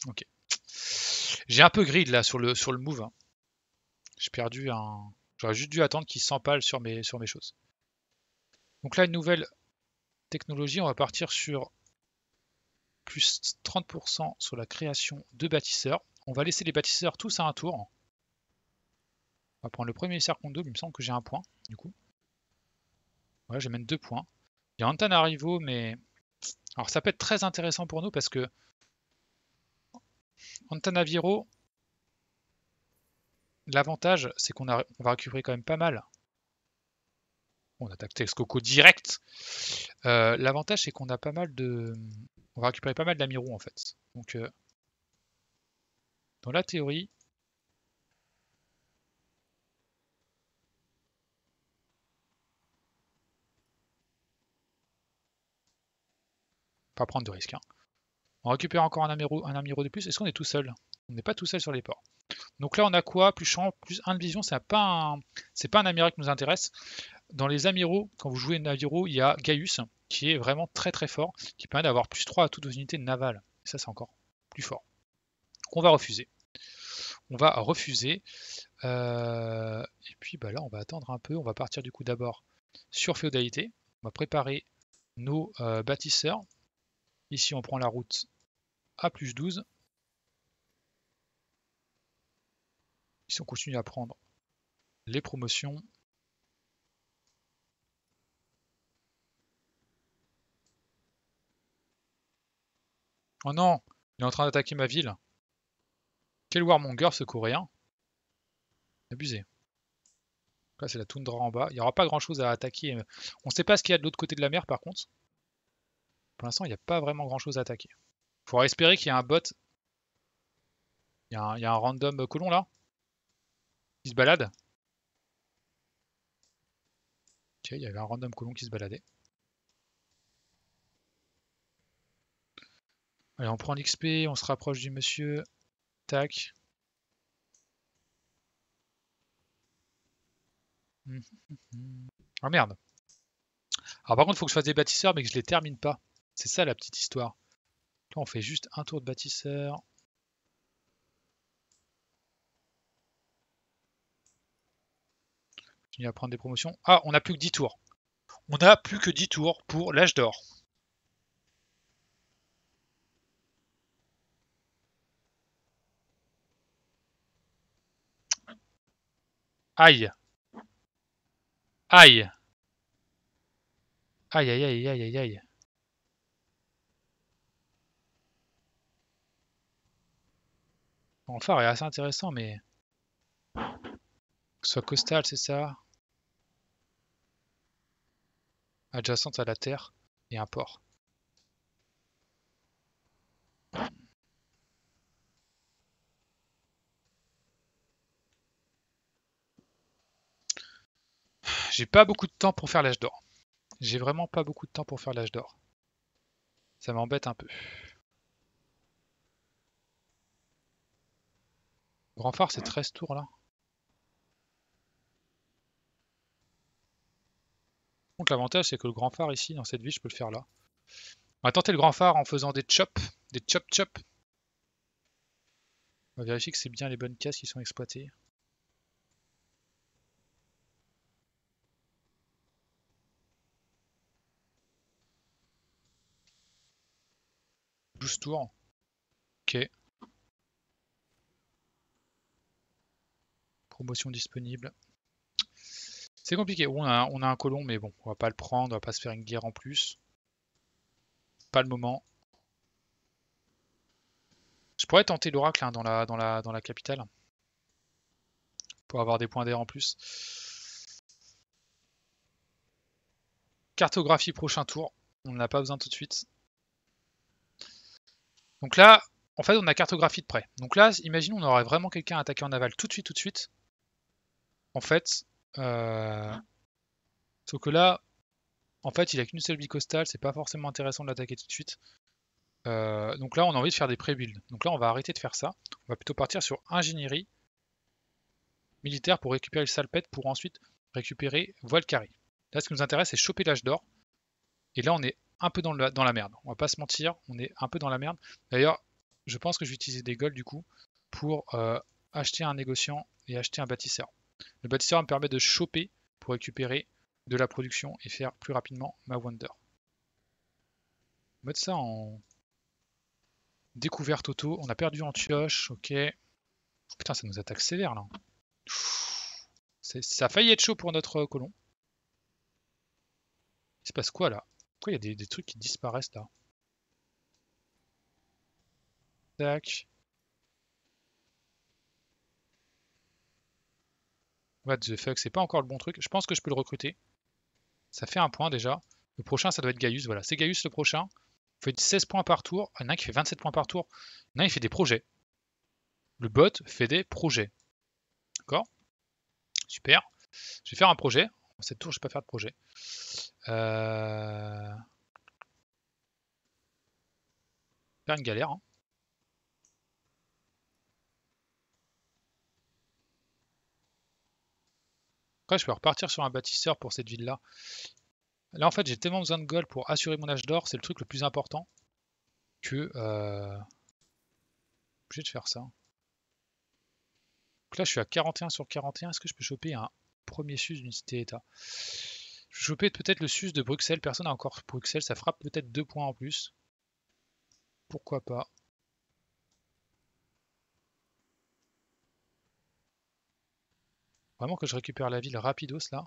Ok. J'ai un peu grid là sur le, sur le move. Hein. J'ai perdu un... J'aurais juste dû attendre qu'il s'empale sur mes, sur mes choses. Donc là, une nouvelle technologie, on va partir sur plus 30% sur la création de bâtisseurs. On va laisser les bâtisseurs tous à un tour. On va bah, prendre le premier cercle double, il me semble que j'ai un point, du coup. Ouais, j'ai même deux points. Il y a mais... Alors ça peut être très intéressant pour nous parce que... Antanaviro, l'avantage, c'est qu'on va récupérer quand même pas mal. On attaque Texcoco direct. Euh, l'avantage, c'est qu'on a pas mal de... On va récupérer pas mal d'Amiro, en fait. Donc, euh, dans la théorie, prendre de risques. Hein. On récupère encore un amiro, un amiro de plus. Est-ce qu'on est tout seul On n'est pas tout seul sur les ports. Donc là, on a quoi Plus champ, plus un de vision, c'est pas un, c'est pas un ami qui nous intéresse. Dans les amiraux, quand vous jouez amiro, il y a Gaius qui est vraiment très très fort, qui permet d'avoir plus 3 à toutes vos unités navales. ça, c'est encore plus fort. On va refuser. On va refuser. Euh, et puis bah là, on va attendre un peu. On va partir du coup d'abord sur féodalité. On va préparer nos euh, bâtisseurs. Ici, on prend la route à plus 12. Ici, on continue à prendre les promotions. Oh non Il est en train d'attaquer ma ville. Quel warmonger ce coréen Abusé. Là, c'est la toundra en bas. Il n'y aura pas grand-chose à attaquer. On ne sait pas ce qu'il y a de l'autre côté de la mer, par contre. Pour l'instant, il n'y a pas vraiment grand-chose à attaquer. Il faudra espérer qu'il y a un bot. Il y, a un, random colon là qui se balade. Ok, il y avait un random colon qui se baladait. Allez, on prend l'XP, on se rapproche du monsieur. Tac. Ah merde. Alors par contre, il faut que je fasse des bâtisseurs, mais que je les termine pas. C'est ça la petite histoire. on fait juste un tour de bâtisseur. Je à prendre des promotions. Ah, on n'a plus que 10 tours. On n'a plus que 10 tours pour l'âge d'or. Aïe. Aïe. Aïe, aïe, aïe, aïe, aïe, aïe. enfin phare est assez intéressant, mais... Que ce soit costal, c'est ça Adjacente à la terre et un port. J'ai pas beaucoup de temps pour faire l'âge d'or. J'ai vraiment pas beaucoup de temps pour faire l'âge d'or. Ça m'embête un peu. grand phare, c'est 13 tours là. Donc l'avantage, c'est que le grand phare ici, dans cette ville, je peux le faire là. On va tenter le grand phare en faisant des chops, des chop chop. On va vérifier que c'est bien les bonnes cases qui sont exploitées. tours. Ok. promotion disponible. C'est compliqué. On a, on a un colon, mais bon, on va pas le prendre, on va pas se faire une guerre en plus. Pas le moment. Je pourrais tenter l'oracle hein, dans, la, dans, la, dans la capitale. Pour avoir des points d'air en plus. Cartographie prochain tour. On n'a pas besoin tout de suite. Donc là, en fait, on a cartographie de près. Donc là, imagine, on aurait vraiment quelqu'un attaqué en aval tout de suite, tout de suite en fait. Euh, hein sauf que là, en fait, il a qu'une seule bicostale, c'est pas forcément intéressant de l'attaquer tout de suite. Euh, donc là, on a envie de faire des pré-builds. Donc là, on va arrêter de faire ça. On va plutôt partir sur ingénierie militaire pour récupérer le salpette pour ensuite récupérer voile Là, ce qui nous intéresse, c'est choper l'âge d'or. Et là, on est un peu dans, la merde. On va pas se mentir, on est un peu dans la merde. D'ailleurs, je pense que je vais utiliser des golds du coup pour euh, acheter un négociant et acheter un bâtisseur. Le bâtisseur me permet de choper pour récupérer de la production et faire plus rapidement ma Wonder. Mettre ça en découverte auto. On a perdu Antioche, ok. Putain, ça nous attaque sévère là. Ça a failli être chaud pour notre colon. Il se passe quoi là Pourquoi il y a des, des trucs qui disparaissent là Tac. What the fuck, c'est pas encore le bon truc. Je pense que je peux le recruter. Ça fait un point déjà. Le prochain, ça doit être Gaius. Voilà, c'est Gaius le prochain. Il fait 16 points par tour. Il y en a un qui fait 27 points par tour. Il fait des projets. Le bot fait des projets. D'accord Super. Je vais faire un projet. Cette tour, je ne vais pas faire de projet. Euh... Faire une galère. Hein. je peux repartir sur un bâtisseur pour cette ville-là. Là, en fait, j'ai tellement besoin de gold pour assurer mon âge d'or, c'est le truc le plus important, que... j'ai euh, de faire ça. là, je suis à 41 sur 41. Est-ce que je peux choper un premier sus d'une cité-état Je peux choper peut-être le sus de Bruxelles. Personne n'a encore Bruxelles. Ça frappe peut-être deux points en plus. Pourquoi pas Vraiment que je récupère la ville rapidos cela.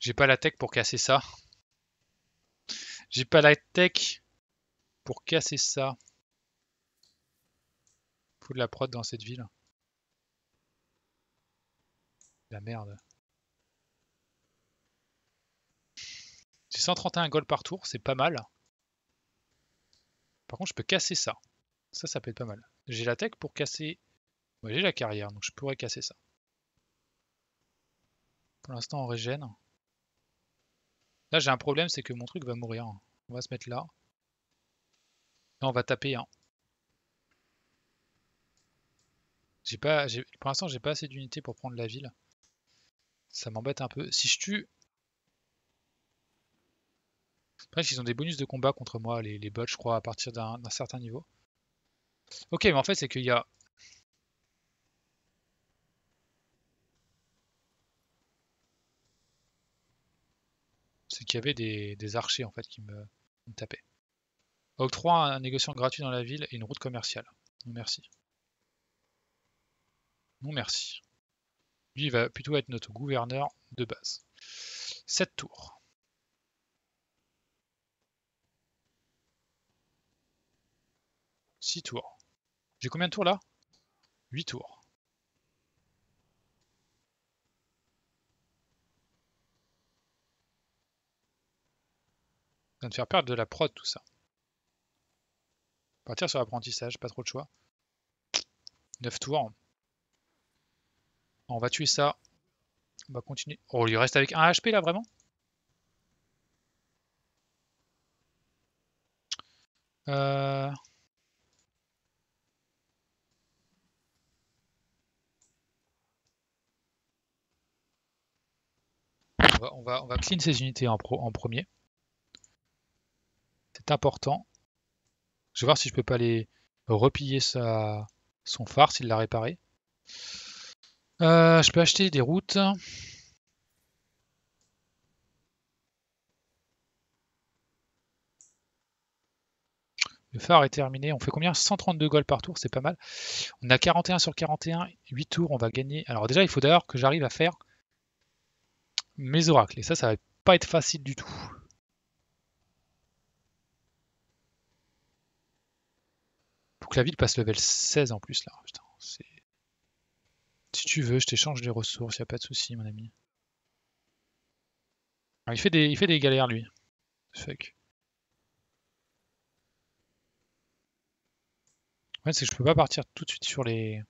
J'ai pas la tech pour casser ça. J'ai pas la tech pour casser ça. Faut de la prod dans cette ville la merde. C'est 131 gold par tour, c'est pas mal. Par contre, je peux casser ça. Ça, ça peut être pas mal. J'ai la tech pour casser... Moi J'ai la carrière, donc je pourrais casser ça. Pour l'instant, on régène. Là, j'ai un problème, c'est que mon truc va mourir. On va se mettre là. Là, on va taper hein. J'ai pas, pour l'instant, j'ai pas assez d'unités pour prendre la ville. Ça m'embête un peu. Si je tue... Après, ils ont des bonus de combat contre moi, les, les bots, je crois, à partir d'un certain niveau. Ok, mais en fait, c'est qu'il y a... C'est qu'il y avait des, archers, en fait, qui me, me tapaient. Octroie un négociant gratuit dans la ville et une route commerciale. Non merci. Non merci. Lui, va plutôt être notre gouverneur de base. 7 tours. 6 tours. J'ai combien de tours là 8 tours. Ça va me faire perdre de la prod tout ça. Partir sur l'apprentissage, pas trop de choix. 9 tours. On va tuer ça. On va continuer. Oh, il reste avec un HP là, vraiment euh, On va, on, va, clean ces unités en, en premier. C'est important. Je vais voir si je peux pas les replier son phare, s'il l'a réparé. Euh, je peux acheter des routes. Le phare est terminé. On fait combien 132 golds par tour, c'est pas mal. On a 41 sur 41, 8 tours, on va gagner. Alors déjà, il faut d'ailleurs que j'arrive à faire mes oracles. Et ça, ça va pas être facile du tout. Pour que la ville passe level 16 en plus là. Putain, c'est... Si tu veux, je t'échange des ressources, y a pas de souci, mon ami. Alors, ah, il, fait des, il fait des galères, lui. Fuck. Ouais, c'est que je peux pas partir tout de suite sur les...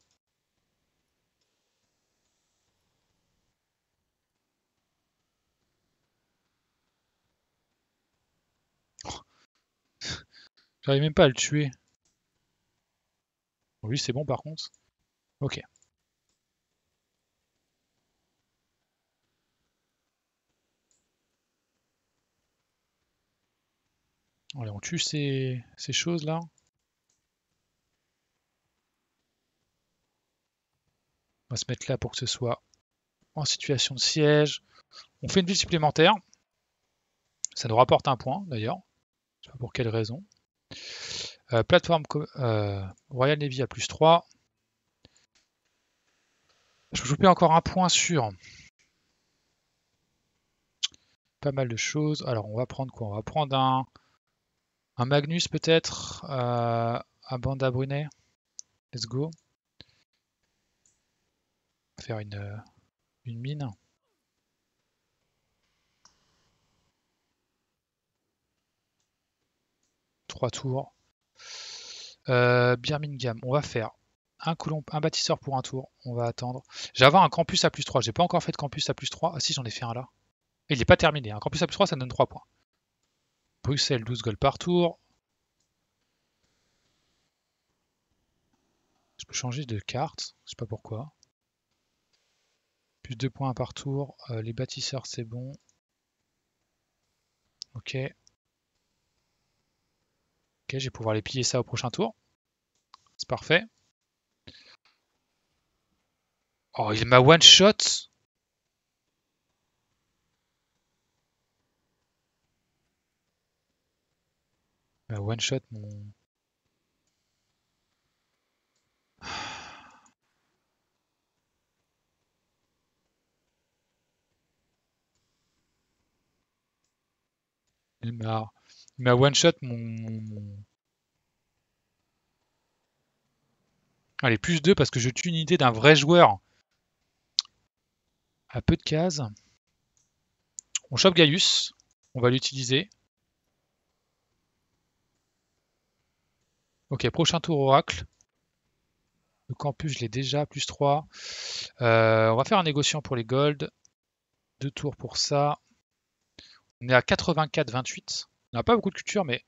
J'arrive même pas à le tuer. Bon, lui, c'est bon, par contre. Ok. on tue ces, choses-là. On va se mettre là pour que ce soit en situation de siège. On fait une ville supplémentaire. Ça nous rapporte un point d'ailleurs. Je sais pas pour quelle raison. Euh, plateforme euh, Royal Navy à plus 3. Je vous jouer encore un point sur pas mal de choses. Alors on va prendre quoi On va prendre un un Magnus peut-être euh, Un Banda Brunet Let's go. Faire une, euh, une mine. Trois tours. Euh, Birmingham, on va faire un, un bâtisseur pour un tour. On va attendre. J'avais un campus à plus 3. J'ai pas encore fait de campus à plus 3. Ah si, j'en ai fait un là. Il n'est pas terminé. Un campus à plus 3, ça donne 3 points. Bruxelles 12 goals par tour. Je peux changer de carte, je sais pas pourquoi. Plus de points par tour, euh, les bâtisseurs c'est bon. Ok. Ok, je vais pouvoir les piller ça au prochain tour. C'est parfait. Oh, il m'a one shot Bah, one shot mon. Il m'a m'a one shot mon, Allez, plus 2 parce que je tue une idée d'un vrai joueur à peu de cases. On chope Gaius, on va l'utiliser. Ok, prochain tour Oracle. Le campus, je l'ai déjà, plus 3. Euh, on va faire un négociant pour les gold. Deux tours pour ça. On est à 84-28. On n'a pas beaucoup de culture, mais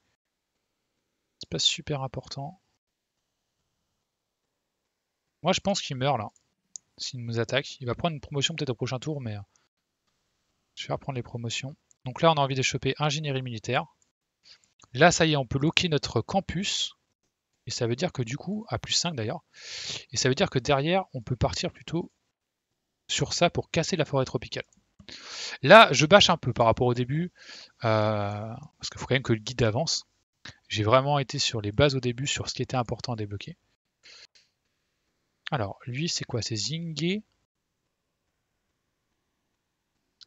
c'est pas super important. Moi, je pense qu'il meurt là. S'il nous attaque, il va prendre une promotion peut-être au prochain tour, mais euh, je vais reprendre les promotions. Donc là, on a envie de choper ingénierie militaire. Là, ça y est, on peut loquer notre campus. Et ça veut dire que du coup, à plus 5 d'ailleurs, et ça veut dire que derrière, on peut partir plutôt sur ça pour casser la forêt tropicale. Là, je bâche un peu par rapport au début, euh, parce qu'il faut quand même que le guide avance. J'ai vraiment été sur les bases au début, sur ce qui était important à débloquer. Alors, lui, c'est quoi C'est Zingé.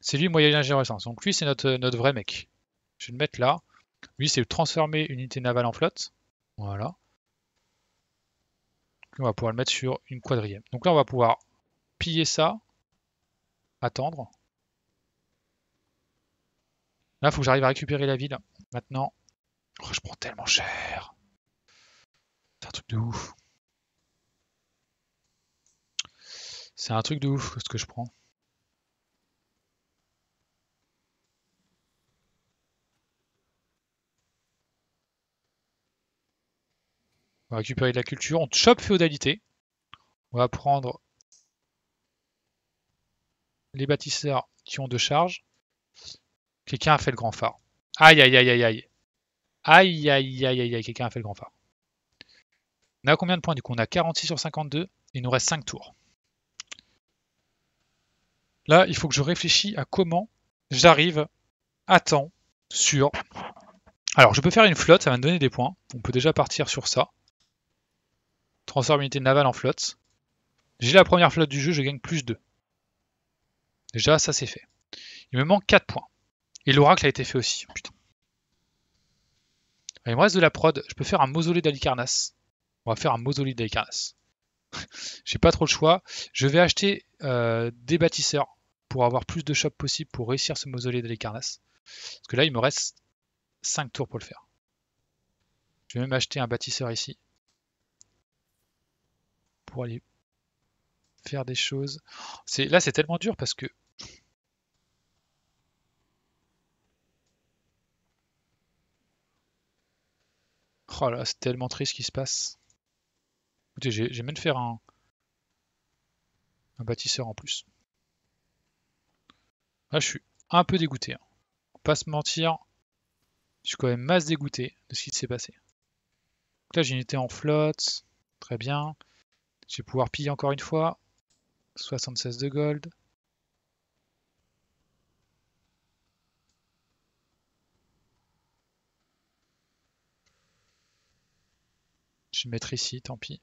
C'est lui, moyen sens. Donc lui, c'est notre, notre vrai mec. Je vais le mettre là. Lui, c'est transformer une unité navale en flotte. Voilà on va pouvoir le mettre sur une quadrième. Donc là, on va pouvoir piller ça, attendre. Là, faut que j'arrive à récupérer la ville. Maintenant, oh, je prends tellement cher. C'est un truc de ouf. C'est un truc de ouf ce que je prends. On va récupérer de la culture. On chope féodalité. On va prendre les bâtisseurs qui ont deux charges. Quelqu'un a fait le grand phare. Aïe, aïe, aïe, aïe, aïe. Aïe, aïe, aïe, aïe, aïe. Quelqu'un a fait le grand phare. On a combien de points du coup On a 46 sur 52. Il nous reste 5 tours. Là, il faut que je réfléchisse à comment j'arrive à temps sur... Alors, je peux faire une flotte, ça va me donner des points. On peut déjà partir sur ça. Transforme unité navale en flotte. J'ai la première flotte du jeu, je gagne plus 2. Déjà, ça c'est fait. Il me manque 4 points. Et l'oracle a été fait aussi. Il me reste de la prod. Je peux faire un mausolée d'Alicarnas. On va faire un mausolée d'Alicarnas. J'ai pas trop le choix. Je vais acheter euh, des bâtisseurs pour avoir plus de shops possible pour réussir ce mausolée d'Alicarnas. Parce que là, il me reste 5 tours pour le faire. Je vais même acheter un bâtisseur ici pour aller faire des choses. C'est là, c'est tellement dur parce que Oh là, c'est tellement triste ce qui se passe. Écoutez, j'ai même faire un, bâtisseur en plus. Là, je suis un peu dégoûté. Hein. Pas se mentir, je suis quand même masse dégoûté de ce qui s'est passé. là, j'ai une en flotte. Très bien. Je vais pouvoir piller encore une fois. 76 de gold. Je vais mettre ici, tant pis.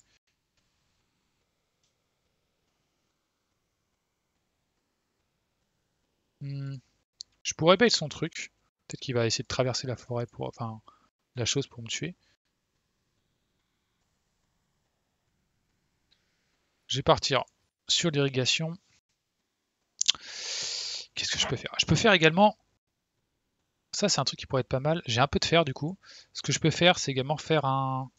Hmm. Je pourrais bail son truc. Peut-être qu'il va essayer de traverser la forêt pour. Enfin, la chose pour me tuer. Je vais partir sur l'irrigation. Qu'est-ce que je peux faire Je peux faire également... Ça, c'est un truc qui pourrait être pas mal. J'ai un peu de fer, du coup. Ce que je peux faire, c'est également faire un...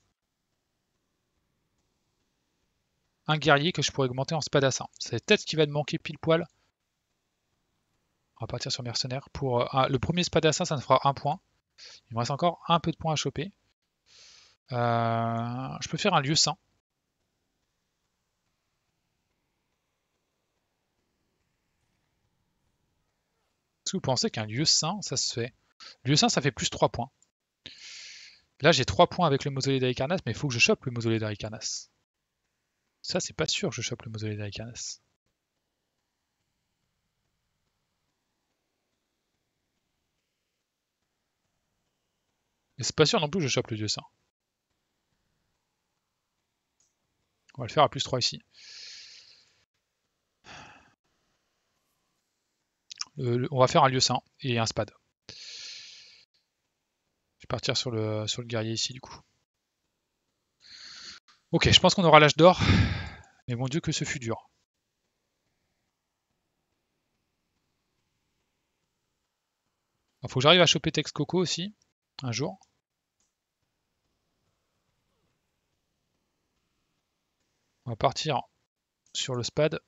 Un guerrier que je pourrais augmenter en spadassin. C'est peut-être ce qui va me manquer pile poil. On va partir sur mercenaire. Pour euh, le premier spadassin, ça ne fera un point. Il me reste encore un peu de points à choper. Euh, je peux faire un lieu saint. vous pensez qu'un lieu saint, ça se fait Lieu saint, ça fait plus 3 points. Là, j'ai 3 points avec le mausolée d'Alicarnas, mais il faut que je chope le mausolée d'Aricanas. Ça, c'est pas sûr je chope le mausolée d'Aricanas. Et c'est pas sûr non plus que je chope le dieu saint. On va le faire à plus 3 ici. Euh, on va faire un lieu saint et un spade. Je vais partir sur le, sur le guerrier ici du coup. Ok, je pense qu'on aura l'âge d'or. Mais mon dieu que ce fut dur. Il ah, faut que j'arrive à choper Tex Coco aussi, un jour. On va partir sur le spade.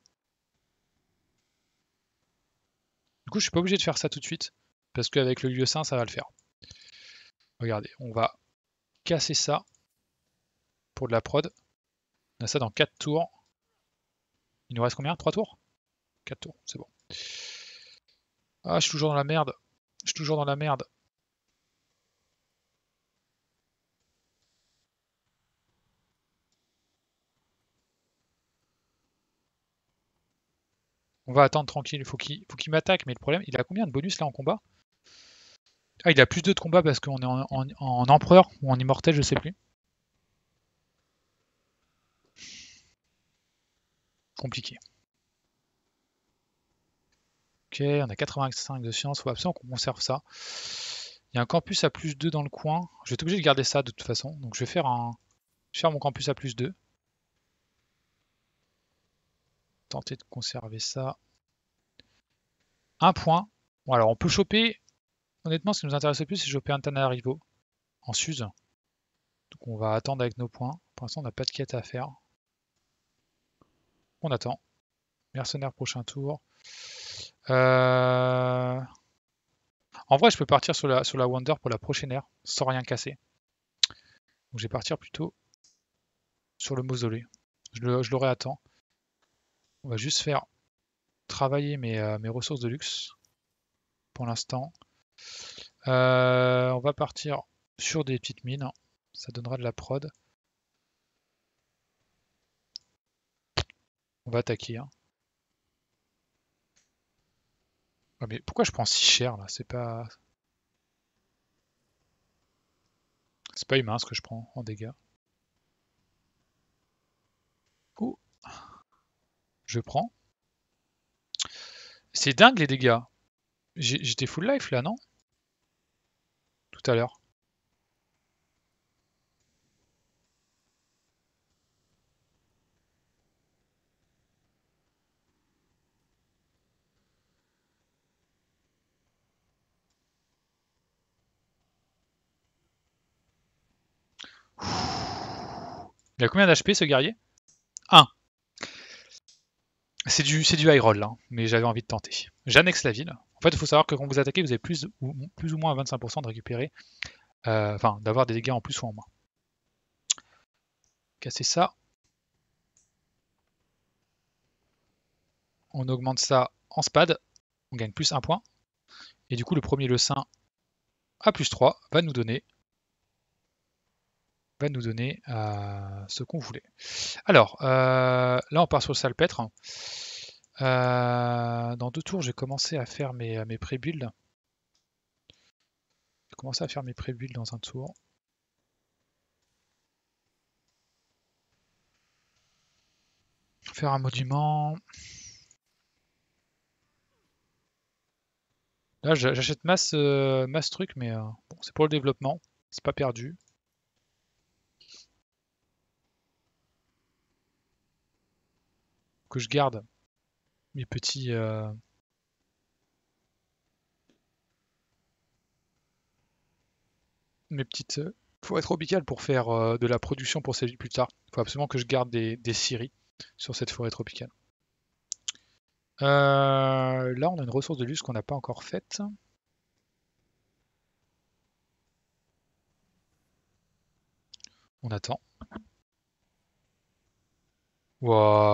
coup, je suis pas obligé de faire ça tout de suite, parce qu'avec le lieu sain, ça va le faire. Regardez, on va casser ça pour de la prod. On a ça dans 4 tours. Il nous reste combien 3 tours 4 tours, c'est bon. Ah, je suis toujours dans la merde. Je suis toujours dans la merde. On va attendre tranquille, il faut qu'il m'attaque, mais le problème, il a combien de bonus là en combat Ah, il a plus 2 de combat parce qu'on est en, empereur ou en immortel, je sais plus. Compliqué. Ok, on a 85 de science, faut absolument qu'on conserve ça. Il y a un campus à plus 2 dans le coin. Je vais être obligé de garder ça de toute façon. Donc je vais faire un. Je vais faire mon campus à plus 2. tenter de conserver ça. Un point. Bon, alors on peut choper. Honnêtement, ce qui nous intéresse le plus, c'est choper un Rivo en Suze. Donc on va attendre avec nos points. Pour l'instant, on n'a pas de quête à faire. On attend. Mercenaire, prochain tour. Euh, en vrai, je peux partir sur la, sur la Wonder pour la prochaine ère, sans rien casser. Donc je vais partir plutôt sur le mausolée. Je l'aurai à temps. On va juste faire travailler mes, euh, ressources de luxe pour l'instant. Euh, on va partir sur des petites mines. Ça donnera de la prod. On va attaquer. Hein. Ah, mais pourquoi je prends si cher là C'est pas... C'est pas humain ce que je prends en dégâts. Ouh je prends. C'est dingue les dégâts. J'étais full life là, non Tout à l'heure. Il a combien d'HP ce guerrier 1. C'est du, du high roll, hein, mais j'avais envie de tenter. J'annexe la ville. En fait, il faut savoir que quand vous attaquez, vous avez plus ou, plus ou moins 25% de récupérer, euh, enfin, d'avoir des dégâts en plus ou en moins. Casser ça. On augmente ça en spade, On gagne plus 1 point. Et du coup, le premier le saint à plus 3 va nous donner va nous donner euh, ce qu'on voulait. Alors, euh, là, on part sur le salpêtre. Euh, dans deux tours, j'ai commencé à faire mes, mes pré-builds. J'ai commencé à faire mes pré-builds dans un tour. Faire un monument. Là, j'achète masse, masse truc, mais c'est pour le développement. C'est pas perdu. que je garde mes petits... Euh, mes petites... Euh, forêts être pour faire euh, de la production pour cette vie plus tard. Il faut absolument que je garde des, des scieries sur cette forêt tropicale. là, on a une ressource de luxe qu'on n'a pas encore faite. On attend.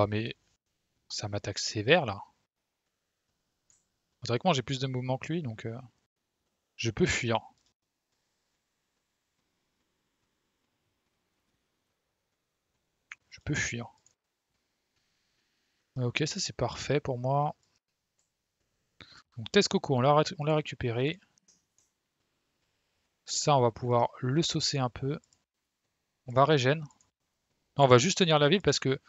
mais ça m'attaque sévère là. moi, j'ai plus de mouvement que lui, donc euh, je peux fuir. Je peux fuir. Ok, ça c'est parfait pour moi. Donc Test Coco, on l'a récupéré. Ça, on va pouvoir le saucer un peu. On va régène on va juste tenir la ville parce que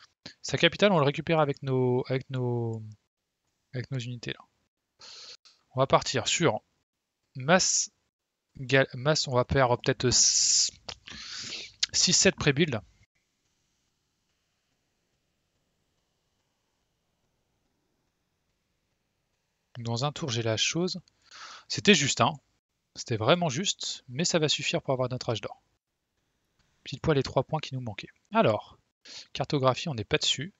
sa capitale, on le récupère avec nos, avec nos, avec nos unités. Là. On va partir sur masse, masse on va perdre peut-être 6-7 pré-build. Dans un tour, j'ai la chose. C'était juste, hein. C'était vraiment juste, mais ça va suffire pour avoir notre âge d'or. Petite poil les trois points qui nous manquaient. Alors, cartographie, on n'est pas dessus.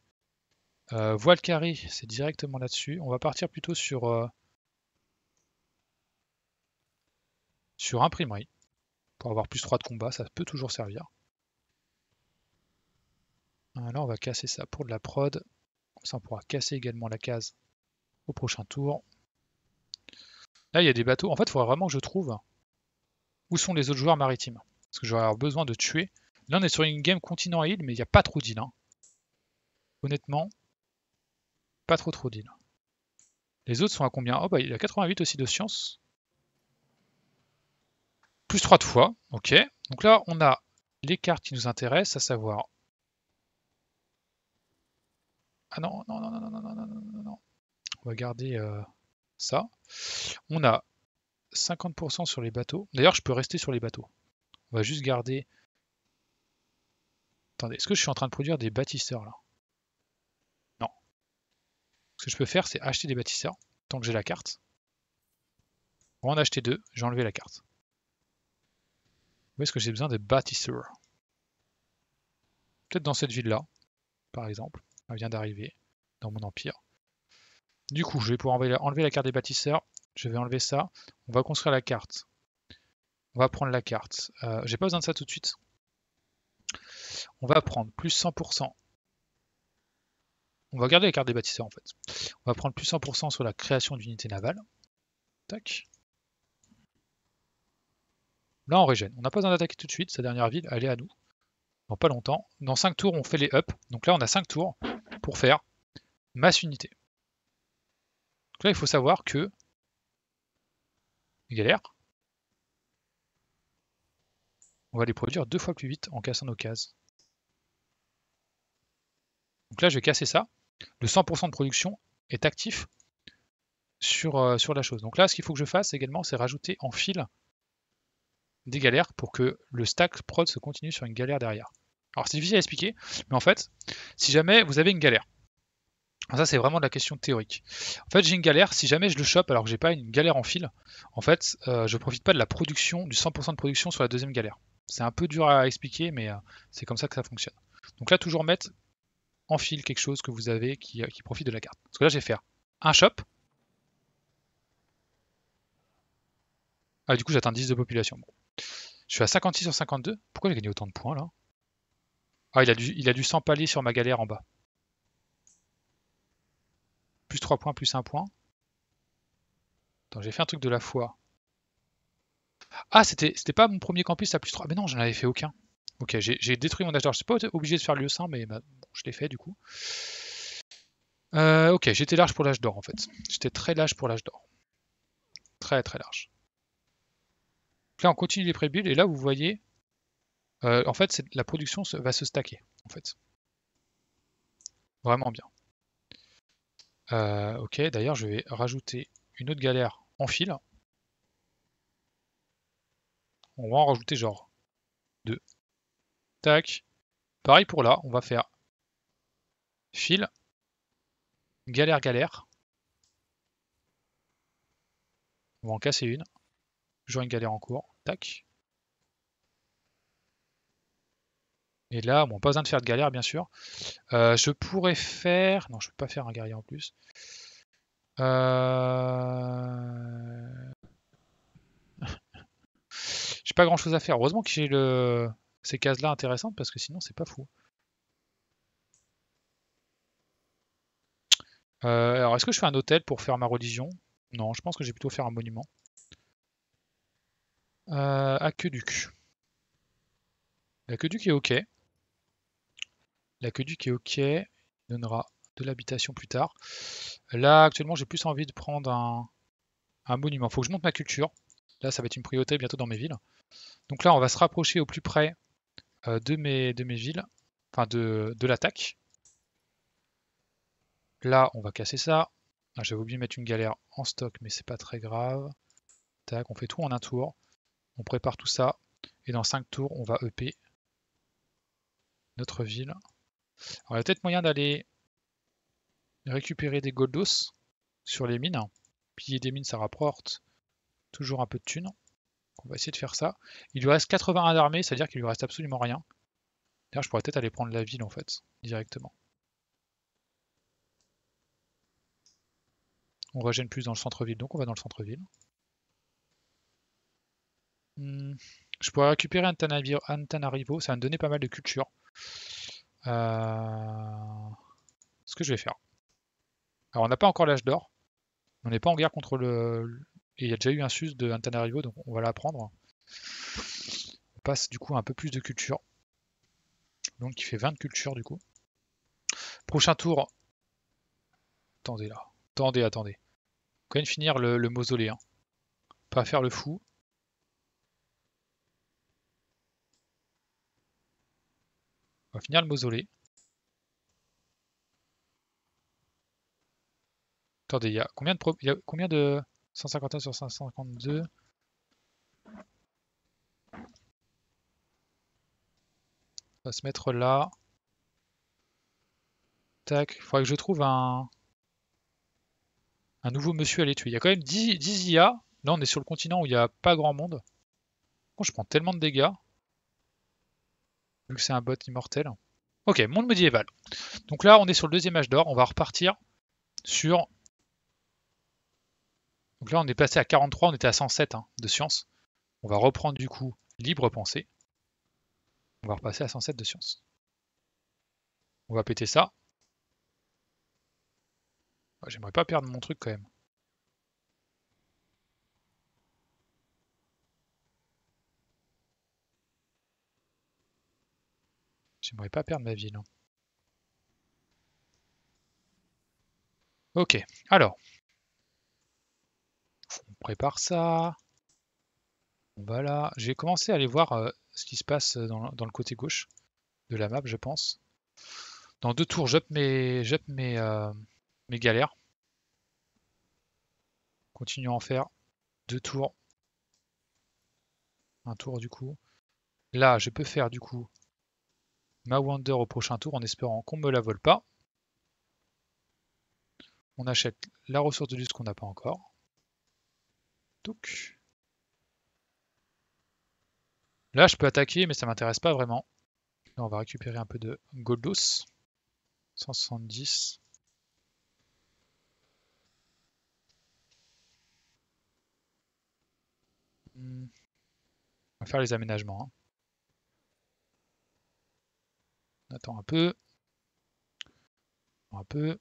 Euh, voile carré, c'est directement là-dessus. On va partir plutôt sur, euh, sur imprimerie. Pour avoir plus 3 de combat, ça peut toujours servir. Alors, on va casser ça pour de la prod. Comme ça, on pourra casser également la case au prochain tour. Là, il y a des bateaux. En fait, il faudrait vraiment que je trouve où sont les autres joueurs maritimes. Parce que j'aurais besoin de tuer. Là, on est sur une game continent à île, mais il n'y a pas trop d'îles. Hein. Honnêtement, pas trop trop d'îles. Les autres sont à combien Oh, bah il a 88 aussi de science. Plus 3 de fois, ok. Donc là, on a les cartes qui nous intéressent, à savoir... Ah non, non, non, non, non, non, non, non, non. On va garder euh, ça. On a 50% sur les bateaux. D'ailleurs, je peux rester sur les bateaux. On va juste garder... Attendez, est-ce que je suis en train de produire des bâtisseurs là Non. Ce que je peux faire, c'est acheter des bâtisseurs, tant que j'ai la carte. On en acheter deux, j'ai enlevé la carte. Où est-ce que j'ai besoin des bâtisseurs Peut-être dans cette ville-là, par exemple. Elle vient d'arriver dans mon empire. Du coup, je vais pouvoir enlever la carte des bâtisseurs. Je vais enlever ça. On va construire la carte. On va prendre la carte. Euh, j'ai pas besoin de ça tout de suite. On va prendre plus 100%. On va garder la carte des bâtisseurs en fait. On va prendre plus 100% sur la création d'unités navale Tac. Là, on régène. On n'a pas besoin d'attaquer tout de suite. Sa dernière ville, elle est à nous. Dans pas longtemps. Dans 5 tours, on fait les up. Donc là, on a 5 tours pour faire masse unité. Donc là, il faut savoir que... Galère on va les produire deux fois plus vite en cassant nos cases. Donc là, je vais casser ça. Le 100% de production est actif sur, euh, sur la chose. Donc là, ce qu'il faut que je fasse également, c'est rajouter en fil des galères pour que le stack prod se continue sur une galère derrière. Alors c'est difficile à expliquer, mais en fait, si jamais vous avez une galère, ça c'est vraiment de la question théorique. En fait j'ai une galère, si jamais je le chope alors que j'ai pas une galère en fil, en fait je euh, je profite pas de la production, du 100% de production sur la deuxième galère. C'est un peu dur à expliquer, mais euh, c'est comme ça que ça fonctionne. Donc là, toujours mettre en fil quelque chose que vous avez qui, euh, profite de la carte. Parce que là, je vais faire un shop. Ah, du coup, j'atteins 10 de population. Je suis à 56 sur 52. Pourquoi j'ai gagné autant de points, là Ah, il a, dû, il a dû s'empaler sur ma galère en bas. Plus 3 points, plus 1 point. Attends, j'ai fait un truc de la foi. Ah, c'était pas mon premier campus à plus 3. Mais non, j'en avais fait aucun. Ok, j'ai détruit mon d'or, Je suis pas obligé de faire lieu mais bah, je l'ai fait du coup. Euh, ok, j'étais large pour l'âge d'or en fait. J'étais très large pour l'âge d'or. Très très large. Donc là, on continue les prébules et là, vous voyez, euh, en fait, la production va se stacker en fait. Vraiment bien. Euh, ok, d'ailleurs, je vais rajouter une autre galère en fil. On va en rajouter genre deux. Tac. Pareil pour là, on va faire fil, galère, galère. On va en casser une. Join une galère en cours. Tac. Et là, bon, pas besoin de faire de galère, bien sûr. Euh, je pourrais faire... Non, je peux pas faire un guerrier en plus. Euh, j'ai pas grand chose à faire. Heureusement que j'ai le... ces cases-là intéressantes parce que sinon c'est pas fou. Euh, alors est-ce que je fais un hôtel pour faire ma religion Non, je pense que j'ai plutôt faire un monument. Euh, aqueduc. L'aqueduc est ok. L'aqueduc est ok. Il donnera de l'habitation plus tard. Là actuellement j'ai plus envie de prendre un, un monument. Faut que je monte ma culture. Là, ça va être une priorité bientôt dans mes villes. Donc là, on va se rapprocher au plus près euh, de, mes, de villes, enfin de, l'attaque. Là, on va casser ça. Ah, j'avais oublié de mettre une galère en stock, mais c'est pas très grave. Tac, on fait tout en un tour. On prépare tout ça. Et dans 5 tours, on va EP notre ville. il y a peut-être moyen d'aller récupérer des goldos sur les mines. Piller des mines, ça rapporte. Toujours un peu de thunes. On va essayer de faire ça. Il lui reste 81 d'armée, c'est-à-dire qu'il lui reste absolument rien. D'ailleurs, je pourrais peut-être aller prendre la ville, en fait, directement. On régène plus dans le centre-ville, donc on va dans le centre-ville. Hmm. Je pourrais récupérer Antanarivo, ça va me donner pas mal de culture. Euh, ce que je vais faire. Alors, on n'a pas encore l'âge d'or. On n'est pas en guerre contre le, et il y a déjà eu un sus de Antanario, donc on va l'apprendre. On passe du coup un peu plus de culture. Donc il fait 20 cultures du coup. Prochain tour. Attendez là. Attendez, attendez. On quand même finir le, mausolée. Hein. Pas faire le fou. On va finir le mausolée. Attendez, il y a combien de... Il y a combien de... 151 sur 152. On va se mettre là. Tac, il faudrait que je trouve un, un nouveau monsieur à les tuer. Il y a quand même 10, IA. Là, on est sur le continent où il n'y a pas grand monde. je prends tellement de dégâts. Vu que c'est un bot immortel. Ok, monde médiéval. Donc là, on est sur le deuxième âge d'or. On va repartir sur donc là, on est passé à 43, on était à 107 hein, de science. On va reprendre du coup libre pensée. On va repasser à 107 de science. On va péter ça. Ah, j'aimerais pas perdre mon truc quand même. J'aimerais pas perdre ma vie, non. Hein. Ok, alors, prépare ça. Voilà. Bah J'ai commencé à aller voir euh, ce qui se passe euh, dans, le côté gauche de la map, je pense. Dans deux tours, j'up mes, euh, mes galères. Continuons à en faire deux tours. Un tour du coup. Là, je peux faire du coup ma Wonder au prochain tour en espérant qu'on ne me la vole pas. On achète la ressource de luxe qu'on n'a pas encore. Là, je peux attaquer, mais ça m'intéresse pas vraiment. on va récupérer un peu de Goldos. 170. Hmm. On va faire les aménagements. Hein. On attend un peu. Un peu.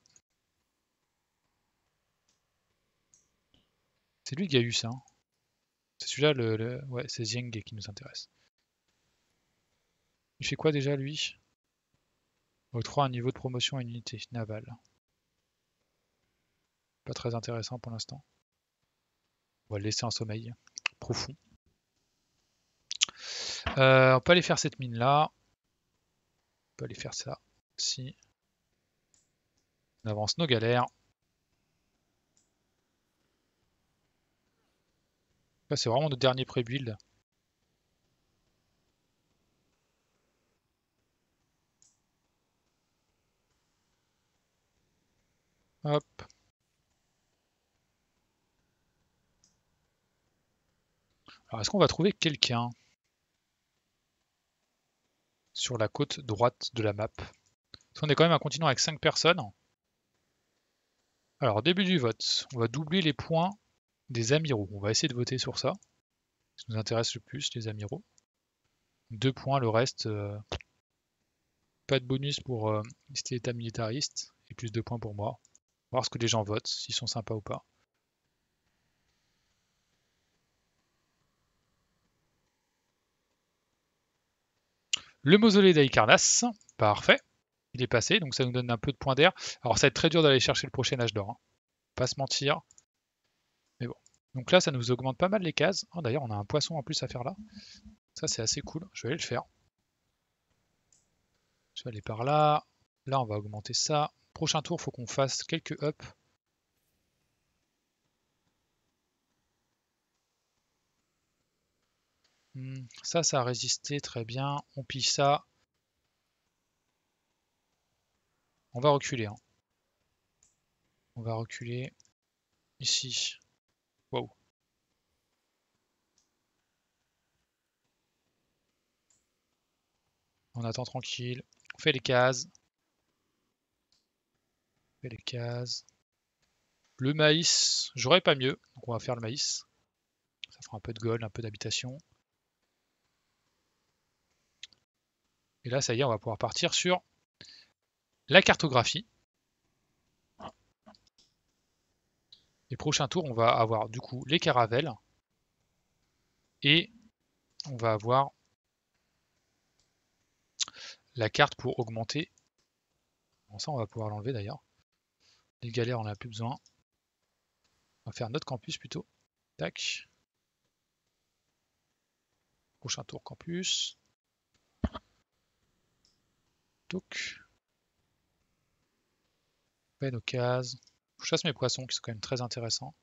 C'est lui qui a eu ça. Hein. C'est celui-là, le, ouais, c'est Zieng qui nous intéresse. Il fait quoi déjà, lui Octroie un niveau de promotion à une unité navale. Pas très intéressant pour l'instant. On va le laisser en sommeil profond. Euh, on peut aller faire cette mine là. On peut aller faire ça. Si. On avance nos galères. Là, c'est vraiment le dernier pré-build. Hop. Alors, est-ce qu'on va trouver quelqu'un sur la côte droite de la map Parce qu'on est quand même un continent avec 5 personnes. Alors, début du vote. On va doubler les points des amiraux. On va essayer de voter sur ça. Ce qui nous intéresse le plus, les amiraux. Deux points, le reste, euh, pas de bonus pour euh, l'état état militariste, et plus de points pour moi. voir ce que les gens votent, s'ils sont sympas ou pas. Le mausolée d'Aïcarnas, parfait. Il est passé, donc ça nous donne un peu de points d'air. Alors ça va être très dur d'aller chercher le prochain âge d'or. Hein. Pas se mentir. Donc là, ça nous augmente pas mal les cases. Oh, d'ailleurs, on a un poisson en plus à faire là. Ça, c'est assez cool. Je vais aller le faire. Je vais aller par là. Là, on va augmenter ça. Prochain tour, faut qu'on fasse quelques up. Hmm, ça, ça a résisté très bien. On pille ça. On va reculer. Hein. On va reculer ici. On attend tranquille. On fait les cases. fait les cases. Le maïs, j'aurais pas mieux. Donc on va faire le maïs. Ça fera un peu de gold, un peu d'habitation. Et là, ça y est, on va pouvoir partir sur la cartographie. Les prochains tours, on va avoir du coup les caravelles. Et on va avoir la carte pour augmenter. Bon, ça, on va pouvoir l'enlever d'ailleurs. Les galères, on n'a a plus besoin. On va faire notre campus plutôt. Tac. Prochain tour campus. Donc. Peine aux cases. Je chasse mes poissons qui sont quand même très intéressants.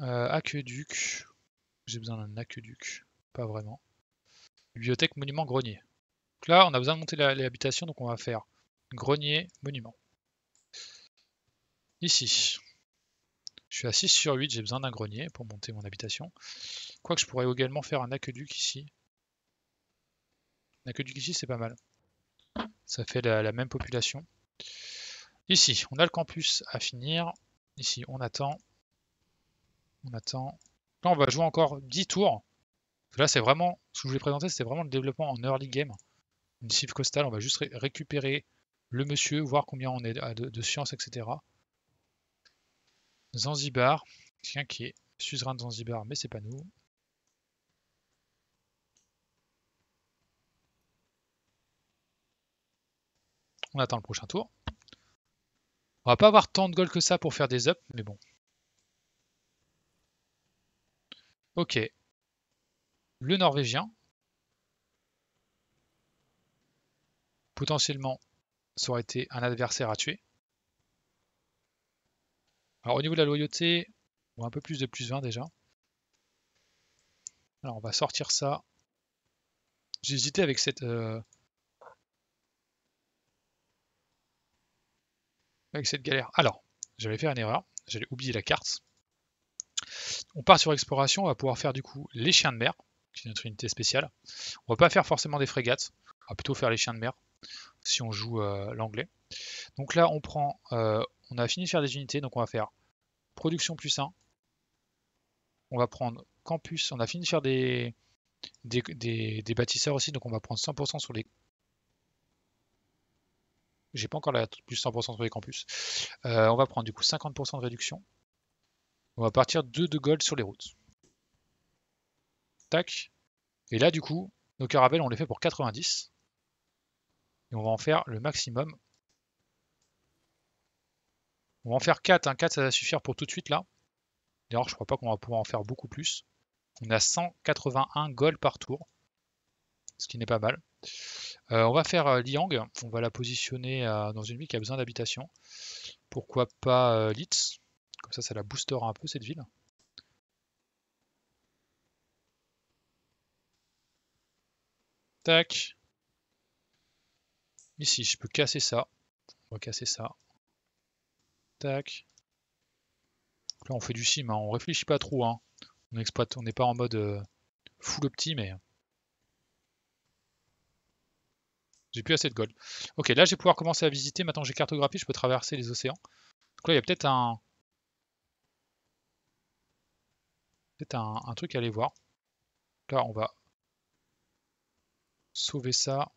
Euh, aqueduc. J'ai besoin d'un aqueduc. Pas vraiment bibliothèque monument grenier. là, on a besoin de monter les habitations, donc on va faire grenier monument. Ici, je suis à 6 sur 8, j'ai besoin d'un grenier pour monter mon habitation. Quoique je pourrais également faire un aqueduc ici. Un aqueduc ici, c'est pas mal. Ça fait la, même population. Ici, on a le campus à finir. Ici, on attend. On attend. Là, on va jouer encore 10 tours. Là, c'est vraiment ce que je voulais présenter, c'est vraiment le développement en early game. Une cible costale, on va juste récupérer le monsieur, voir combien on est de, de science, etc. Zanzibar, quelqu'un qui est suzerain de Zanzibar, mais c'est pas nous. On attend le prochain tour. On va pas avoir tant de gold que ça pour faire des ups, mais bon. Ok, le norvégien. Potentiellement, ça aurait été un adversaire à tuer. Alors au niveau de la loyauté, on un peu plus de plus 20 déjà. Alors on va sortir ça. J'ai hésité avec cette... Euh, avec cette galère. Alors, j'avais fait une erreur. J'allais oublier la carte. On part sur exploration. On va pouvoir faire du coup les chiens de mer qui notre unité spéciale. On va pas faire forcément des frégates, on va plutôt faire les chiens de mer si on joue euh, l'anglais. Donc là, on prend, euh, on a fini de faire des unités, donc on va faire production plus 1. On va prendre campus, on a fini de faire des, des, bâtisseurs aussi, donc on va prendre 100% sur les. J'ai pas encore la plus 100% sur les campus. Euh, on va prendre du coup 50% de réduction. On va partir 2 de gold sur les routes. Tac. Et là, du coup, nos carabelles on les fait pour 90. Et on va en faire le maximum. On va en faire 4. 4, hein. ça va suffire pour tout de suite, là. D'ailleurs, je crois pas qu'on va pouvoir en faire beaucoup plus. On a 181 gold par tour. Ce qui n'est pas mal. Euh, on va faire euh, Liang. On va la positionner euh, dans une ville qui a besoin d'habitation. Pourquoi pas Litz Comme ça, ça la boostera un peu, cette ville. Tac. Ici, je peux casser ça. On va casser ça. Tac. Là, on fait du sim, hein. on réfléchit pas trop. Hein. On exploite, on n'est pas en mode euh, full opti, mais... J'ai plus assez de gold. Ok, là, je vais pouvoir commencer à visiter. Maintenant j'ai cartographié je peux traverser les océans. Donc là, il y a peut-être un... Peut-être un truc à aller voir. Là, on va sauver ça.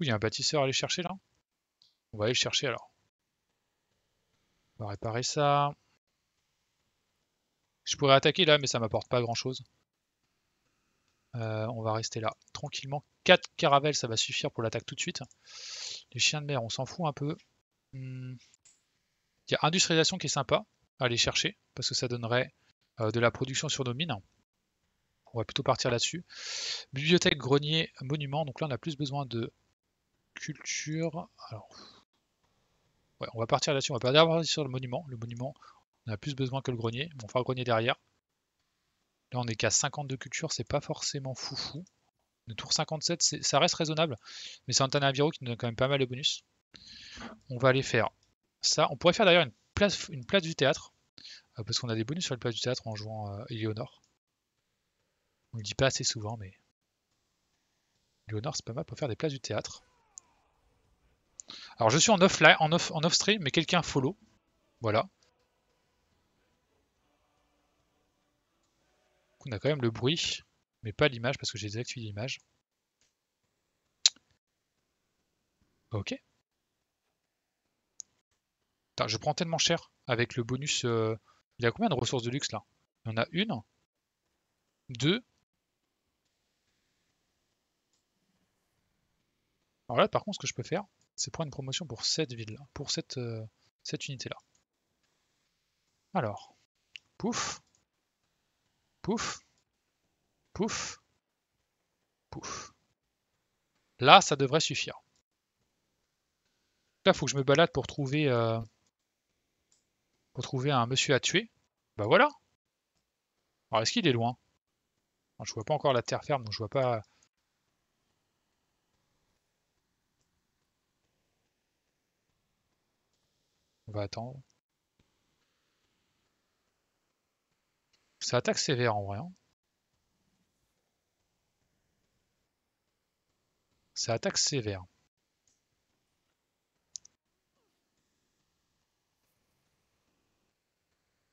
Il y a un bâtisseur à aller chercher là On va aller le chercher alors. On va réparer ça. Je pourrais attaquer là, mais ça m'apporte pas grand chose. Euh, on va rester là, tranquillement. 4 caravelles, ça va suffire pour l'attaque tout de suite. Les chiens de mer, on s'en fout un peu. Hmm. Il y a industrialisation qui est sympa à aller chercher, parce que ça donnerait euh, de la production sur nos mines. On va plutôt partir là-dessus. Bibliothèque, grenier, monument. Donc là, on a plus besoin de culture. Alors, on va partir là-dessus. On va pas partir sur le monument. Le monument, on a plus besoin que le grenier. on va faire le grenier derrière. Là, on est qu'à 52 culture C'est pas forcément foufou. Le tour 57, ça reste raisonnable. Mais c'est un Antanaviro qui nous donne quand même pas mal de bonus. On va aller faire ça. On pourrait faire d'ailleurs une place du théâtre. Euh, parce qu'on a des bonus sur les places du théâtre en jouant euh, Eleonore. On le dit pas assez souvent, mais Eleonore, c'est pas mal pour faire des places du théâtre. Alors je suis en off, en off, en stream, mais quelqu'un follow. Voilà. On a quand même le bruit, mais pas l'image parce que j'ai désactivé l'image. Ok. je prends tellement cher avec le bonus euh, il y a combien de ressources de luxe là Il y en a une Deux Alors là, par contre, ce que je peux faire, c'est prendre une promotion pour cette ville, -là, pour cette, euh, cette unité-là. Alors, pouf, pouf, pouf, pouf. Là, ça devrait suffire. Là, il faut que je me balade pour trouver... Euh, retrouver un monsieur à tuer, bah voilà. Alors est-ce qu'il est loin Je vois pas encore la terre ferme, donc je vois pas. On va attendre. Ça attaque sévère en vrai. Hein. Ça attaque sévère.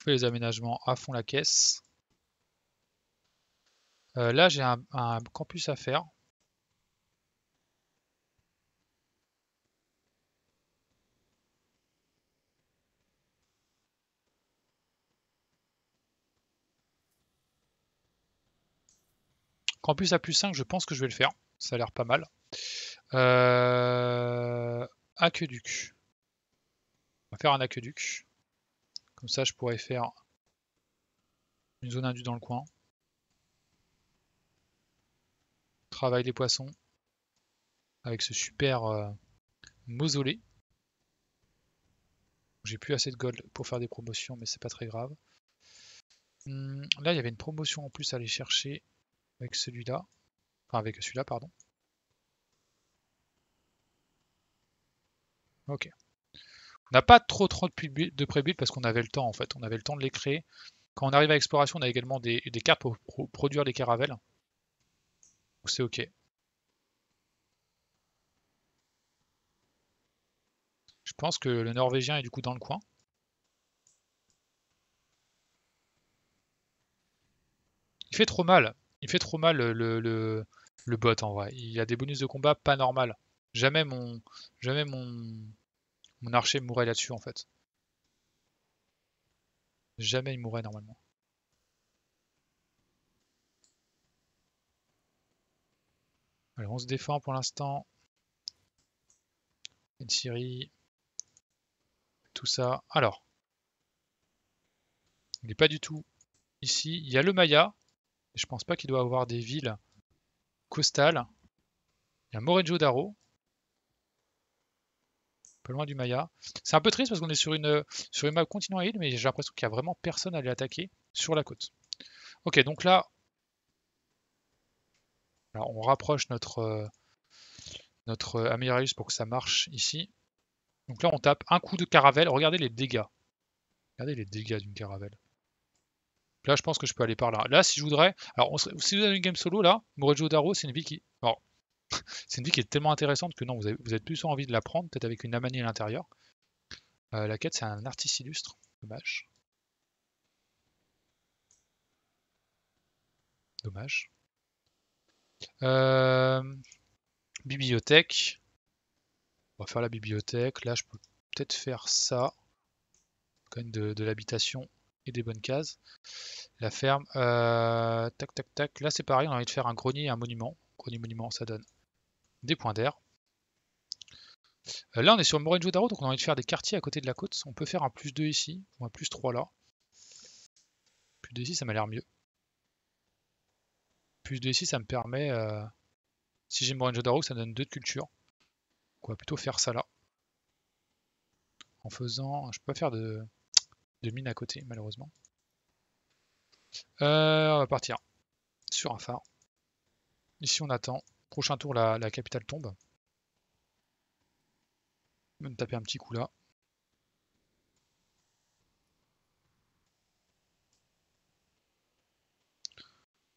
les aménagements à fond la caisse. Euh, là, j'ai un, campus à faire. Campus à plus 5, je pense que je vais le faire. Ça a l'air pas mal. Euh, aqueduc. On va faire un aqueduc. Comme ça, je pourrais faire une zone indue dans le coin. Travaille les poissons avec ce super euh, mausolée. J'ai plus assez de gold pour faire des promotions, mais c'est pas très grave. Hum, là, il y avait une promotion en plus à aller chercher avec celui-là. Enfin, avec celui-là, pardon. Ok. On n'a pas trop trop de pré-build parce qu'on avait le temps en fait, on avait le temps de les créer. Quand on arrive à l'exploration, on a également des, cartes pour, produire les caravelles. c'est ok. Je pense que le Norvégien est du coup dans le coin. Il fait trop mal. Il fait trop mal le, le, bot en vrai. Il a des bonus de combat pas normal. Jamais mon, jamais mon, mon archer mourrait là-dessus en fait. Jamais il mourrait normalement. alors on se défend pour l'instant. Une Syrie. Tout ça. Alors. Il n'est pas du tout ici. Il y a le Maya. Je pense pas qu'il doit avoir des villes costales. Il y a Daro loin du Maya. C'est un peu triste parce qu'on est sur une, sur une map continent à île, mais j'ai l'impression qu'il n'y a vraiment personne à aller attaquer sur la côte. Ok, donc là, on rapproche notre, euh, notre euh, pour que ça marche ici. Donc là, on tape un coup de caravelle. Regardez les dégâts. Regardez les dégâts d'une caravelle. Là, je pense que je peux aller par là. Là, si je voudrais... Alors, si vous avez une game solo, là, Morejo Daro, c'est une ville qui... c'est une vie qui est tellement intéressante que non, vous avez, vous êtes plus envie de la prendre, peut-être avec une amanie à l'intérieur. Euh, la quête, c'est un artiste illustre. Dommage. Dommage. Euh, bibliothèque. On va faire la bibliothèque. Là, je peux peut-être faire ça. comme de, l'habitation et des bonnes cases. La ferme. Euh, tac, tac, tac. Là, c'est pareil. On a envie de faire un grenier et un monument. Grenier-monument, ça donne des points d'air. Euh, là, on est sur Morenjo Daro, donc on a envie de faire des quartiers à côté de la côte. On peut faire un plus 2 ici, ou un plus 3 là. Plus 2 ici, ça m'a l'air mieux. Plus 2 ici, ça me permet... Euh, si j'ai Morenjo Daro, ça donne 2 de culture. Donc on va plutôt faire ça là. En faisant... Je peux pas faire de, de mine à côté, malheureusement. Euh, on va partir sur un phare. Ici, on attend. Prochain tour, la, capitale tombe. Je vais me taper un petit coup là.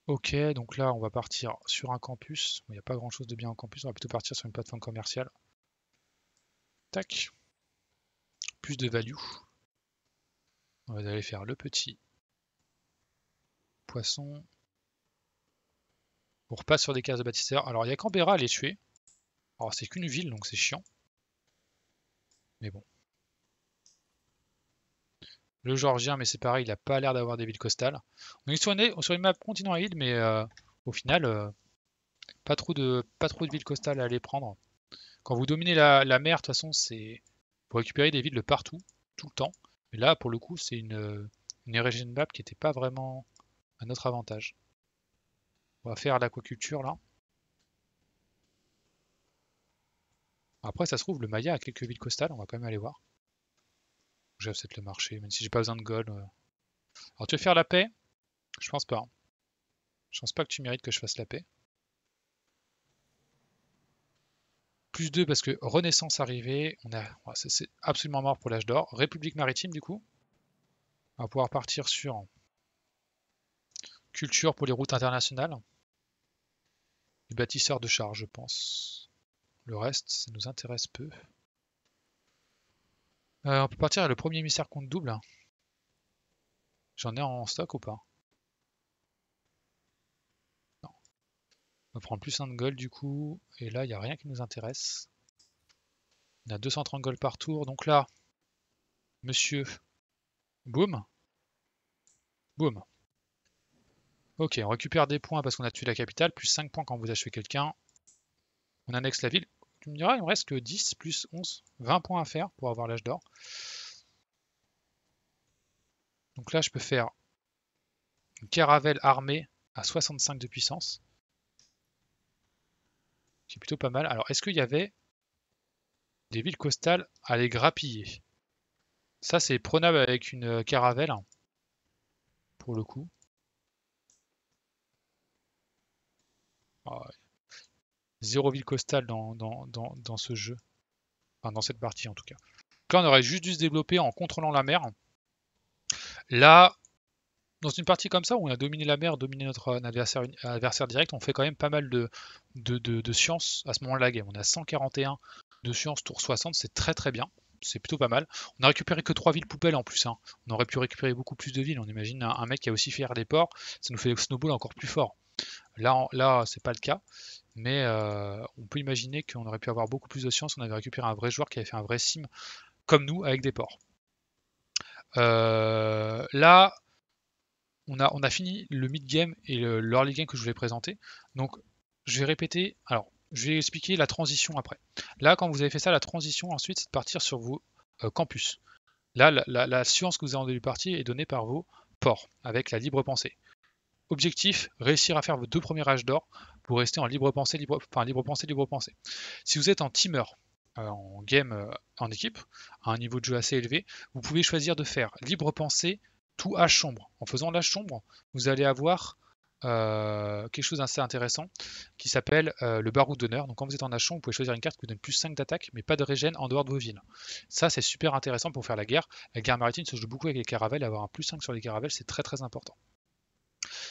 Ok, donc là on va partir sur un campus. Il n'y a pas grand chose de bien en campus, on va plutôt partir sur une plateforme commerciale. Tac. Plus de value. On va aller faire le petit poisson. On repasse sur des cases de bâtisseurs. Alors, il y a Canberra à les tuer. Alors, c'est qu'une ville, donc c'est chiant. Mais bon. Le Georgien, mais c'est pareil, il n'a pas l'air d'avoir des villes costales. On est sur une, sur une map continent à île, mais euh, au final, euh, pas, trop de, pas trop de villes costales à aller prendre. Quand vous dominez la, mer, de toute façon, c'est pour récupérer des villes de partout, tout le temps. Mais là, pour le coup, c'est une, une de map qui n'était pas vraiment à notre avantage. On va faire l'aquaculture là. Après, ça se trouve, le Maya a quelques villes costales, on va quand même aller voir. J'ai le marché, même si j'ai pas besoin de gold. Euh. Alors, tu veux faire la paix Je pense pas. Je pense pas que tu mérites que je fasse la paix. Plus 2 parce que Renaissance arrivée, on a... c'est absolument mort pour l'âge d'or. République maritime, du coup. On va pouvoir partir sur culture pour les routes internationales du bâtisseur de charge je pense. Le reste, ça nous intéresse peu. Euh, on peut partir à le premier émissaire compte double. J'en ai en stock ou pas Non. On prend plus un de gold du coup. Et là, il n'y a rien qui nous intéresse. On a 230 gold par tour. Donc là, monsieur, boum. Boum. Ok, on récupère des points parce qu'on a tué la capitale, plus 5 points quand vous achevez quelqu'un. On annexe la ville. Tu me diras, il me reste que 10 plus 11, 20 points à faire pour avoir l'âge d'or. Donc là, je peux faire une caravelle armée à 65 de puissance. C'est plutôt pas mal. Alors, est-ce qu'il y avait des villes costales à les grappiller Ça, c'est prenable avec une caravelle. Hein, pour le coup. Ah zéro ville costale dans, ce jeu. Enfin, dans cette partie en tout cas. Donc là, on aurait juste dû se développer en contrôlant la mer. Là, dans une partie comme ça, où on a dominé la mer, dominé notre adversaire, direct, on fait quand même pas mal de, de, de, science à ce moment-là game. On a 141 de science tour 60, c'est très très bien. C'est plutôt pas mal. On a récupéré que 3 villes poubelles en plus. Hein. On aurait pu récupérer beaucoup plus de villes. On imagine un, mec qui a aussi fait des ports. Ça nous fait le snowball encore plus fort. Là, là c'est pas le cas, mais euh, on peut imaginer qu'on aurait pu avoir beaucoup plus de science, on avait récupéré un vrai joueur qui avait fait un vrai sim, comme nous, avec des ports. Euh, là, on a, on a fini le mid-game et l'early game que je voulais présenter. Donc, je vais répéter. Alors, je vais expliquer la transition après. Là, quand vous avez fait ça, la transition ensuite, c'est de partir sur vos euh, campus. Là, la, la, science que vous avez en début partie est donnée par vos ports, avec la libre pensée. Objectif, réussir à faire vos deux premiers âges d'or pour rester en libre pensée, libre, enfin, libre pensée, libre pensée. Si vous êtes en teamer, euh, en game, euh, en équipe, à un niveau de jeu assez élevé, vous pouvez choisir de faire libre pensée, tout âge sombre. En faisant la sombre, vous allez avoir euh, quelque chose d'assez intéressant qui s'appelle le barou d'honneur. Donc quand vous êtes en sombre, vous pouvez choisir une carte qui vous donne plus 5 d'attaque, mais pas de régène en dehors de vos villes. Ça, c'est super intéressant pour faire la guerre. La guerre maritime se joue beaucoup avec les caravelles. Avoir un plus 5 sur les caravelles, c'est très très important.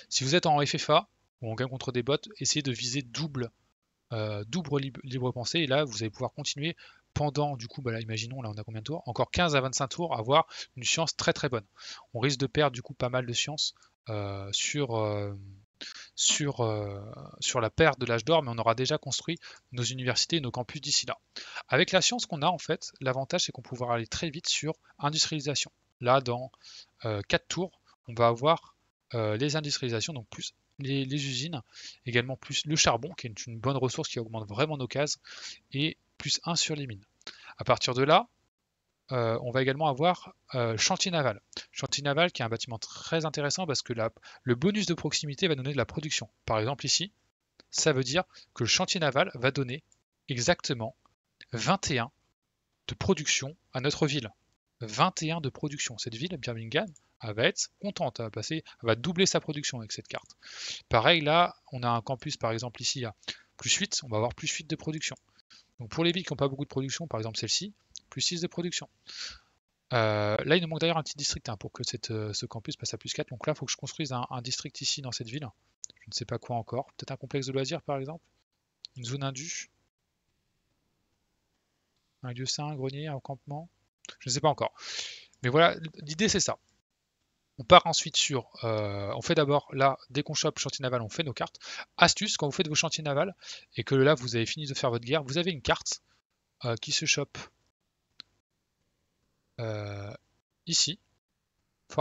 Si vous êtes en FFA ou en gain contre des bots, essayez de viser double, euh, double libre, pensée. Et là, vous allez pouvoir continuer pendant, du coup, bah là, imaginons, là, on a combien de tours Encore 15 à 25 tours, avoir une science très très bonne. On risque de perdre, du coup, pas mal de science euh, sur. Euh, sur, sur, la perte de l'âge d'or, mais on aura déjà construit nos universités et nos campus d'ici là. Avec la science qu'on a, en fait, l'avantage, c'est qu'on pourra aller très vite sur industrialisation. Là, dans 4 tours, on va avoir euh, les industrialisations, donc plus les, usines, également plus le charbon, qui est une bonne ressource qui augmente vraiment nos cases, et plus 1 sur les mines. A partir de là, euh, on va également avoir euh, chantier naval. Chantier naval qui est un bâtiment très intéressant parce que le bonus de proximité va donner de la production. Par exemple ici, ça veut dire que le chantier naval va donner exactement 21 de production à notre ville. 21 de production. Cette ville, Birmingham, elle va être contente, elle va, passer, va doubler sa production avec cette carte. Pareil, là, on a un campus, par exemple, ici, à plus 8, on va avoir plus 8 de production. Donc pour les villes qui n'ont pas beaucoup de production, par exemple celle-ci, plus 6 de production. Euh, là, il nous manque d'ailleurs un petit district hein, pour que euh, ce campus passe à plus 4. Donc là, il faut que je construise un, district ici dans cette ville. Je ne sais pas quoi encore. Peut-être un complexe de loisirs, par exemple. Une zone indue. Un lieu saint, un grenier, un campement. Je ne sais pas encore. Mais voilà, l'idée c'est ça. On part ensuite sur, euh, on fait d'abord là, dès qu'on chope chantier naval, on fait nos cartes. Astuce, quand vous faites vos chantiers navals et que là vous avez fini de faire votre guerre, vous avez une carte euh, qui se chope euh, ici.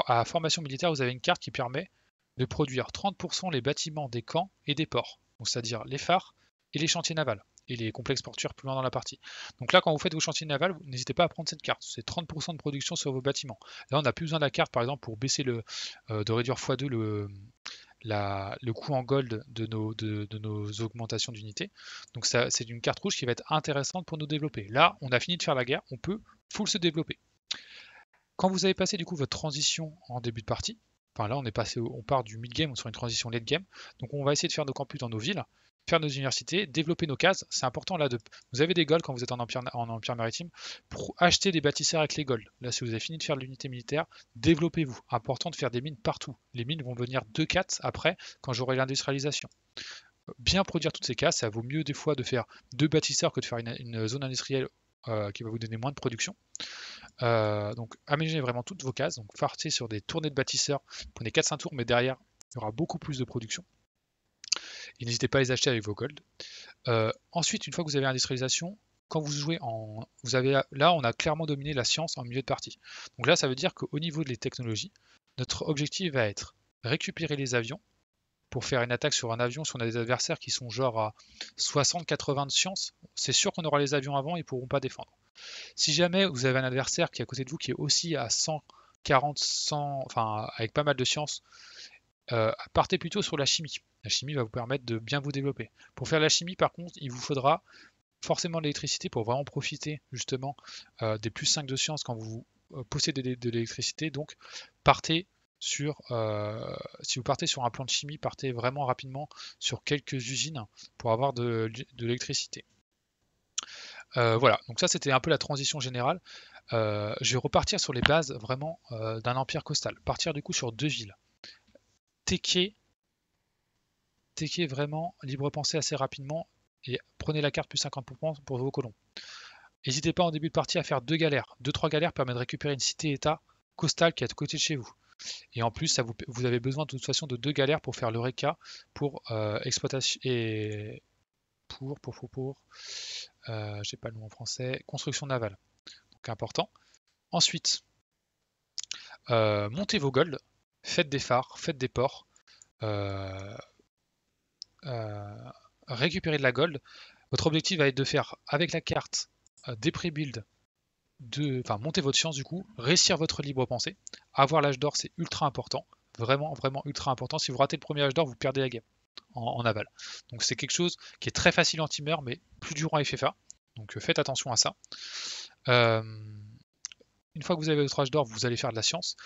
à formation militaire, vous avez une carte qui permet de produire 30% les bâtiments des camps et des ports, c'est-à-dire les phares et les chantiers navals et les complexes portuaires plus loin dans la partie. Donc là, quand vous faites vos chantiers navals, n'hésitez pas à prendre cette carte. C'est 30% de production sur vos bâtiments. Là, on n'a plus besoin de la carte, par exemple, pour baisser le, euh, de réduire x2 le, la, le coût en gold de nos, de, nos augmentations d'unités. Donc ça, c'est une carte rouge qui va être intéressante pour nous développer. Là, on a fini de faire la guerre, on peut full se développer. Quand vous avez passé du coup votre transition en début de partie, enfin là on est passé, on part du mid game, on est sur une transition late game, donc on va essayer de faire nos campus dans nos villes faire nos universités, développer nos cases. C'est important là de. Vous avez des golds quand vous êtes en empire, maritime pour acheter des bâtisseurs avec les gold Là, si vous avez fini de faire l'unité militaire, développez-vous. Important de faire des mines partout. Les mines vont venir 2-4 après quand j'aurai l'industrialisation. Bien produire toutes ces cases, ça vaut mieux des fois de faire deux bâtisseurs que de faire une, zone industrielle euh, qui va vous donner moins de production. Euh, donc aménagez vraiment toutes vos cases. Donc partez sur des tournées de bâtisseurs, prenez 4-5 tours, mais derrière, il y aura beaucoup plus de production n'hésitez pas à les acheter avec vos gold. Euh, ensuite, une fois que vous avez industrialisation, quand vous jouez en. Vous avez, là, on a clairement dominé la science en milieu de partie. Donc là, ça veut dire qu'au niveau des technologies, notre objectif va être récupérer les avions pour faire une attaque sur un avion, si on a des adversaires qui sont genre à 60-80 de science, c'est sûr qu'on aura les avions avant, ils ne pourront pas défendre. Si jamais vous avez un adversaire qui est à côté de vous qui est aussi à 140, 100, enfin avec pas mal de science euh, partez plutôt sur la chimie. La chimie va vous permettre de bien vous développer. Pour faire la chimie, par contre, il vous faudra forcément de l'électricité pour vraiment profiter justement euh, des plus 5 de science quand vous euh, possédez de, l'électricité. Donc, partez sur, si vous partez sur un plan de chimie, partez vraiment rapidement sur quelques usines pour avoir de, l'électricité. voilà, donc ça c'était un peu la transition générale. je vais repartir sur les bases vraiment d'un empire costal. Partir du coup sur deux villes. Téquier, vraiment libre pensée assez rapidement et prenez la carte plus 50% pour vos colons. N'hésitez pas en début de partie à faire deux galères. Deux, trois galères permettent de récupérer une cité-état costale qui est à côté de chez vous. Et en plus, ça vous, vous, avez besoin de toute façon de deux galères pour faire le RECA pour euh, exploitation et pour, pour, pour, pour euh, j'ai pas le nom en français, construction navale. Donc important. Ensuite, euh, montez vos golds Faites des phares, faites des ports, euh, euh, récupérez de la gold. Votre objectif va être de faire avec la carte euh, des pre builds de, enfin monter votre science du coup, réussir votre libre pensée. Avoir l'âge d'or, c'est ultra important. Vraiment, vraiment ultra important. Si vous ratez le premier âge d'or, vous perdez la game en, aval. Donc c'est quelque chose qui est très facile en timer, mais plus dur en FFA. Donc faites attention à ça. une fois que vous avez votre âge d'or, vous allez faire de la science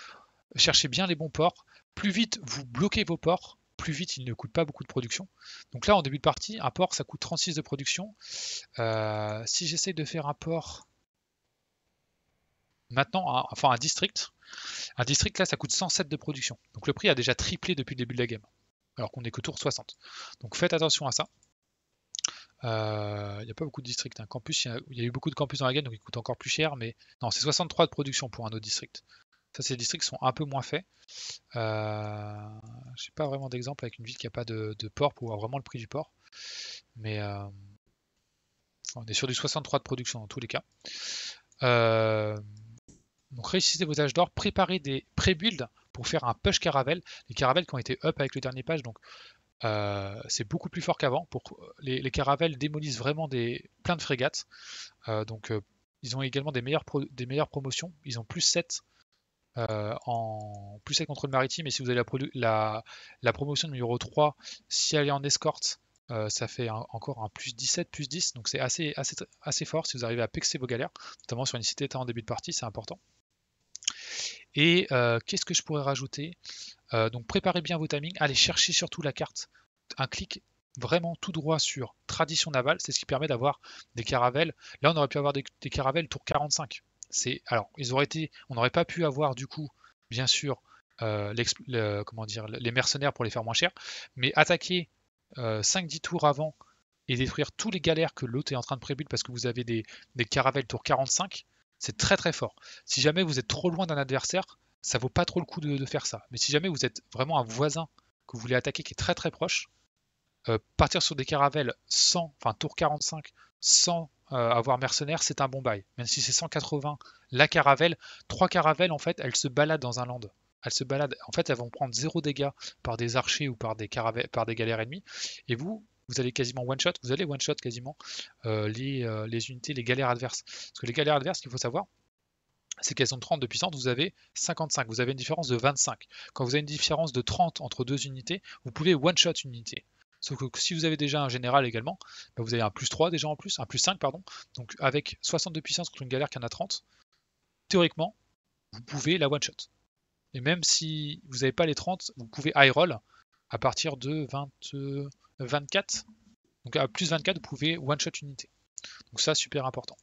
cherchez bien les bons ports. Plus vite vous bloquez vos ports, plus vite, il ne coûte pas beaucoup de production. Donc là, en début de partie, un port, ça coûte 36 de production. Euh, si j'essaye de faire un port maintenant, enfin un district, un district là, ça coûte 107 de production. Donc le prix a déjà triplé depuis le début de la game, alors qu'on est que tour 60. Donc faites attention à ça. Il euh, n'y a pas beaucoup de districts. Hein. Campus, il y, a eu beaucoup de campus dans la game, donc il coûte encore plus cher. Mais non, c'est 63 de production pour un autre district. Ça, c'est des districts qui sont un peu moins faits. Euh, je n'ai pas vraiment d'exemple avec une ville qui n'a pas de, port pour avoir vraiment le prix du port. Mais euh, on est sur du 63 de production dans tous les cas. Euh, donc réussissez vos âges d'or, préparez des pré-builds pour faire un push caravel. Les caravels qui ont été up avec le dernier page, donc c'est beaucoup plus fort qu'avant. Pour... Les, les caravels démolissent vraiment des, plein de frégates. donc ils ont également des meilleures promotions. Ils ont plus 7 euh, en plus 7 contrôle maritime. Et si vous avez la, promotion numéro 3, si elle est en escorte, euh, ça fait encore un plus 17, plus 10. Donc c'est assez, assez, assez fort si vous arrivez à pexer vos galères, notamment sur une cité en début de partie, c'est important. Et euh, qu'est-ce que je pourrais rajouter Donc préparez bien vos timings, allez chercher surtout la carte. Un clic vraiment tout droit sur tradition navale, c'est ce qui permet d'avoir des caravelles. Là, on aurait pu avoir des, des caravelles tour 45 c'est alors ils auraient été, on n'aurait pas pu avoir du coup, bien sûr, euh, comment dire, les mercenaires pour les faire moins cher, mais attaquer 5-10 euh, tours avant et détruire tous les galères que l'autre est en train de prébuter parce que vous avez des, des caravelles tour 45, c'est très très fort. Si jamais vous êtes trop loin d'un adversaire, ça vaut pas trop le coup de, faire ça. Mais si jamais vous êtes vraiment un voisin que vous voulez attaquer qui est très très proche, euh, partir sur des caravelles sans, tour 45, sans avoir euh, mercenaires, c'est un bon bail. Même si c'est 180, la caravelle, trois caravelles en fait, elles se baladent dans un land. Elles se baladent. En fait, elles vont prendre zéro dégâts par des archers ou par des caravelles, par des galères ennemies. Et vous, vous allez quasiment one shot. Vous allez one shot quasiment euh, euh, les, unités, les galères adverses. Parce que les galères adverses, qu'il faut savoir, c'est qu'elles ont 30 de puissance, vous avez 55. Vous avez une différence de 25. Quand vous avez une différence de 30 entre deux unités, vous pouvez one shot une unité. Sauf que si vous avez déjà un général également, bah, vous avez un plus 3 déjà en plus, un plus 5 pardon. Donc avec 62 puissance contre une galère qui en a 30, théoriquement, vous pouvez la one-shot. Et même si vous n'avez pas les 30, vous pouvez high roll à partir de 24. Euh, Donc à plus 24, vous pouvez one-shot unité. Donc ça, super important.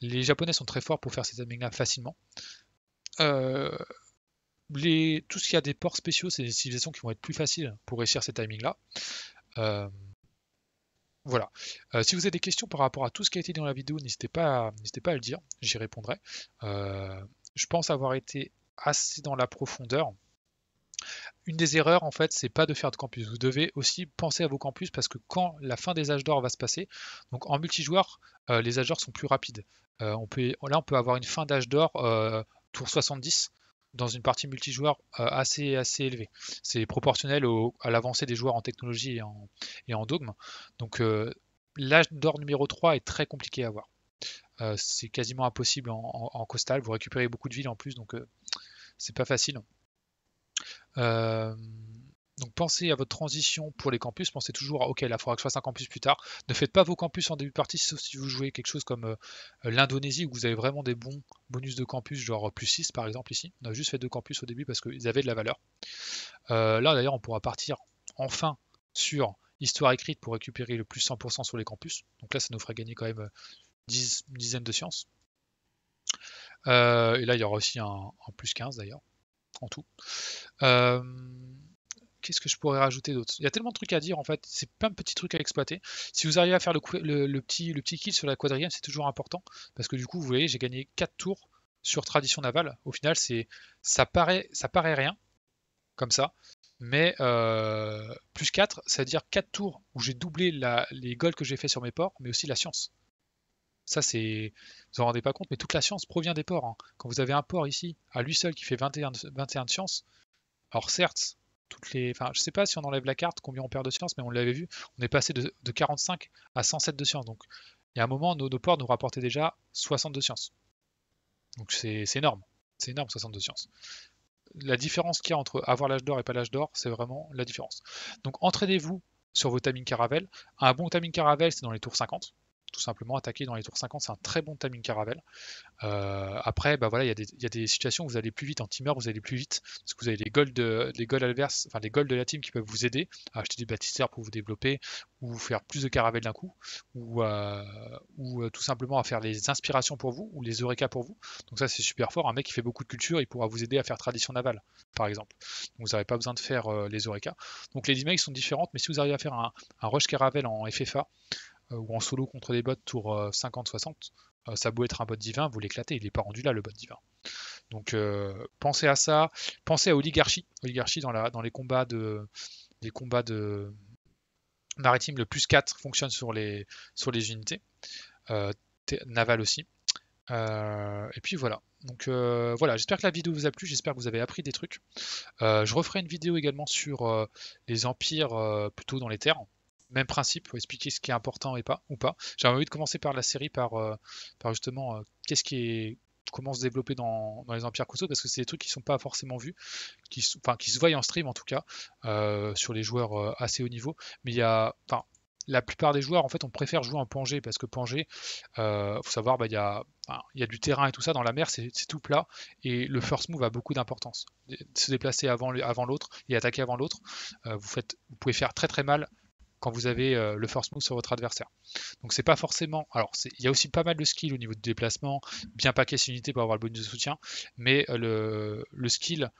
Les Japonais sont très forts pour faire ces timings là facilement. Euh, tout ce qui a des ports spéciaux, c'est des civilisations qui vont être plus faciles pour réussir ces timings-là. Euh, voilà. Euh, si vous avez des questions par rapport à tout ce qui a été dit dans la vidéo, n'hésitez pas, à, n'hésitez pas le dire, j'y répondrai. Euh, je pense avoir été assez dans la profondeur. Une des erreurs, en fait, c'est pas de faire de campus. Vous devez aussi penser à vos campus parce que quand la fin des âges d'or va se passer, donc en multijoueur, les âges d'or sont plus rapides. on peut, là, on peut avoir une fin d'âge d'or tour 70 dans une partie multijoueur euh, assez, assez élevée. C'est proportionnel au, à l'avancée des joueurs en technologie et en, et en dogme. Donc euh, l'âge d'or numéro 3 est très compliqué à avoir. Euh, c'est quasiment impossible en, costal. Vous récupérez beaucoup de villes en plus, donc c'est pas facile. Donc pensez à votre transition pour les campus, pensez toujours à OK, là, il faudra que je fasse un campus plus tard. Ne faites pas vos campus en début de partie, sauf si vous jouez quelque chose comme euh, l'Indonésie, où vous avez vraiment des bons bonus de campus, genre euh, plus 6 par exemple ici. On a juste fait deux campus au début parce qu'ils avaient de la valeur. Euh, là d'ailleurs, on pourra partir enfin sur histoire écrite pour récupérer le plus 100% sur les campus. Donc là, ça nous fera gagner quand même une dizaine de sciences. et là, il y aura aussi un, plus 15 d'ailleurs, en tout. Euh, qu'est-ce que je pourrais rajouter d'autre Il y a tellement de trucs à dire en fait, c'est plein de petits trucs à exploiter. Si vous arrivez à faire le, petit, le petit kill sur la quadrième, c'est toujours important parce que du coup, vous voyez, j'ai gagné 4 tours sur tradition navale. Au final, c'est ça paraît, ça paraît rien comme ça, mais euh, plus 4, c'est-à-dire 4 tours où j'ai doublé la, les goals que j'ai fait sur mes ports, mais aussi la science. Ça, c'est. Vous en rendez pas compte, mais toute la science provient des ports. Hein. Quand vous avez un port ici, à lui seul qui fait 21, 21 de science, alors certes, toutes les. Enfin, je sais pas si on enlève la carte, combien on perd de science, mais on l'avait vu, on est passé de, 45 à 107 de science. Donc, il y a un moment, nos, nos ports nous rapportaient déjà 62 de science. Donc, c'est énorme. C'est énorme, 62 de science. La différence qu'il y a entre avoir l'âge d'or et pas l'âge d'or, c'est vraiment la différence. Donc, entraînez-vous sur vos timings Caravelle. Un bon timing Caravelle, c'est dans les tours 50 tout simplement attaquer dans les tours 50, c'est un très bon timing Caravelle. Euh, après, bah voilà, il y, a des situations où vous allez plus vite en timer vous allez plus vite, parce que vous avez les golds de, adverses, enfin les golds de la team qui peuvent vous aider à acheter des bâtisseurs pour vous développer, ou faire plus de Caravelle d'un coup, ou, euh, ou euh, tout simplement à faire les inspirations pour vous, ou les eureka pour vous. Donc ça c'est super fort, un mec qui fait beaucoup de culture, il pourra vous aider à faire tradition navale, par exemple. vous n'avez pas besoin de faire les eureka. Donc les 10 mecs sont différentes, mais si vous arrivez à faire un, un rush Caravelle en FFA, euh, ou en solo contre des bots tour 50-60, euh, euh, ça peut être un bot divin, vous l'éclatez, il n'est pas rendu là le bot divin. Donc pensez à ça, pensez à oligarchie, oligarchie dans, les combats de maritime, le plus 4 fonctionne sur les, unités, euh, naval aussi. et puis voilà. Donc voilà, j'espère que la vidéo vous a plu, j'espère que vous avez appris des trucs. je referai une vidéo également sur les empires plutôt dans les terres. Même principe, pour expliquer ce qui est important et pas ou pas. J'avais envie de commencer par la série, par, euh, justement euh, qu'est-ce qui est comment se développer dans, les empires costauds parce que c'est des trucs qui sont pas forcément vus, qui, enfin, qui se voient en stream en tout cas euh, sur les joueurs assez haut niveau. Mais il y la plupart des joueurs en fait on préfère jouer en Pangée parce que Pangée, euh, faut savoir, bah, il y a il y du terrain et tout ça, dans la mer c'est tout plat et le first move a beaucoup d'importance. Se déplacer avant, avant l'autre et attaquer avant l'autre, vous, vous pouvez faire très très mal quand vous avez euh, le force move sur votre adversaire. Donc c'est pas forcément. Alors il y a aussi pas mal de skills au niveau de déplacement, bien paquet ses unités pour avoir le bonus de soutien, mais euh, le, skill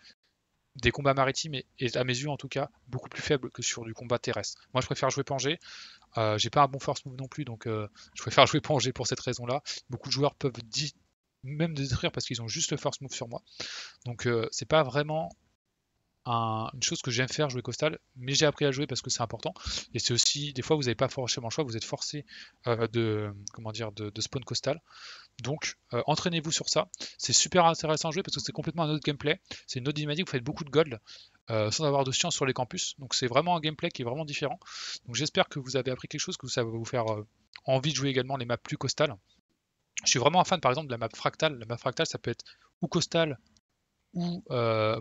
des combats maritimes est, à mes yeux en tout cas beaucoup plus faible que sur du combat terrestre. Moi je préfère jouer Pangé. Euh, j'ai pas un bon force move non plus, donc je préfère jouer Pangé pour cette raison-là. Beaucoup de joueurs peuvent même détruire parce qu'ils ont juste le force move sur moi. Donc c'est pas vraiment une chose que j'aime faire, jouer costal, mais j'ai appris à jouer parce que c'est important. Et c'est aussi, des fois, vous n'avez pas forcément le choix, vous êtes forcé euh, de, comment dire, de, spawn costal. Donc, euh, entraînez-vous sur ça. C'est super intéressant à jouer parce que c'est complètement un autre gameplay. C'est une autre dynamique, vous faites beaucoup de gold. Euh, sans avoir de science sur les campus. Donc c'est vraiment un gameplay qui est vraiment différent. Donc j'espère que vous avez appris quelque chose, que ça va vous faire envie de jouer également les maps plus costales. Je suis vraiment un fan par exemple de la map fractale. La map fractale, ça peut être ou costal ou euh,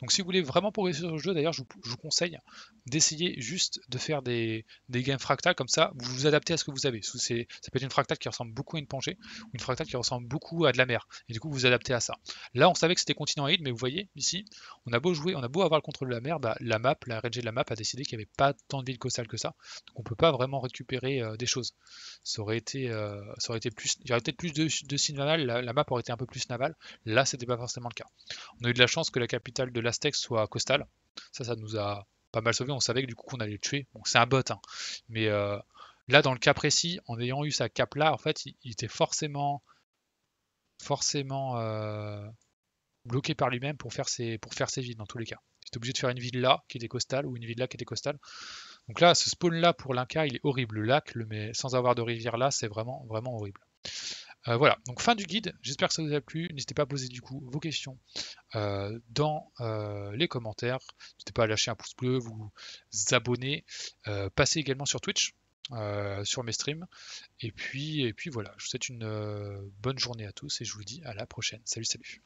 Donc si vous voulez vraiment progresser sur le jeu, d'ailleurs, je, vous conseille d'essayer juste de faire des, des, games fractales, comme ça, vous vous adaptez à ce que vous avez. Ça peut être une fractale qui ressemble beaucoup à une Pangée, ou une fractale qui ressemble beaucoup à de la mer, et du coup, vous vous adaptez à ça. Là, on savait que c'était continent et mais vous voyez, ici, on a beau jouer, on a beau avoir le contrôle de la mer, bah, la map, la RNG de la map a décidé qu'il n'y avait pas tant de villes costales que ça, donc on peut pas vraiment récupérer euh, des choses ça aurait été, euh, ça aurait été plus, il y aurait peut-être plus de, de signes navals, la, map aurait été un peu plus navale. Là, c'était pas forcément le cas. On a eu de la chance que la capitale de l'Aztec soit costale. Ça, ça nous a pas mal sauvé. On savait que du coup, on allait le tuer. bon c'est un bot, hein. mais euh, là, dans le cas précis, en ayant eu sa cape là, en fait, il, était forcément, forcément euh, bloqué par lui-même pour faire ses, pour faire ses vides dans tous les cas. Il était obligé de faire une ville là qui était costale ou une ville là qui était costale. Donc là, ce spawn-là pour l'Inca, il est horrible. Le lac, mais sans avoir de rivière là, c'est vraiment, vraiment horrible. Euh, voilà, donc fin du guide, j'espère que ça vous a plu. N'hésitez pas à poser du coup vos questions euh, dans euh, les commentaires. N'hésitez pas à lâcher un pouce bleu, vous abonner, passez également sur Twitch, sur mes streams. Et puis, et puis voilà, je vous souhaite une bonne journée à tous et je vous dis à la prochaine. Salut, salut.